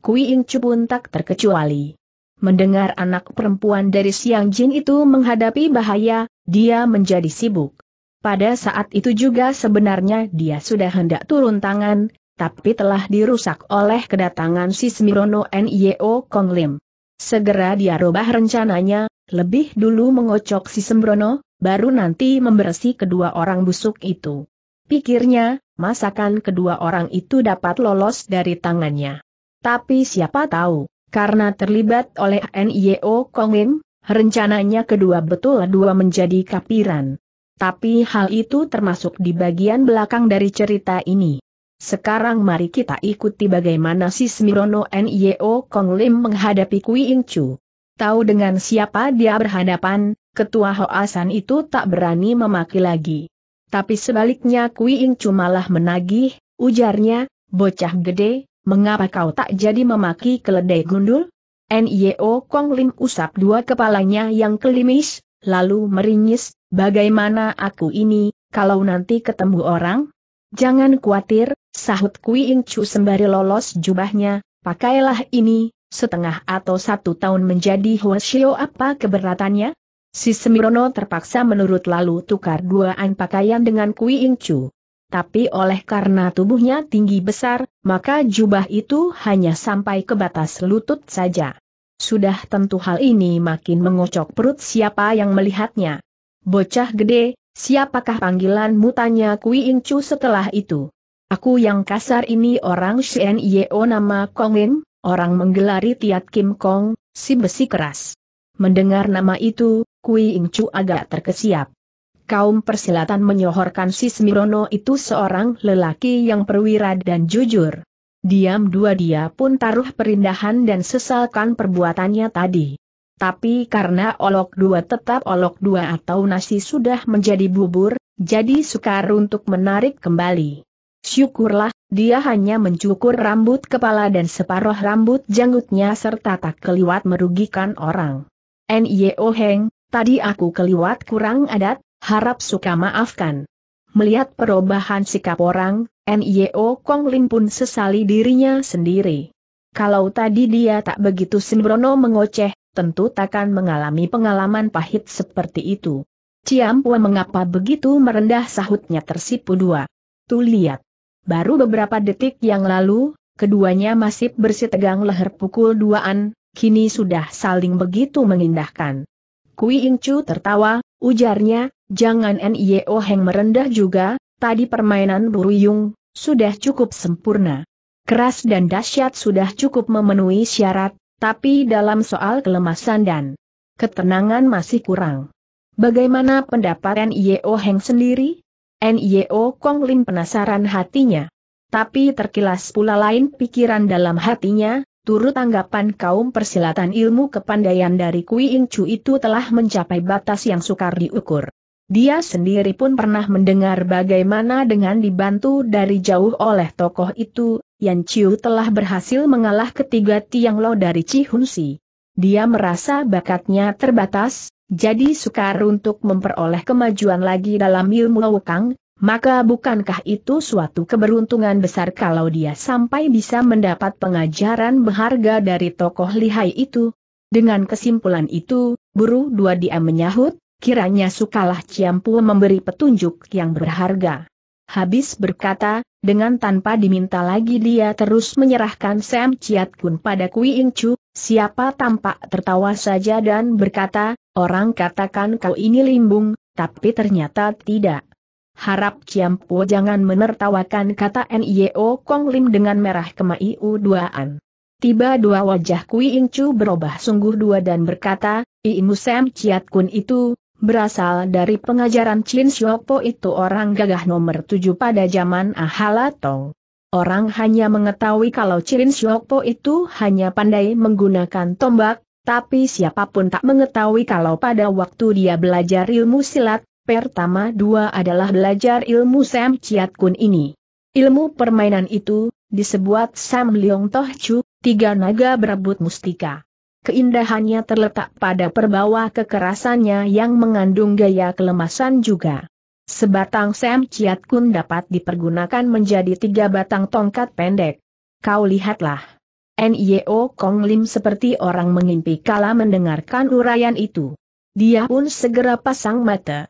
Kui Chu pun tak terkecuali. Mendengar anak perempuan dari Siang Jin itu menghadapi bahaya, dia menjadi sibuk. Pada saat itu juga sebenarnya dia sudah hendak turun tangan, tapi telah dirusak oleh kedatangan si Smirono N.Y.O. Kong Lim. Segera dia rubah rencananya, lebih dulu mengocok si Sembrono, baru nanti membersih kedua orang busuk itu. Pikirnya, masakan kedua orang itu dapat lolos dari tangannya. Tapi siapa tahu, karena terlibat oleh NIO Kongin, rencananya kedua betul-dua menjadi kapiran. Tapi hal itu termasuk di bagian belakang dari cerita ini. Sekarang mari kita ikuti bagaimana si Smirono NIO Kong Lim menghadapi Kui Ing Chu. Tahu dengan siapa dia berhadapan, ketua Hoasan itu tak berani memaki lagi. Tapi sebaliknya Kui Ing Chu malah menagih, ujarnya, bocah gede, mengapa kau tak jadi memaki keledai gundul? Nio Kong Lim usap dua kepalanya yang kelimis, lalu meringis, bagaimana aku ini, kalau nanti ketemu orang? Jangan khawatir, sahut Kui Ing Chu sembari lolos jubahnya, pakailah ini, setengah atau satu tahun menjadi Hoshio apa keberatannya? Si Semirono terpaksa menurut lalu tukar duaan pakaian dengan Kui Ing Chu tapi oleh karena tubuhnya tinggi besar, maka jubah itu hanya sampai ke batas lutut saja. Sudah tentu hal ini makin mengocok perut siapa yang melihatnya. Bocah gede, siapakah panggilanmu tanya Kui Incu setelah itu. Aku yang kasar ini orang Shen Yeo nama Kong orang menggelari Tiat Kim Kong, si besi keras. Mendengar nama itu, Kui Incu agak terkesiap kaum persilatan menyohorkan si Smirono itu seorang lelaki yang perwira dan jujur. Diam dua dia pun taruh perindahan dan sesalkan perbuatannya tadi. Tapi karena olok dua tetap olok dua atau nasi sudah menjadi bubur, jadi sukar untuk menarik kembali. Syukurlah, dia hanya mencukur rambut kepala dan separuh rambut janggutnya serta tak keliwat merugikan orang. N.Y.O. Heng, tadi aku keliwat kurang adat, harap suka maafkan. Melihat perubahan sikap orang, NIO Kong Lin pun sesali dirinya sendiri. Kalau tadi dia tak begitu sembrono mengoceh, tentu takkan mengalami pengalaman pahit seperti itu. Ciampua mengapa begitu merendah sahutnya tersipu dua. Tu lihat. Baru beberapa detik yang lalu, keduanya masih bersitegang leher pukul duaan, kini sudah saling begitu mengindahkan. Kui Chu tertawa, ujarnya, jangan N.I.O. Heng merendah juga, tadi permainan Buruyung, sudah cukup sempurna. Keras dan dahsyat sudah cukup memenuhi syarat, tapi dalam soal kelemasan dan ketenangan masih kurang. Bagaimana pendapat N.I.O. Heng sendiri? N.I.O. Kong Lin penasaran hatinya. Tapi terkilas pula lain pikiran dalam hatinya, Turut anggapan kaum persilatan ilmu kepandaian dari Kui In Chu itu telah mencapai batas yang sukar diukur. Dia sendiri pun pernah mendengar bagaimana dengan dibantu dari jauh oleh tokoh itu, Yan Chiu telah berhasil mengalah ketiga Tiang Lo dari Chi Hun Si. Dia merasa bakatnya terbatas, jadi sukar untuk memperoleh kemajuan lagi dalam ilmu Wukang, maka bukankah itu suatu keberuntungan besar kalau dia sampai bisa mendapat pengajaran berharga dari tokoh lihai itu? Dengan kesimpulan itu, buru dua dia menyahut, kiranya sukalah Ciampu memberi petunjuk yang berharga. Habis berkata, dengan tanpa diminta lagi dia terus menyerahkan Sam Ciat Kun pada Kui Ing Chu, siapa tampak tertawa saja dan berkata, orang katakan kau ini limbung, tapi ternyata tidak. Harap Po jangan menertawakan kata Nio Kong Lim dengan merah kemaiu duaan. Tiba dua wajah Kui ing Chu berubah sungguh dua dan berkata, mu Sam ciat Kun itu, berasal dari pengajaran Chin Siopo itu orang gagah nomor tujuh pada zaman Ahala Tong. Orang hanya mengetahui kalau Chin Siopo itu hanya pandai menggunakan tombak, tapi siapapun tak mengetahui kalau pada waktu dia belajar ilmu silat, Pertama dua adalah belajar ilmu Sam Chiat Kun ini. Ilmu permainan itu, disebut Sam Leong Toh Chu, tiga naga berebut mustika. Keindahannya terletak pada perbawa kekerasannya yang mengandung gaya kelemasan juga. Sebatang Sam Chiat Kun dapat dipergunakan menjadi tiga batang tongkat pendek. Kau lihatlah. N.I.O. Kong Lim seperti orang mengimpi kala mendengarkan uraian itu. Dia pun segera pasang mata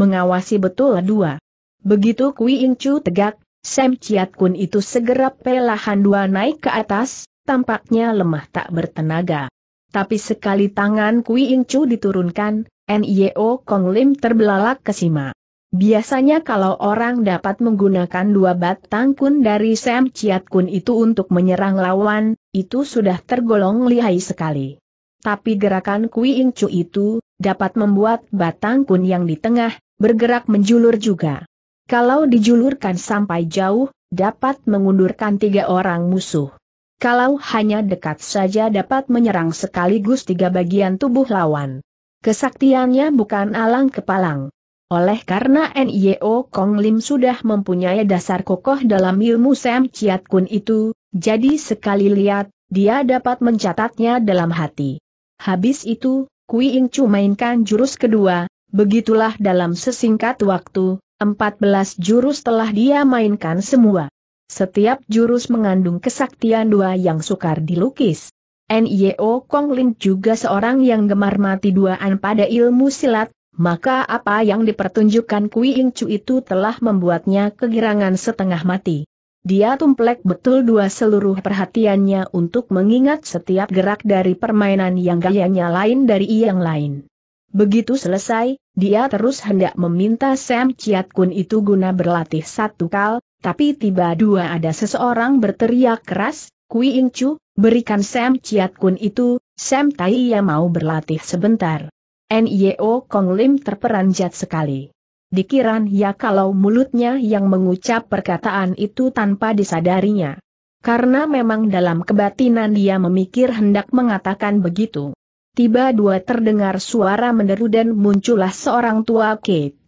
mengawasi betul dua. Begitu Kui Chu tegak, Sam Chiat Kun itu segera pelahan dua naik ke atas, tampaknya lemah tak bertenaga. Tapi sekali tangan Kui Chu diturunkan, NIO Kong Lim terbelalak ke sima. Biasanya kalau orang dapat menggunakan dua batang kun dari Sam Chiat Kun itu untuk menyerang lawan, itu sudah tergolong lihai sekali. Tapi gerakan Kui Chu itu, dapat membuat batang kun yang di tengah, bergerak menjulur juga. Kalau dijulurkan sampai jauh, dapat mengundurkan tiga orang musuh. Kalau hanya dekat saja dapat menyerang sekaligus tiga bagian tubuh lawan. Kesaktiannya bukan alang kepalang. Oleh karena NIO Kong Lim sudah mempunyai dasar kokoh dalam ilmu Sam Chiat Kun itu, jadi sekali lihat, dia dapat mencatatnya dalam hati. Habis itu, Kui Ing Chu mainkan jurus kedua, Begitulah dalam sesingkat waktu, 14 jurus telah dia mainkan semua. Setiap jurus mengandung kesaktian dua yang sukar dilukis. N.I.O. Kong Lin juga seorang yang gemar mati duaan pada ilmu silat, maka apa yang dipertunjukkan Kui Ing Chu itu telah membuatnya kegirangan setengah mati. Dia tumplek betul dua seluruh perhatiannya untuk mengingat setiap gerak dari permainan yang gayanya lain dari yang lain. Begitu selesai, dia terus hendak meminta Sam Ciat Kun itu guna berlatih satu kali, tapi tiba dua ada seseorang berteriak keras, Kui Ing Chu, berikan Sam Ciat Kun itu, Sam Tai ya mau berlatih sebentar. Nio Kong Lim terperanjat sekali. Dikiran ya kalau mulutnya yang mengucap perkataan itu tanpa disadarinya. Karena memang dalam kebatinan dia memikir hendak mengatakan begitu tiba dua terdengar suara menderu dan muncullah seorang tua Kate.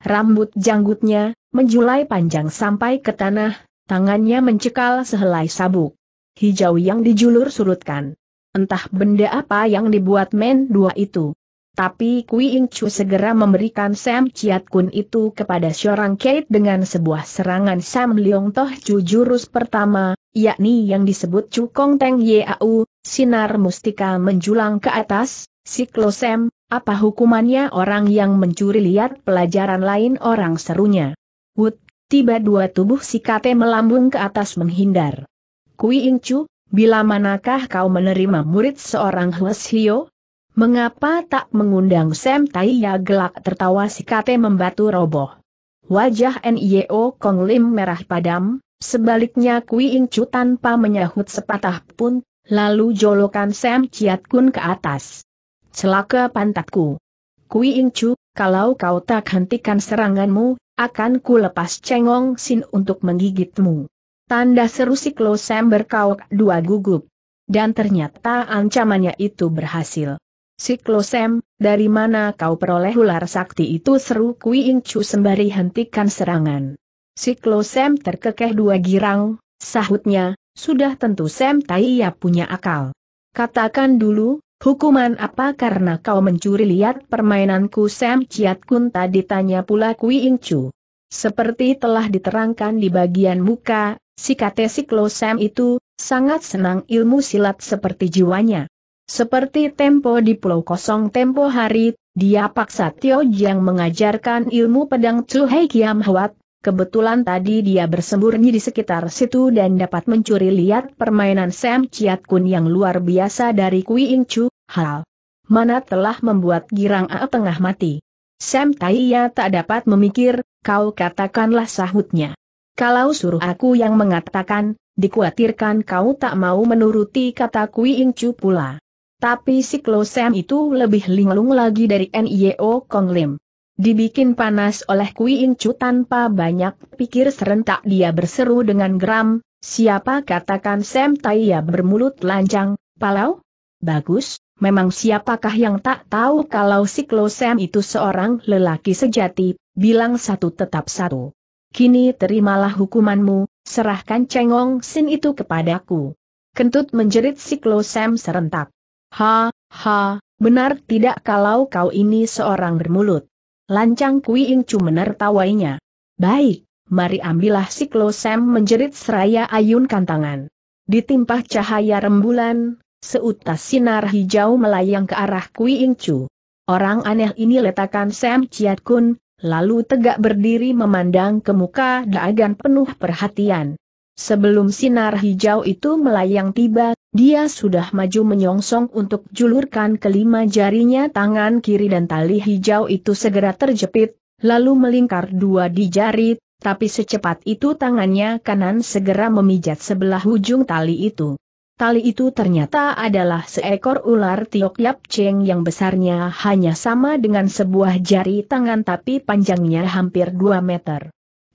Rambut janggutnya, menjulai panjang sampai ke tanah, tangannya mencekal sehelai sabuk. Hijau yang dijulur surutkan. Entah benda apa yang dibuat men dua itu. Tapi Kui Ing Chu segera memberikan Sam Chiat Kun itu kepada seorang Kate dengan sebuah serangan Sam Leong Toh Chu jurus pertama, yakni yang disebut Chu Kong Teng Yau, sinar mustika menjulang ke atas, siklo Sam, apa hukumannya orang yang mencuri lihat pelajaran lain orang serunya. Wut, tiba dua tubuh si kate melambung ke atas menghindar. Kui Ing Chu, bila manakah kau menerima murid seorang Hwes Hio? Mengapa tak mengundang Sam Taiya gelak tertawa si kate membatu roboh? Wajah N.I.O. Kong Lim merah padam, sebaliknya Kui In Chu tanpa menyahut sepatah pun, lalu jolokan Sam Chiat Kun ke atas. Celaka pantatku. Kui In Chu, kalau kau tak hentikan seranganmu, akan ku lepas cengong sin untuk menggigitmu. Tanda seru si Sam berkauk dua gugup. Dan ternyata ancamannya itu berhasil. Siklosem, dari mana kau peroleh ular sakti itu seru Kui Chu sembari hentikan serangan. Siklosem terkekeh dua girang, sahutnya, sudah tentu Sem Taiya punya akal. Katakan dulu, hukuman apa karena kau mencuri lihat permainanku Sem Ciat Kun tadi tanya pula Kui Chu. Seperti telah diterangkan di bagian muka, si kate Siklosem itu, sangat senang ilmu silat seperti jiwanya. Seperti tempo di pulau kosong tempo hari, dia paksa Tio Jiang mengajarkan ilmu pedang Chu Hei Kiam Huat, kebetulan tadi dia bersembunyi di sekitar situ dan dapat mencuri lihat permainan Sam Chiat Kun yang luar biasa dari Kui Ying Chu, hal. Mana telah membuat Girang A tengah mati. Sam Taiya tak dapat memikir, kau katakanlah sahutnya. Kalau suruh aku yang mengatakan, dikhawatirkan kau tak mau menuruti kata Kui Ying Chu pula. Tapi si itu lebih linglung lagi dari NIO Kong Lim. Dibikin panas oleh Kui Incu tanpa banyak pikir serentak dia berseru dengan geram, siapa katakan Sam Taiya bermulut lancang, palau? Bagus, memang siapakah yang tak tahu kalau si itu seorang lelaki sejati, bilang satu tetap satu. Kini terimalah hukumanmu, serahkan cengong sin itu kepadaku. Kentut menjerit si serentak. Ha, ha, benar tidak kalau kau ini seorang bermulut. Lancang Kui Ing Chu menertawainya. Baik, mari ambillah siklo Sam menjerit seraya ayunkan tangan. Ditimpah cahaya rembulan, seutas sinar hijau melayang ke arah Kui Ing Orang aneh ini letakkan Sam Chiat Kun, lalu tegak berdiri memandang ke muka Daagan penuh perhatian. Sebelum sinar hijau itu melayang tiba, dia sudah maju menyongsong untuk julurkan kelima jarinya tangan kiri dan tali hijau itu segera terjepit, lalu melingkar dua di jari, tapi secepat itu tangannya kanan segera memijat sebelah ujung tali itu. Tali itu ternyata adalah seekor ular Tiok Yap Cheng yang besarnya hanya sama dengan sebuah jari tangan tapi panjangnya hampir 2 meter.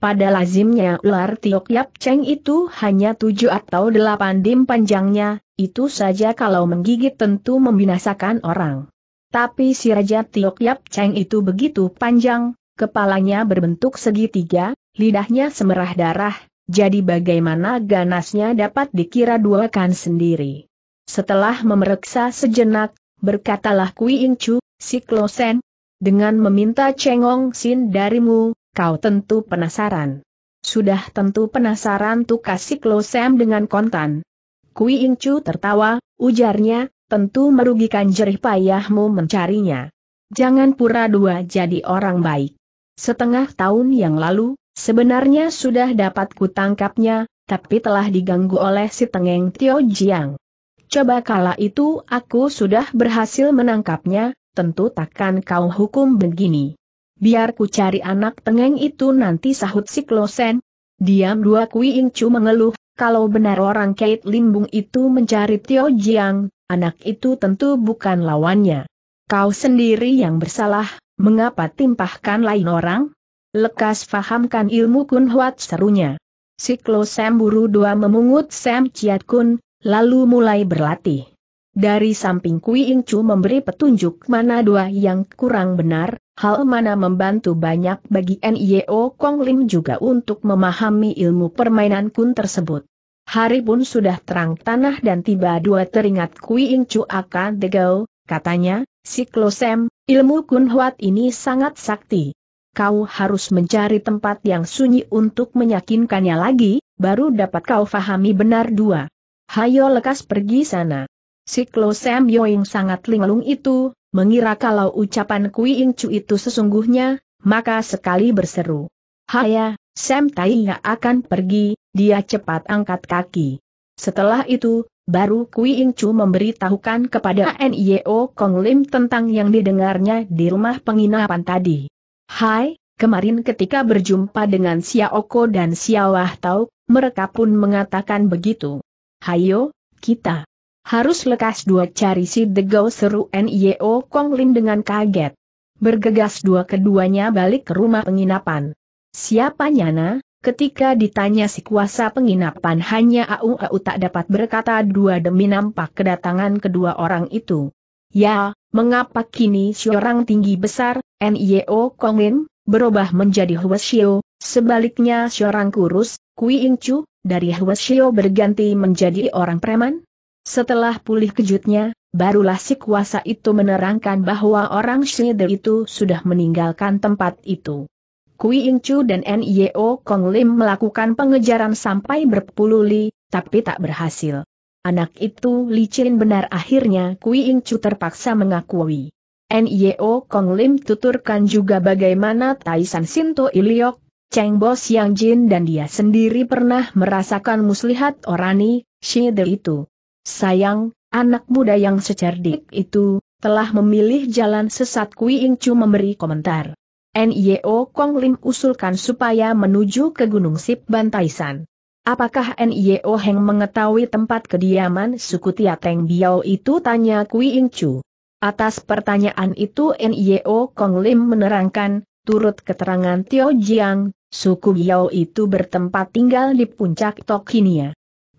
Pada lazimnya ular Tiok Yap Cheng itu hanya tujuh atau delapan dim panjangnya, itu saja kalau menggigit tentu membinasakan orang. Tapi si Raja Tiok Yap Cheng itu begitu panjang, kepalanya berbentuk segitiga, lidahnya semerah darah, jadi bagaimana ganasnya dapat dikira duakan sendiri. Setelah memeriksa sejenak, berkatalah Kui Chu, si Klosen, dengan meminta Cheng Ong Sin darimu, Kau tentu penasaran. Sudah tentu penasaran tuh kasih Klosem dengan kontan. Kui Ingcu tertawa, ujarnya, tentu merugikan jerih payahmu mencarinya. Jangan pura-dua jadi orang baik. Setengah tahun yang lalu, sebenarnya sudah dapat kutangkapnya, tapi telah diganggu oleh si tengeng Tio Jiang. Coba kala itu aku sudah berhasil menangkapnya, tentu takkan kau hukum begini. Biar ku cari anak tengeng itu nanti sahut si Klosen. Diam dua Kui Ingcu mengeluh, kalau benar orang kait Limbung itu mencari Tio Jiang, anak itu tentu bukan lawannya. Kau sendiri yang bersalah, mengapa timpahkan lain orang? Lekas fahamkan ilmu kun huat serunya. Siklo Sam Buru Dua memungut Sam Ciat Kun, lalu mulai berlatih. Dari samping Kui Chu memberi petunjuk mana dua yang kurang benar, hal mana membantu banyak bagi NIO Kong Lim juga untuk memahami ilmu permainan kun tersebut. Hari pun sudah terang tanah dan tiba dua teringat Kui Chu akan degau, katanya, si Klosem, ilmu kun huat ini sangat sakti. Kau harus mencari tempat yang sunyi untuk meyakinkannya lagi, baru dapat kau fahami benar dua. Hayo lekas pergi sana. Klo Sam Yoing sangat linglung itu, mengira kalau ucapan Kui Ing Chu itu sesungguhnya, maka sekali berseru. Haya, Sam Tai akan pergi, dia cepat angkat kaki. Setelah itu, baru Kui Ing Chu memberitahukan kepada NIO Kong Lim tentang yang didengarnya di rumah penginapan tadi. Hai, kemarin ketika berjumpa dengan Xiaoko dan Xiawah Tau, mereka pun mengatakan begitu. Hayo, kita. Harus lekas dua cari si degau seru N.I.O. Kong Lin dengan kaget. Bergegas dua keduanya balik ke rumah penginapan. Siapa Nyana? Ketika ditanya si kuasa penginapan hanya au-au tak dapat berkata dua demi nampak kedatangan kedua orang itu. Ya, mengapa kini seorang tinggi besar, N.I.O. Kong Lin, berubah menjadi Huashio, sebaliknya seorang kurus, Kui Incu, dari Huashio berganti menjadi orang preman? Setelah pulih kejutnya, barulah si kuasa itu menerangkan bahwa orang Shide itu sudah meninggalkan tempat itu. Kui Ing Chu dan Nio Kong Lim melakukan pengejaran sampai berpuluh li, tapi tak berhasil. Anak itu licin benar akhirnya Kui Ing Chu terpaksa mengakui. Nio Kong Lim tuturkan juga bagaimana Taisan Sinto Iliok, Cheng Bo Siang Jin dan dia sendiri pernah merasakan muslihat orani, Shide itu. Sayang, anak muda yang secerdik itu, telah memilih jalan sesat Kui Ing Chu memberi komentar. NIO Kong Lim usulkan supaya menuju ke Gunung Sip Bantaisan. Apakah NIO Heng mengetahui tempat kediaman suku Tiateng Biao itu tanya Kui Ing Chu. Atas pertanyaan itu NIO Kong Lim menerangkan, turut keterangan Tio Jiang, suku Biao itu bertempat tinggal di puncak Tokinia.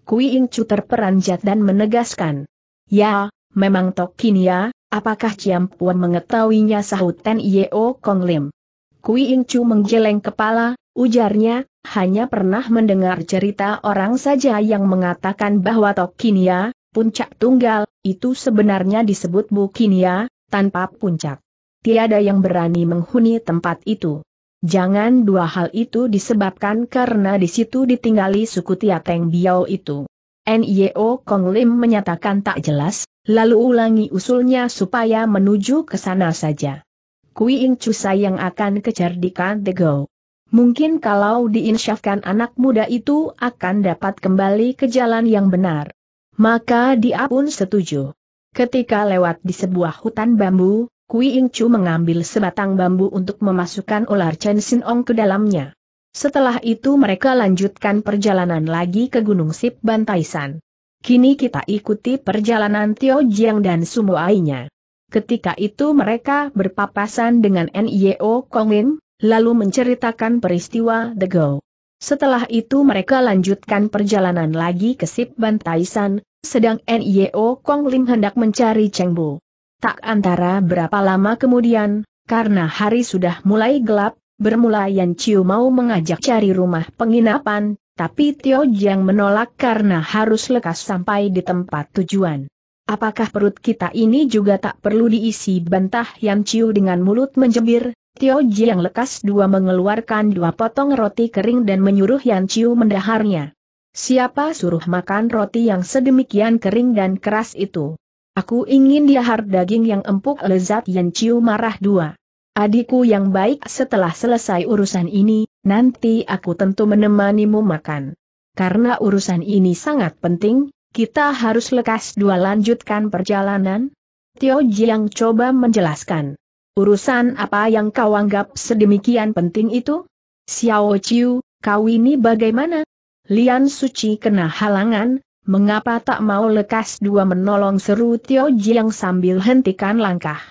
Kui Ying Chu terperanjat dan menegaskan. Ya, memang Tokin ya, apakah Ciam Puan mengetahuinya sahut Ten Yeo Kong Lim. Kui Ing Chu menggeleng kepala, ujarnya, hanya pernah mendengar cerita orang saja yang mengatakan bahwa Tokin ya, puncak tunggal, itu sebenarnya disebut Bukinia, ya, tanpa puncak. Tiada yang berani menghuni tempat itu. Jangan dua hal itu disebabkan karena di situ ditinggali suku Tiateng Biao itu. NIO Kong Lim menyatakan tak jelas, lalu ulangi usulnya supaya menuju ke sana saja. Kui In yang akan kecerdikan The Go. Mungkin kalau diinsyafkan anak muda itu akan dapat kembali ke jalan yang benar. Maka dia pun setuju. Ketika lewat di sebuah hutan bambu, Kui Ing Chu mengambil sebatang bambu untuk memasukkan ular Chen Sin Ong ke dalamnya. Setelah itu mereka lanjutkan perjalanan lagi ke Gunung Sip Bantaisan. Kini kita ikuti perjalanan Tio Jiang dan Sumo Ainya. Ketika itu mereka berpapasan dengan NIO Kong Kongin, lalu menceritakan peristiwa The Go. Setelah itu mereka lanjutkan perjalanan lagi ke Sip Bantaisan, sedang NIO Kong Lim hendak mencari Cheng Bu. Tak antara berapa lama kemudian, karena hari sudah mulai gelap, bermula Yan Chiu mau mengajak cari rumah penginapan, tapi Tio Jiang menolak karena harus lekas sampai di tempat tujuan. Apakah perut kita ini juga tak perlu diisi bantah Yan Chiu dengan mulut menjebir, Tio Jiang lekas dua mengeluarkan dua potong roti kering dan menyuruh Yan Chiu mendaharnya. Siapa suruh makan roti yang sedemikian kering dan keras itu? Aku ingin diahar daging yang empuk lezat yang ciu marah dua. Adikku yang baik setelah selesai urusan ini, nanti aku tentu menemanimu makan. Karena urusan ini sangat penting, kita harus lekas dua lanjutkan perjalanan. Tio Jiang coba menjelaskan. Urusan apa yang kau anggap sedemikian penting itu? Xiao Chiu, kau ini bagaimana? Lian Suci kena halangan, Mengapa tak mau lekas dua menolong seru Tio Jiang sambil hentikan langkah?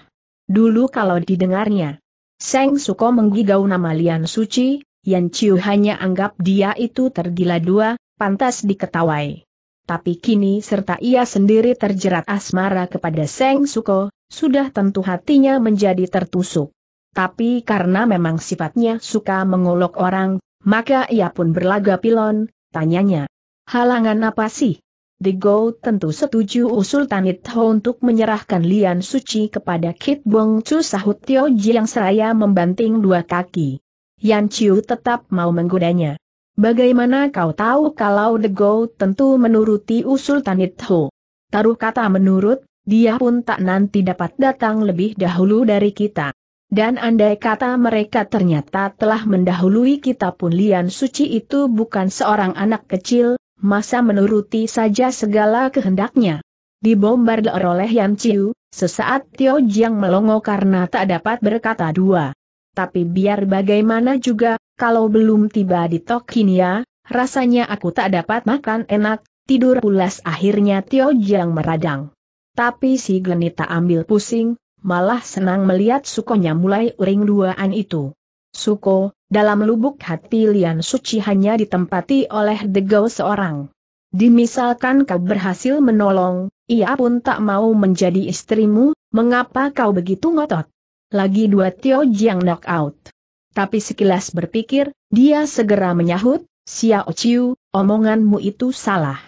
Dulu kalau didengarnya, Seng Suko menggigau nama Lian Suci, Yan Chiu hanya anggap dia itu tergila dua, pantas diketawai. Tapi kini serta ia sendiri terjerat asmara kepada Seng Suko, sudah tentu hatinya menjadi tertusuk. Tapi karena memang sifatnya suka mengolok orang, maka ia pun berlaga pilon, tanyanya. Halangan apa sih? The Go tentu setuju usul Tanit Ho untuk menyerahkan Lian Suci kepada Kit Bong Chu sahut Tio yang seraya membanting dua kaki. Yan Chiu tetap mau menggodanya. Bagaimana kau tahu kalau The Go tentu menuruti usul Tanit Ho? Taruh kata menurut, dia pun tak nanti dapat datang lebih dahulu dari kita. Dan andai kata mereka ternyata telah mendahului kita pun Lian Suci itu bukan seorang anak kecil, masa menuruti saja segala kehendaknya. Dibombardir oleh Yan Chiu, sesaat Tio Jiang melongo karena tak dapat berkata dua. Tapi biar bagaimana juga, kalau belum tiba di Tokinia, rasanya aku tak dapat makan enak, tidur pulas akhirnya Tio Jiang meradang. Tapi si Genita ambil pusing, malah senang melihat sukonya mulai uring duaan itu. Suko, dalam lubuk hati Lian Suci hanya ditempati oleh Degau seorang. Dimisalkan kau berhasil menolong, ia pun tak mau menjadi istrimu, mengapa kau begitu ngotot? Lagi dua Tio Jiang knockout. Tapi sekilas berpikir, dia segera menyahut, Xiao Chiu, omonganmu itu salah.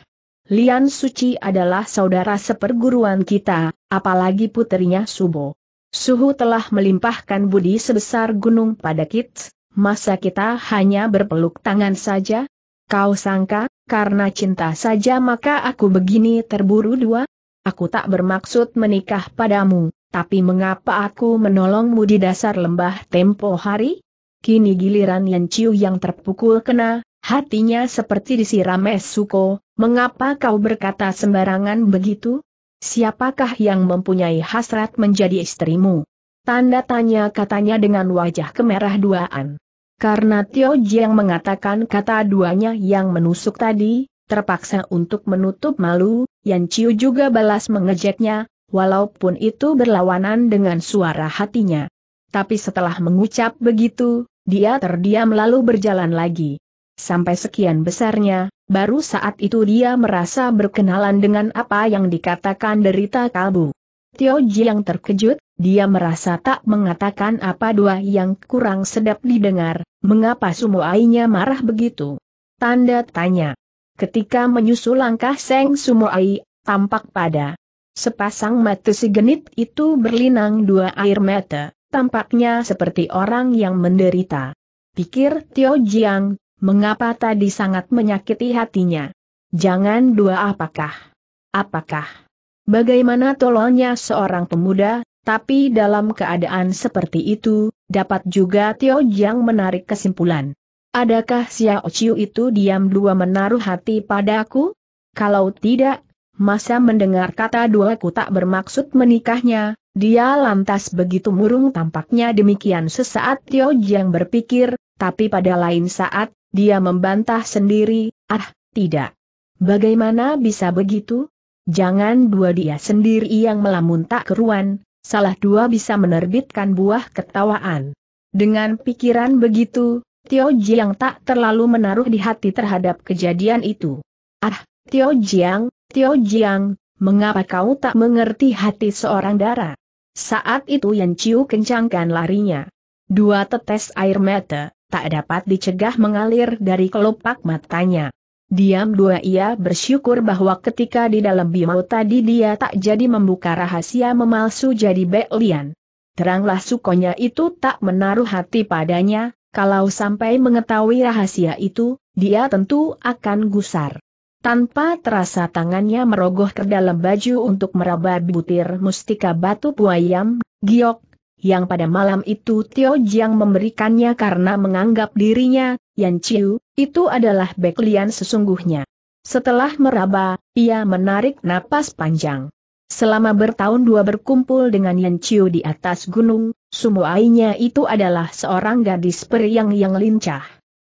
Lian Suci adalah saudara seperguruan kita, apalagi putrinya Subo. Suhu telah melimpahkan budi sebesar gunung pada Kits, masa kita hanya berpeluk tangan saja? Kau sangka, karena cinta saja maka aku begini terburu dua? Aku tak bermaksud menikah padamu, tapi mengapa aku menolongmu di dasar lembah tempo hari? Kini giliran Yan Chiu yang terpukul kena, hatinya seperti disiram es suko, mengapa kau berkata sembarangan begitu? Siapakah yang mempunyai hasrat menjadi istrimu? Tanda tanya katanya dengan wajah kemerah duaan. Karena Tio Jiang mengatakan kata duanya yang menusuk tadi, terpaksa untuk menutup malu, Yan Chiu juga balas mengejeknya, walaupun itu berlawanan dengan suara hatinya. Tapi setelah mengucap begitu, dia terdiam lalu berjalan lagi. Sampai sekian besarnya, baru saat itu dia merasa berkenalan dengan apa yang dikatakan derita kalbu. Tio Ji yang terkejut, dia merasa tak mengatakan apa dua yang kurang sedap didengar, mengapa Sumoainya marah begitu? Tanda tanya. Ketika menyusul langkah Seng Sumoai, tampak pada sepasang mata si genit itu berlinang dua air mata, tampaknya seperti orang yang menderita. Pikir Tio Jiang, mengapa tadi sangat menyakiti hatinya? Jangan dua apakah? Apakah? Bagaimana tololnya seorang pemuda, tapi dalam keadaan seperti itu, dapat juga Tio Jiang menarik kesimpulan. Adakah Xiao Chiu itu diam dua menaruh hati padaku? Kalau tidak, masa mendengar kata dua ku tak bermaksud menikahnya, dia lantas begitu murung tampaknya demikian sesaat Tio Jiang berpikir, tapi pada lain saat, dia membantah sendiri, ah, tidak. Bagaimana bisa begitu? Jangan dua dia sendiri yang melamun tak keruan, salah dua bisa menerbitkan buah ketawaan. Dengan pikiran begitu, Tio Jiang tak terlalu menaruh di hati terhadap kejadian itu. Ah, Tio Jiang, Tio Jiang, mengapa kau tak mengerti hati seorang dara? Saat itu Yan Chiu kencangkan larinya. Dua tetes air mata, tak dapat dicegah mengalir dari kelopak matanya. Diam dua ia bersyukur bahwa ketika di dalam bimau tadi dia tak jadi membuka rahasia memalsu jadi Belian. Teranglah sukonya itu tak menaruh hati padanya, kalau sampai mengetahui rahasia itu, dia tentu akan gusar. Tanpa terasa tangannya merogoh ke dalam baju untuk meraba butir mustika batu buayam, giok, yang pada malam itu Tio Jiang memberikannya karena menganggap dirinya Yan Chiu, itu adalah Beklian sesungguhnya. Setelah meraba, ia menarik napas panjang. Selama bertahun dua berkumpul dengan Yan Chiu di atas gunung, sumuainya itu adalah seorang gadis periang yang lincah.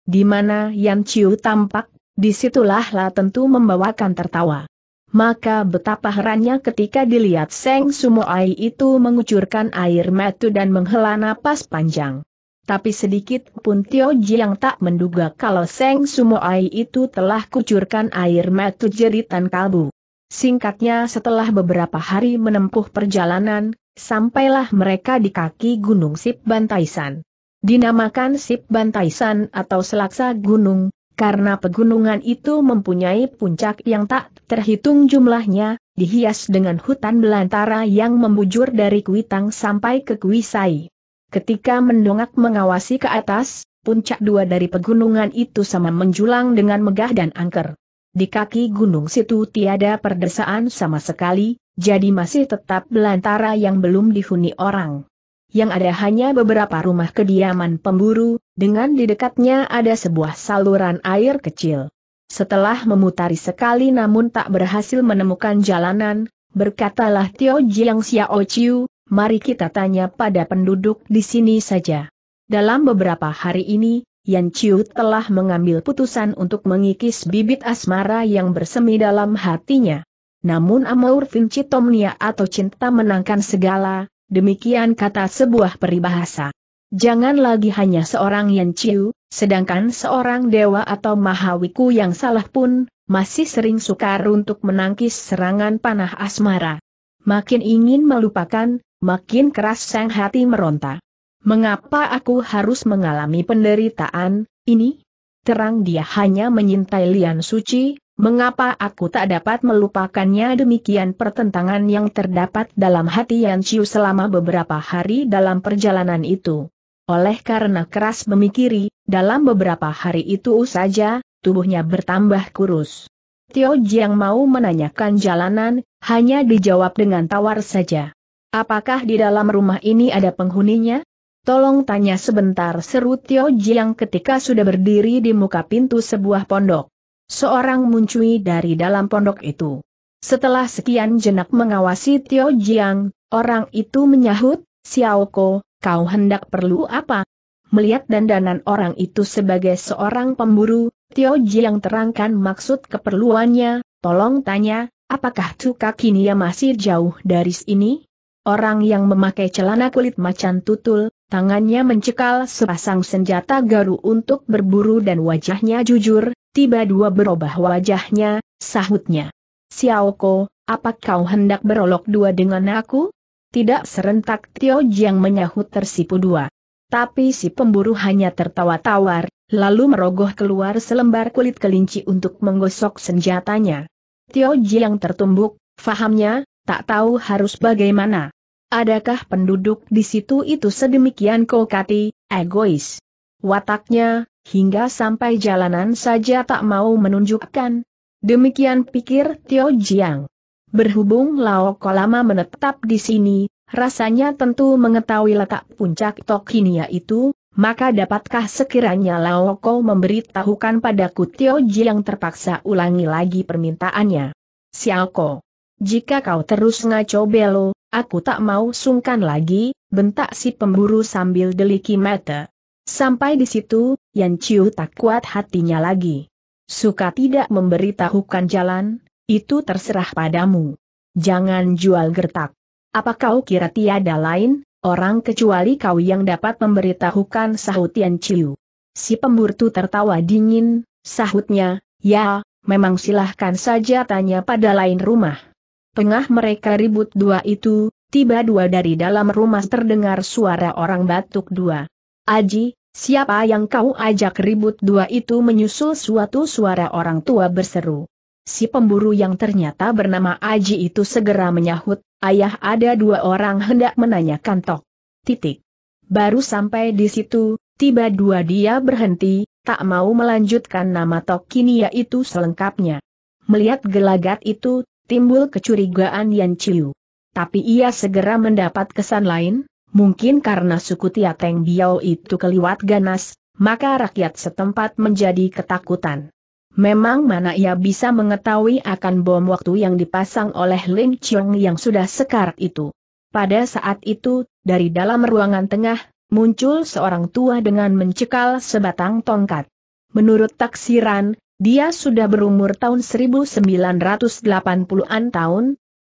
Di mana Yan Chiu tampak, disitulah lah tentu membawakan tertawa. Maka betapa herannya ketika dilihat Seng Sumoai itu mengucurkan air mata dan menghela napas panjang. Tapi sedikit pun Tio Jiang tak menduga kalau Seng Sumoai itu telah kucurkan air mata jeritan kalbu. Singkatnya setelah beberapa hari menempuh perjalanan, sampailah mereka di kaki Gunung Sip Bantaisan. Dinamakan Sip Bantaisan atau Selaksa Gunung, karena pegunungan itu mempunyai puncak yang tak terhitung jumlahnya, dihias dengan hutan belantara yang membujur dari Kuitang sampai ke Kuisai. Ketika mendongak mengawasi ke atas, puncak dua dari pegunungan itu sama menjulang dengan megah dan angker. Di kaki gunung situ tiada perdesaan sama sekali, jadi masih tetap belantara yang belum dihuni orang. Yang ada hanya beberapa rumah kediaman pemburu, dengan di dekatnya ada sebuah saluran air kecil. Setelah memutari sekali namun tak berhasil menemukan jalanan, berkatalah Tio Jiang Xiao Chiu, mari kita tanya pada penduduk di sini saja. Dalam beberapa hari ini, Yan Chiu telah mengambil putusan untuk mengikis bibit asmara yang bersemi dalam hatinya. Namun Amour Tomnia atau cinta menangkan segala, demikian kata sebuah peribahasa. Jangan lagi hanya seorang Yan Chiu, sedangkan seorang dewa atau mahawiku yang salah pun, masih sering sukar untuk menangkis serangan panah asmara. Makin ingin melupakan, makin keras sang hati meronta. Mengapa aku harus mengalami penderitaan ini? Terang dia hanya menyintai lian suci, mengapa aku tak dapat melupakannya demikian pertentangan yang terdapat dalam hati Yan Chiu selama beberapa hari dalam perjalanan itu. Oleh karena keras memikiri, dalam beberapa hari itu saja, tubuhnya bertambah kurus. Tio Jiang mau menanyakan jalanan, hanya dijawab dengan tawar saja. Apakah di dalam rumah ini ada penghuninya? Tolong tanya sebentar seru Tio Jiang ketika sudah berdiri di muka pintu sebuah pondok. Seorang muncul dari dalam pondok itu. Setelah sekian jenak mengawasi Tio Jiang, orang itu menyahut, Xiaoko, kau hendak perlu apa? Melihat dandanan orang itu sebagai seorang pemburu, Tio Jiang terangkan maksud keperluannya, tolong tanya, apakah Tuka Kinia masih jauh dari sini? Orang yang memakai celana kulit macan tutul, tangannya mencekal sepasang senjata garu untuk berburu dan wajahnya jujur, tiba dua berubah wajahnya, sahutnya. Xiaoko, apa kau hendak berolok dua dengan aku? Tidak serentak Tio Jiang menyahut tersipu dua. Tapi si pemburu hanya tertawa tawar, lalu merogoh keluar selembar kulit kelinci untuk menggosok senjatanya. Tio Jiang tertumbuk, fahamnya, tak tahu harus bagaimana. Adakah penduduk di situ itu sedemikian kokati, egois? Wataknya, hingga sampai jalanan saja tak mau menunjukkan. Demikian pikir Tio Jiang. Berhubung Lao Kolama menetap di sini, rasanya tentu mengetahui letak puncak Tokinia itu, maka dapatkah sekiranya Lao Ko memberitahukan padaku Tio Jiang terpaksa ulangi lagi permintaannya. Xiao Ko, jika kau terus ngaco belo, Aku tak mau sungkan lagi, bentak si pemburu sambil deliki mata. Sampai di situ, Yan Chiu tak kuat hatinya lagi. Suka tidak memberitahukan jalan, itu terserah padamu. Jangan jual gertak. Apa kau kira tiada lain, orang kecuali kau yang dapat memberitahukan sahut Yan Chiu. Si pemburu tertawa dingin, sahutnya, ya, memang silahkan saja tanya pada lain rumah. Tengah mereka ribut dua itu, tiba dua dari dalam rumah terdengar suara orang batuk dua. Aji, siapa yang kau ajak ribut dua itu menyusul suatu suara orang tua berseru. Si pemburu yang ternyata bernama Aji itu segera menyahut, ayah ada dua orang hendak menanyakan tok. Titik. Baru sampai di situ, tiba dua dia berhenti, tak mau melanjutkan nama tok kini yaitu selengkapnya. Melihat gelagat itu, timbul kecurigaan Yan Chiu. Tapi ia segera mendapat kesan lain, mungkin karena suku Tiateng Biao itu keliwat ganas, maka rakyat setempat menjadi ketakutan. Memang mana ia bisa mengetahui akan bom waktu yang dipasang oleh Lin Chiong yang sudah sekarat itu. Pada saat itu, dari dalam ruangan tengah, muncul seorang tua dengan mencekal sebatang tongkat. Menurut taksiran, dia sudah berumur tahun 1980-an tahun,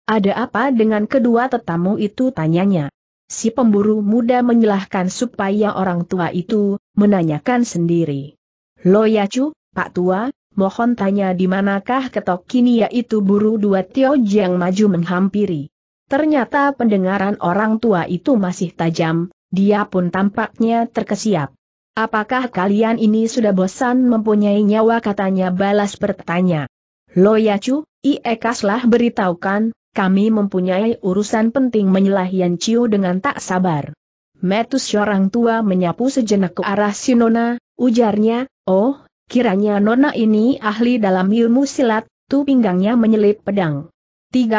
ada apa dengan kedua tetamu itu tanyanya. Si pemburu muda menyalahkan supaya orang tua itu menanyakan sendiri. Lo ya cu, Pak Tua, mohon tanya di manakah ketok kini yaitu buru dua Tio yang maju menghampiri. Ternyata pendengaran orang tua itu masih tajam, dia pun tampaknya terkesiap. Apakah kalian ini sudah bosan mempunyai nyawa katanya balas bertanya. Loyacu, Iekaslah beritahukan, kami mempunyai urusan penting menyelah Yan dengan tak sabar. Metus seorang tua menyapu sejenak ke arah Sinona, ujarnya, oh, kiranya Nona ini ahli dalam ilmu silat, tu pinggangnya menyelip pedang. 30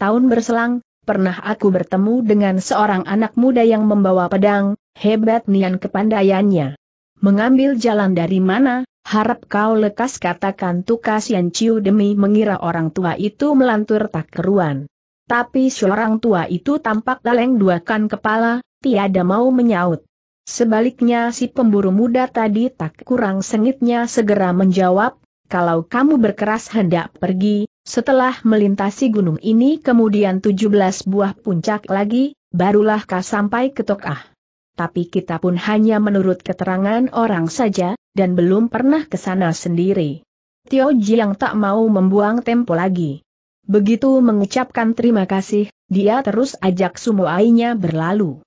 tahun berselang, pernah aku bertemu dengan seorang anak muda yang membawa pedang, hebat nian kepandaiannya. Mengambil jalan dari mana, harap kau lekas katakan tukas yang ciu demi mengira orang tua itu melantur tak keruan. Tapi seorang tua itu tampak dua duakan kepala, tiada mau menyaut. Sebaliknya si pemburu muda tadi tak kurang sengitnya segera menjawab, kalau kamu berkeras hendak pergi, setelah melintasi gunung ini kemudian 17 buah puncak lagi, barulah kau sampai ke Tokah tapi kita pun hanya menurut keterangan orang saja, dan belum pernah ke sana sendiri. Tio Jiang tak mau membuang tempo lagi. Begitu mengucapkan terima kasih, dia terus ajak semua ainya berlalu.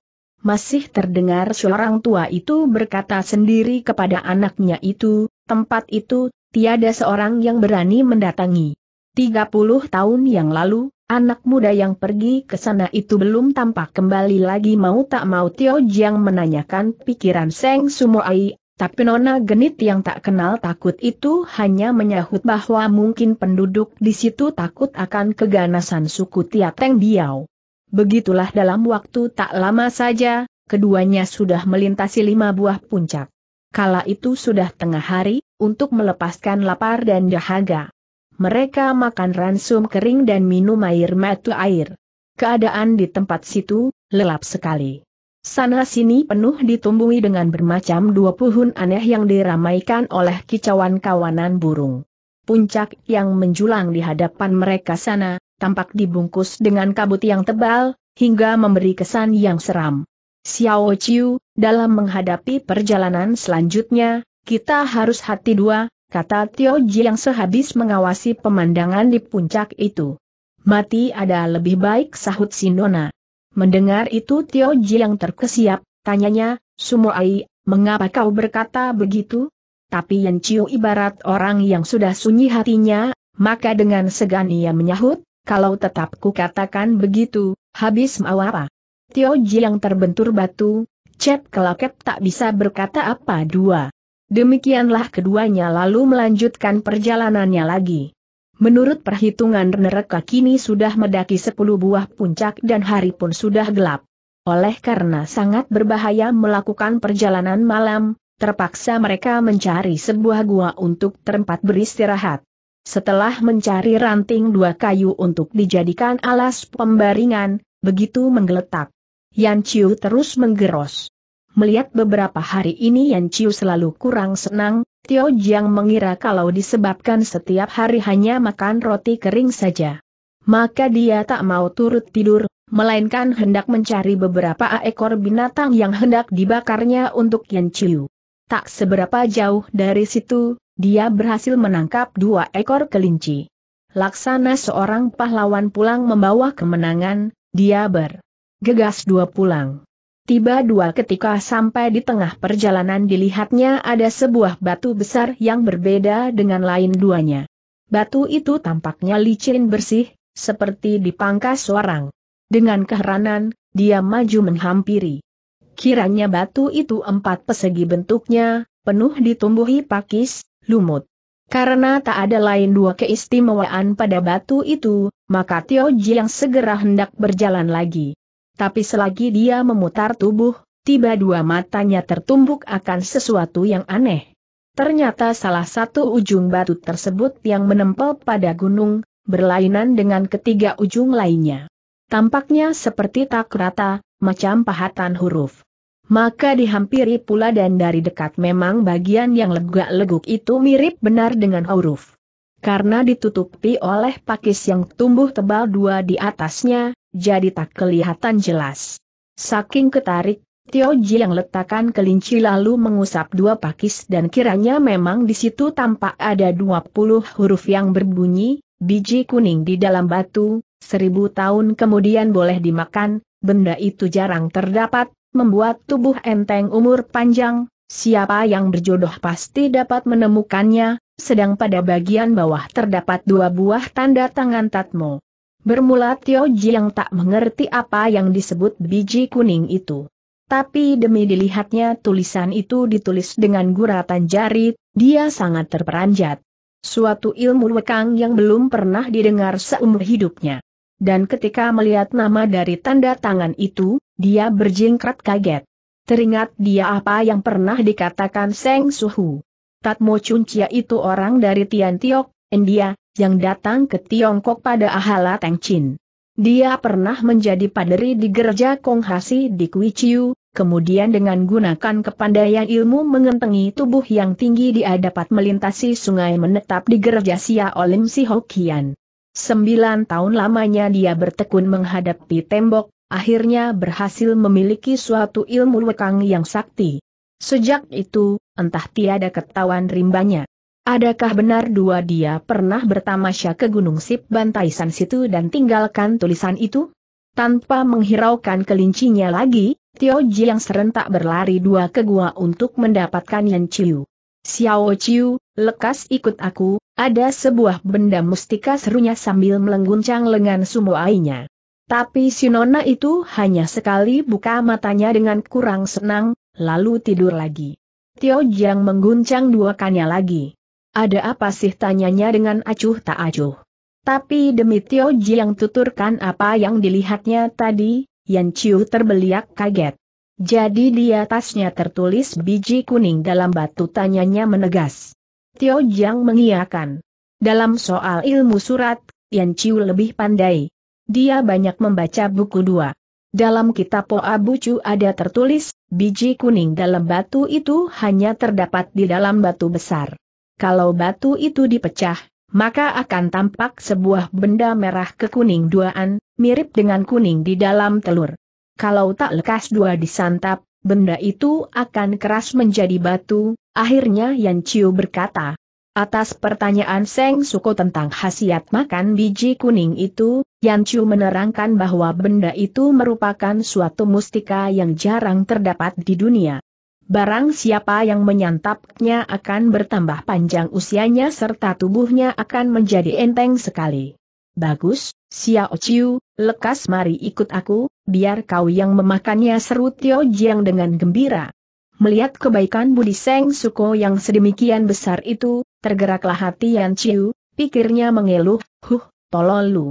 Masih terdengar seorang tua itu berkata sendiri kepada anaknya itu, tempat itu, tiada seorang yang berani mendatangi. 30 tahun yang lalu, Anak muda yang pergi ke sana itu belum tampak kembali lagi mau tak mau Tio Jiang menanyakan pikiran Seng Ai. tapi Nona Genit yang tak kenal takut itu hanya menyahut bahwa mungkin penduduk di situ takut akan keganasan suku Tiateng Biao. Begitulah dalam waktu tak lama saja, keduanya sudah melintasi lima buah puncak. Kala itu sudah tengah hari, untuk melepaskan lapar dan dahaga mereka makan ransum kering dan minum air mata air. Keadaan di tempat situ, lelap sekali. Sana-sini penuh ditumbuhi dengan bermacam dua puhun aneh yang diramaikan oleh kicauan kawanan burung. Puncak yang menjulang di hadapan mereka sana, tampak dibungkus dengan kabut yang tebal, hingga memberi kesan yang seram. Xiao Chiu, dalam menghadapi perjalanan selanjutnya, kita harus hati dua, kata Tio Ji yang sehabis mengawasi pemandangan di puncak itu. Mati ada lebih baik sahut Sinona. Mendengar itu Tio Ji yang terkesiap, tanyanya, Sumoai, mengapa kau berkata begitu? Tapi Yan Chiu ibarat orang yang sudah sunyi hatinya, maka dengan segan ia menyahut, kalau tetap katakan begitu, habis mau apa? Tio Ji yang terbentur batu, Cep kelaket tak bisa berkata apa dua. Demikianlah keduanya lalu melanjutkan perjalanannya lagi. Menurut perhitungan neraka kini sudah mendaki sepuluh buah puncak dan hari pun sudah gelap. Oleh karena sangat berbahaya melakukan perjalanan malam, terpaksa mereka mencari sebuah gua untuk tempat beristirahat. Setelah mencari ranting dua kayu untuk dijadikan alas pembaringan, begitu menggeletak. Yan Chiu terus menggeros. Melihat beberapa hari ini Yan Chiu selalu kurang senang, Tio Jiang mengira kalau disebabkan setiap hari hanya makan roti kering saja. Maka dia tak mau turut tidur, melainkan hendak mencari beberapa ekor binatang yang hendak dibakarnya untuk Yan Chiu. Tak seberapa jauh dari situ, dia berhasil menangkap dua ekor kelinci. Laksana seorang pahlawan pulang membawa kemenangan, dia bergegas dua pulang. Tiba dua ketika sampai di tengah perjalanan dilihatnya ada sebuah batu besar yang berbeda dengan lain duanya. Batu itu tampaknya licin bersih, seperti dipangkas orang. Dengan keheranan, dia maju menghampiri. Kiranya batu itu empat persegi bentuknya, penuh ditumbuhi pakis, lumut. Karena tak ada lain dua keistimewaan pada batu itu, maka Tio Ji yang segera hendak berjalan lagi. Tapi selagi dia memutar tubuh, tiba dua matanya tertumbuk akan sesuatu yang aneh. Ternyata salah satu ujung batu tersebut yang menempel pada gunung, berlainan dengan ketiga ujung lainnya. Tampaknya seperti tak rata, macam pahatan huruf. Maka dihampiri pula dan dari dekat memang bagian yang legak-leguk itu mirip benar dengan huruf. Karena ditutupi oleh pakis yang tumbuh tebal dua di atasnya, jadi tak kelihatan jelas. Saking ketarik, Tio yang letakkan kelinci lalu mengusap dua pakis dan kiranya memang di situ tampak ada 20 huruf yang berbunyi, biji kuning di dalam batu, seribu tahun kemudian boleh dimakan, benda itu jarang terdapat, membuat tubuh enteng umur panjang, siapa yang berjodoh pasti dapat menemukannya, sedang pada bagian bawah terdapat dua buah tanda tangan Tatmo. Bermula Tio Jiang tak mengerti apa yang disebut biji kuning itu. Tapi demi dilihatnya tulisan itu ditulis dengan guratan jari, dia sangat terperanjat. Suatu ilmu wekang yang belum pernah didengar seumur hidupnya. Dan ketika melihat nama dari tanda tangan itu, dia berjingkrat kaget. Teringat dia apa yang pernah dikatakan Seng Suhu. Tatmo Chuncia itu orang dari Tian Tiok, India, yang datang ke Tiongkok pada Ahala Teng Chin. Dia pernah menjadi paderi di gereja Hasi di Kuichiu, kemudian dengan gunakan kepandaian ilmu mengentengi tubuh yang tinggi dia dapat melintasi sungai menetap di gereja Sia Olim Si Hokian. Sembilan tahun lamanya dia bertekun menghadapi tembok, akhirnya berhasil memiliki suatu ilmu wekang yang sakti. Sejak itu, entah tiada ketahuan rimbanya. Adakah benar dua dia pernah bertamasya ke Gunung Sip Bantaisan situ dan tinggalkan tulisan itu? Tanpa menghiraukan kelincinya lagi, Tio Ji yang serentak berlari dua ke gua untuk mendapatkan Yan Chiu. Xiao Chiu, lekas ikut aku, ada sebuah benda mustika serunya sambil melengguncang lengan sumo sumoainya. Tapi si nona itu hanya sekali buka matanya dengan kurang senang, lalu tidur lagi. Tio yang mengguncang dua kanya lagi. Ada apa sih tanyanya dengan acuh tak acuh? Tapi demi Tio Ji yang tuturkan apa yang dilihatnya tadi, Yan Chiu terbeliak kaget. Jadi di atasnya tertulis biji kuning dalam batu tanyanya menegas. Tio Jiang mengiakan. Dalam soal ilmu surat, Yan Chiu lebih pandai. Dia banyak membaca buku dua. Dalam kitab Po Bucu ada tertulis, biji kuning dalam batu itu hanya terdapat di dalam batu besar kalau batu itu dipecah, maka akan tampak sebuah benda merah kekuning duaan, mirip dengan kuning di dalam telur. Kalau tak lekas dua disantap, benda itu akan keras menjadi batu, akhirnya Yan Chiu berkata. Atas pertanyaan Seng Suko tentang khasiat makan biji kuning itu, Yan Chiu menerangkan bahwa benda itu merupakan suatu mustika yang jarang terdapat di dunia. Barang siapa yang menyantapnya akan bertambah panjang usianya serta tubuhnya akan menjadi enteng sekali. Bagus, Xiao Chiu, lekas mari ikut aku, biar kau yang memakannya seru Tio Jiang dengan gembira. Melihat kebaikan Budi Seng Suko yang sedemikian besar itu, tergeraklah hati Yan Chiu, pikirnya mengeluh, huh, tolol lu.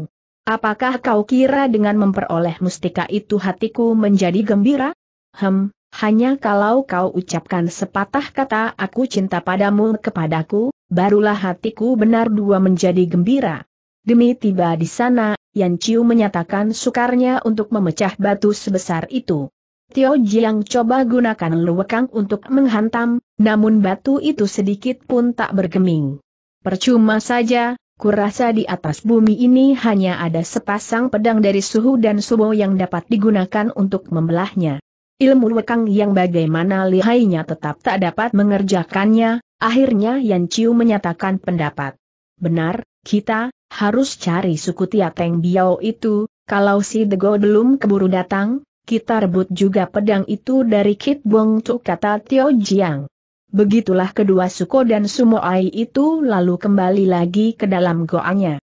Apakah kau kira dengan memperoleh mustika itu hatiku menjadi gembira? Hem, hanya kalau kau ucapkan sepatah kata aku cinta padamu kepadaku, barulah hatiku benar dua menjadi gembira. Demi tiba di sana, Yan Chiu menyatakan sukarnya untuk memecah batu sebesar itu. Tio Jiang coba gunakan luwekang untuk menghantam, namun batu itu sedikit pun tak bergeming. Percuma saja, kurasa di atas bumi ini hanya ada sepasang pedang dari suhu dan subo yang dapat digunakan untuk membelahnya. Ilmu lekang yang bagaimana lihainya tetap tak dapat mengerjakannya, akhirnya Yan Chiu menyatakan pendapat. Benar, kita, harus cari suku Tiateng Biao itu, kalau si Dego belum keburu datang, kita rebut juga pedang itu dari Kit Bong kata Tio Jiang. Begitulah kedua suku dan Sumoai itu lalu kembali lagi ke dalam goanya.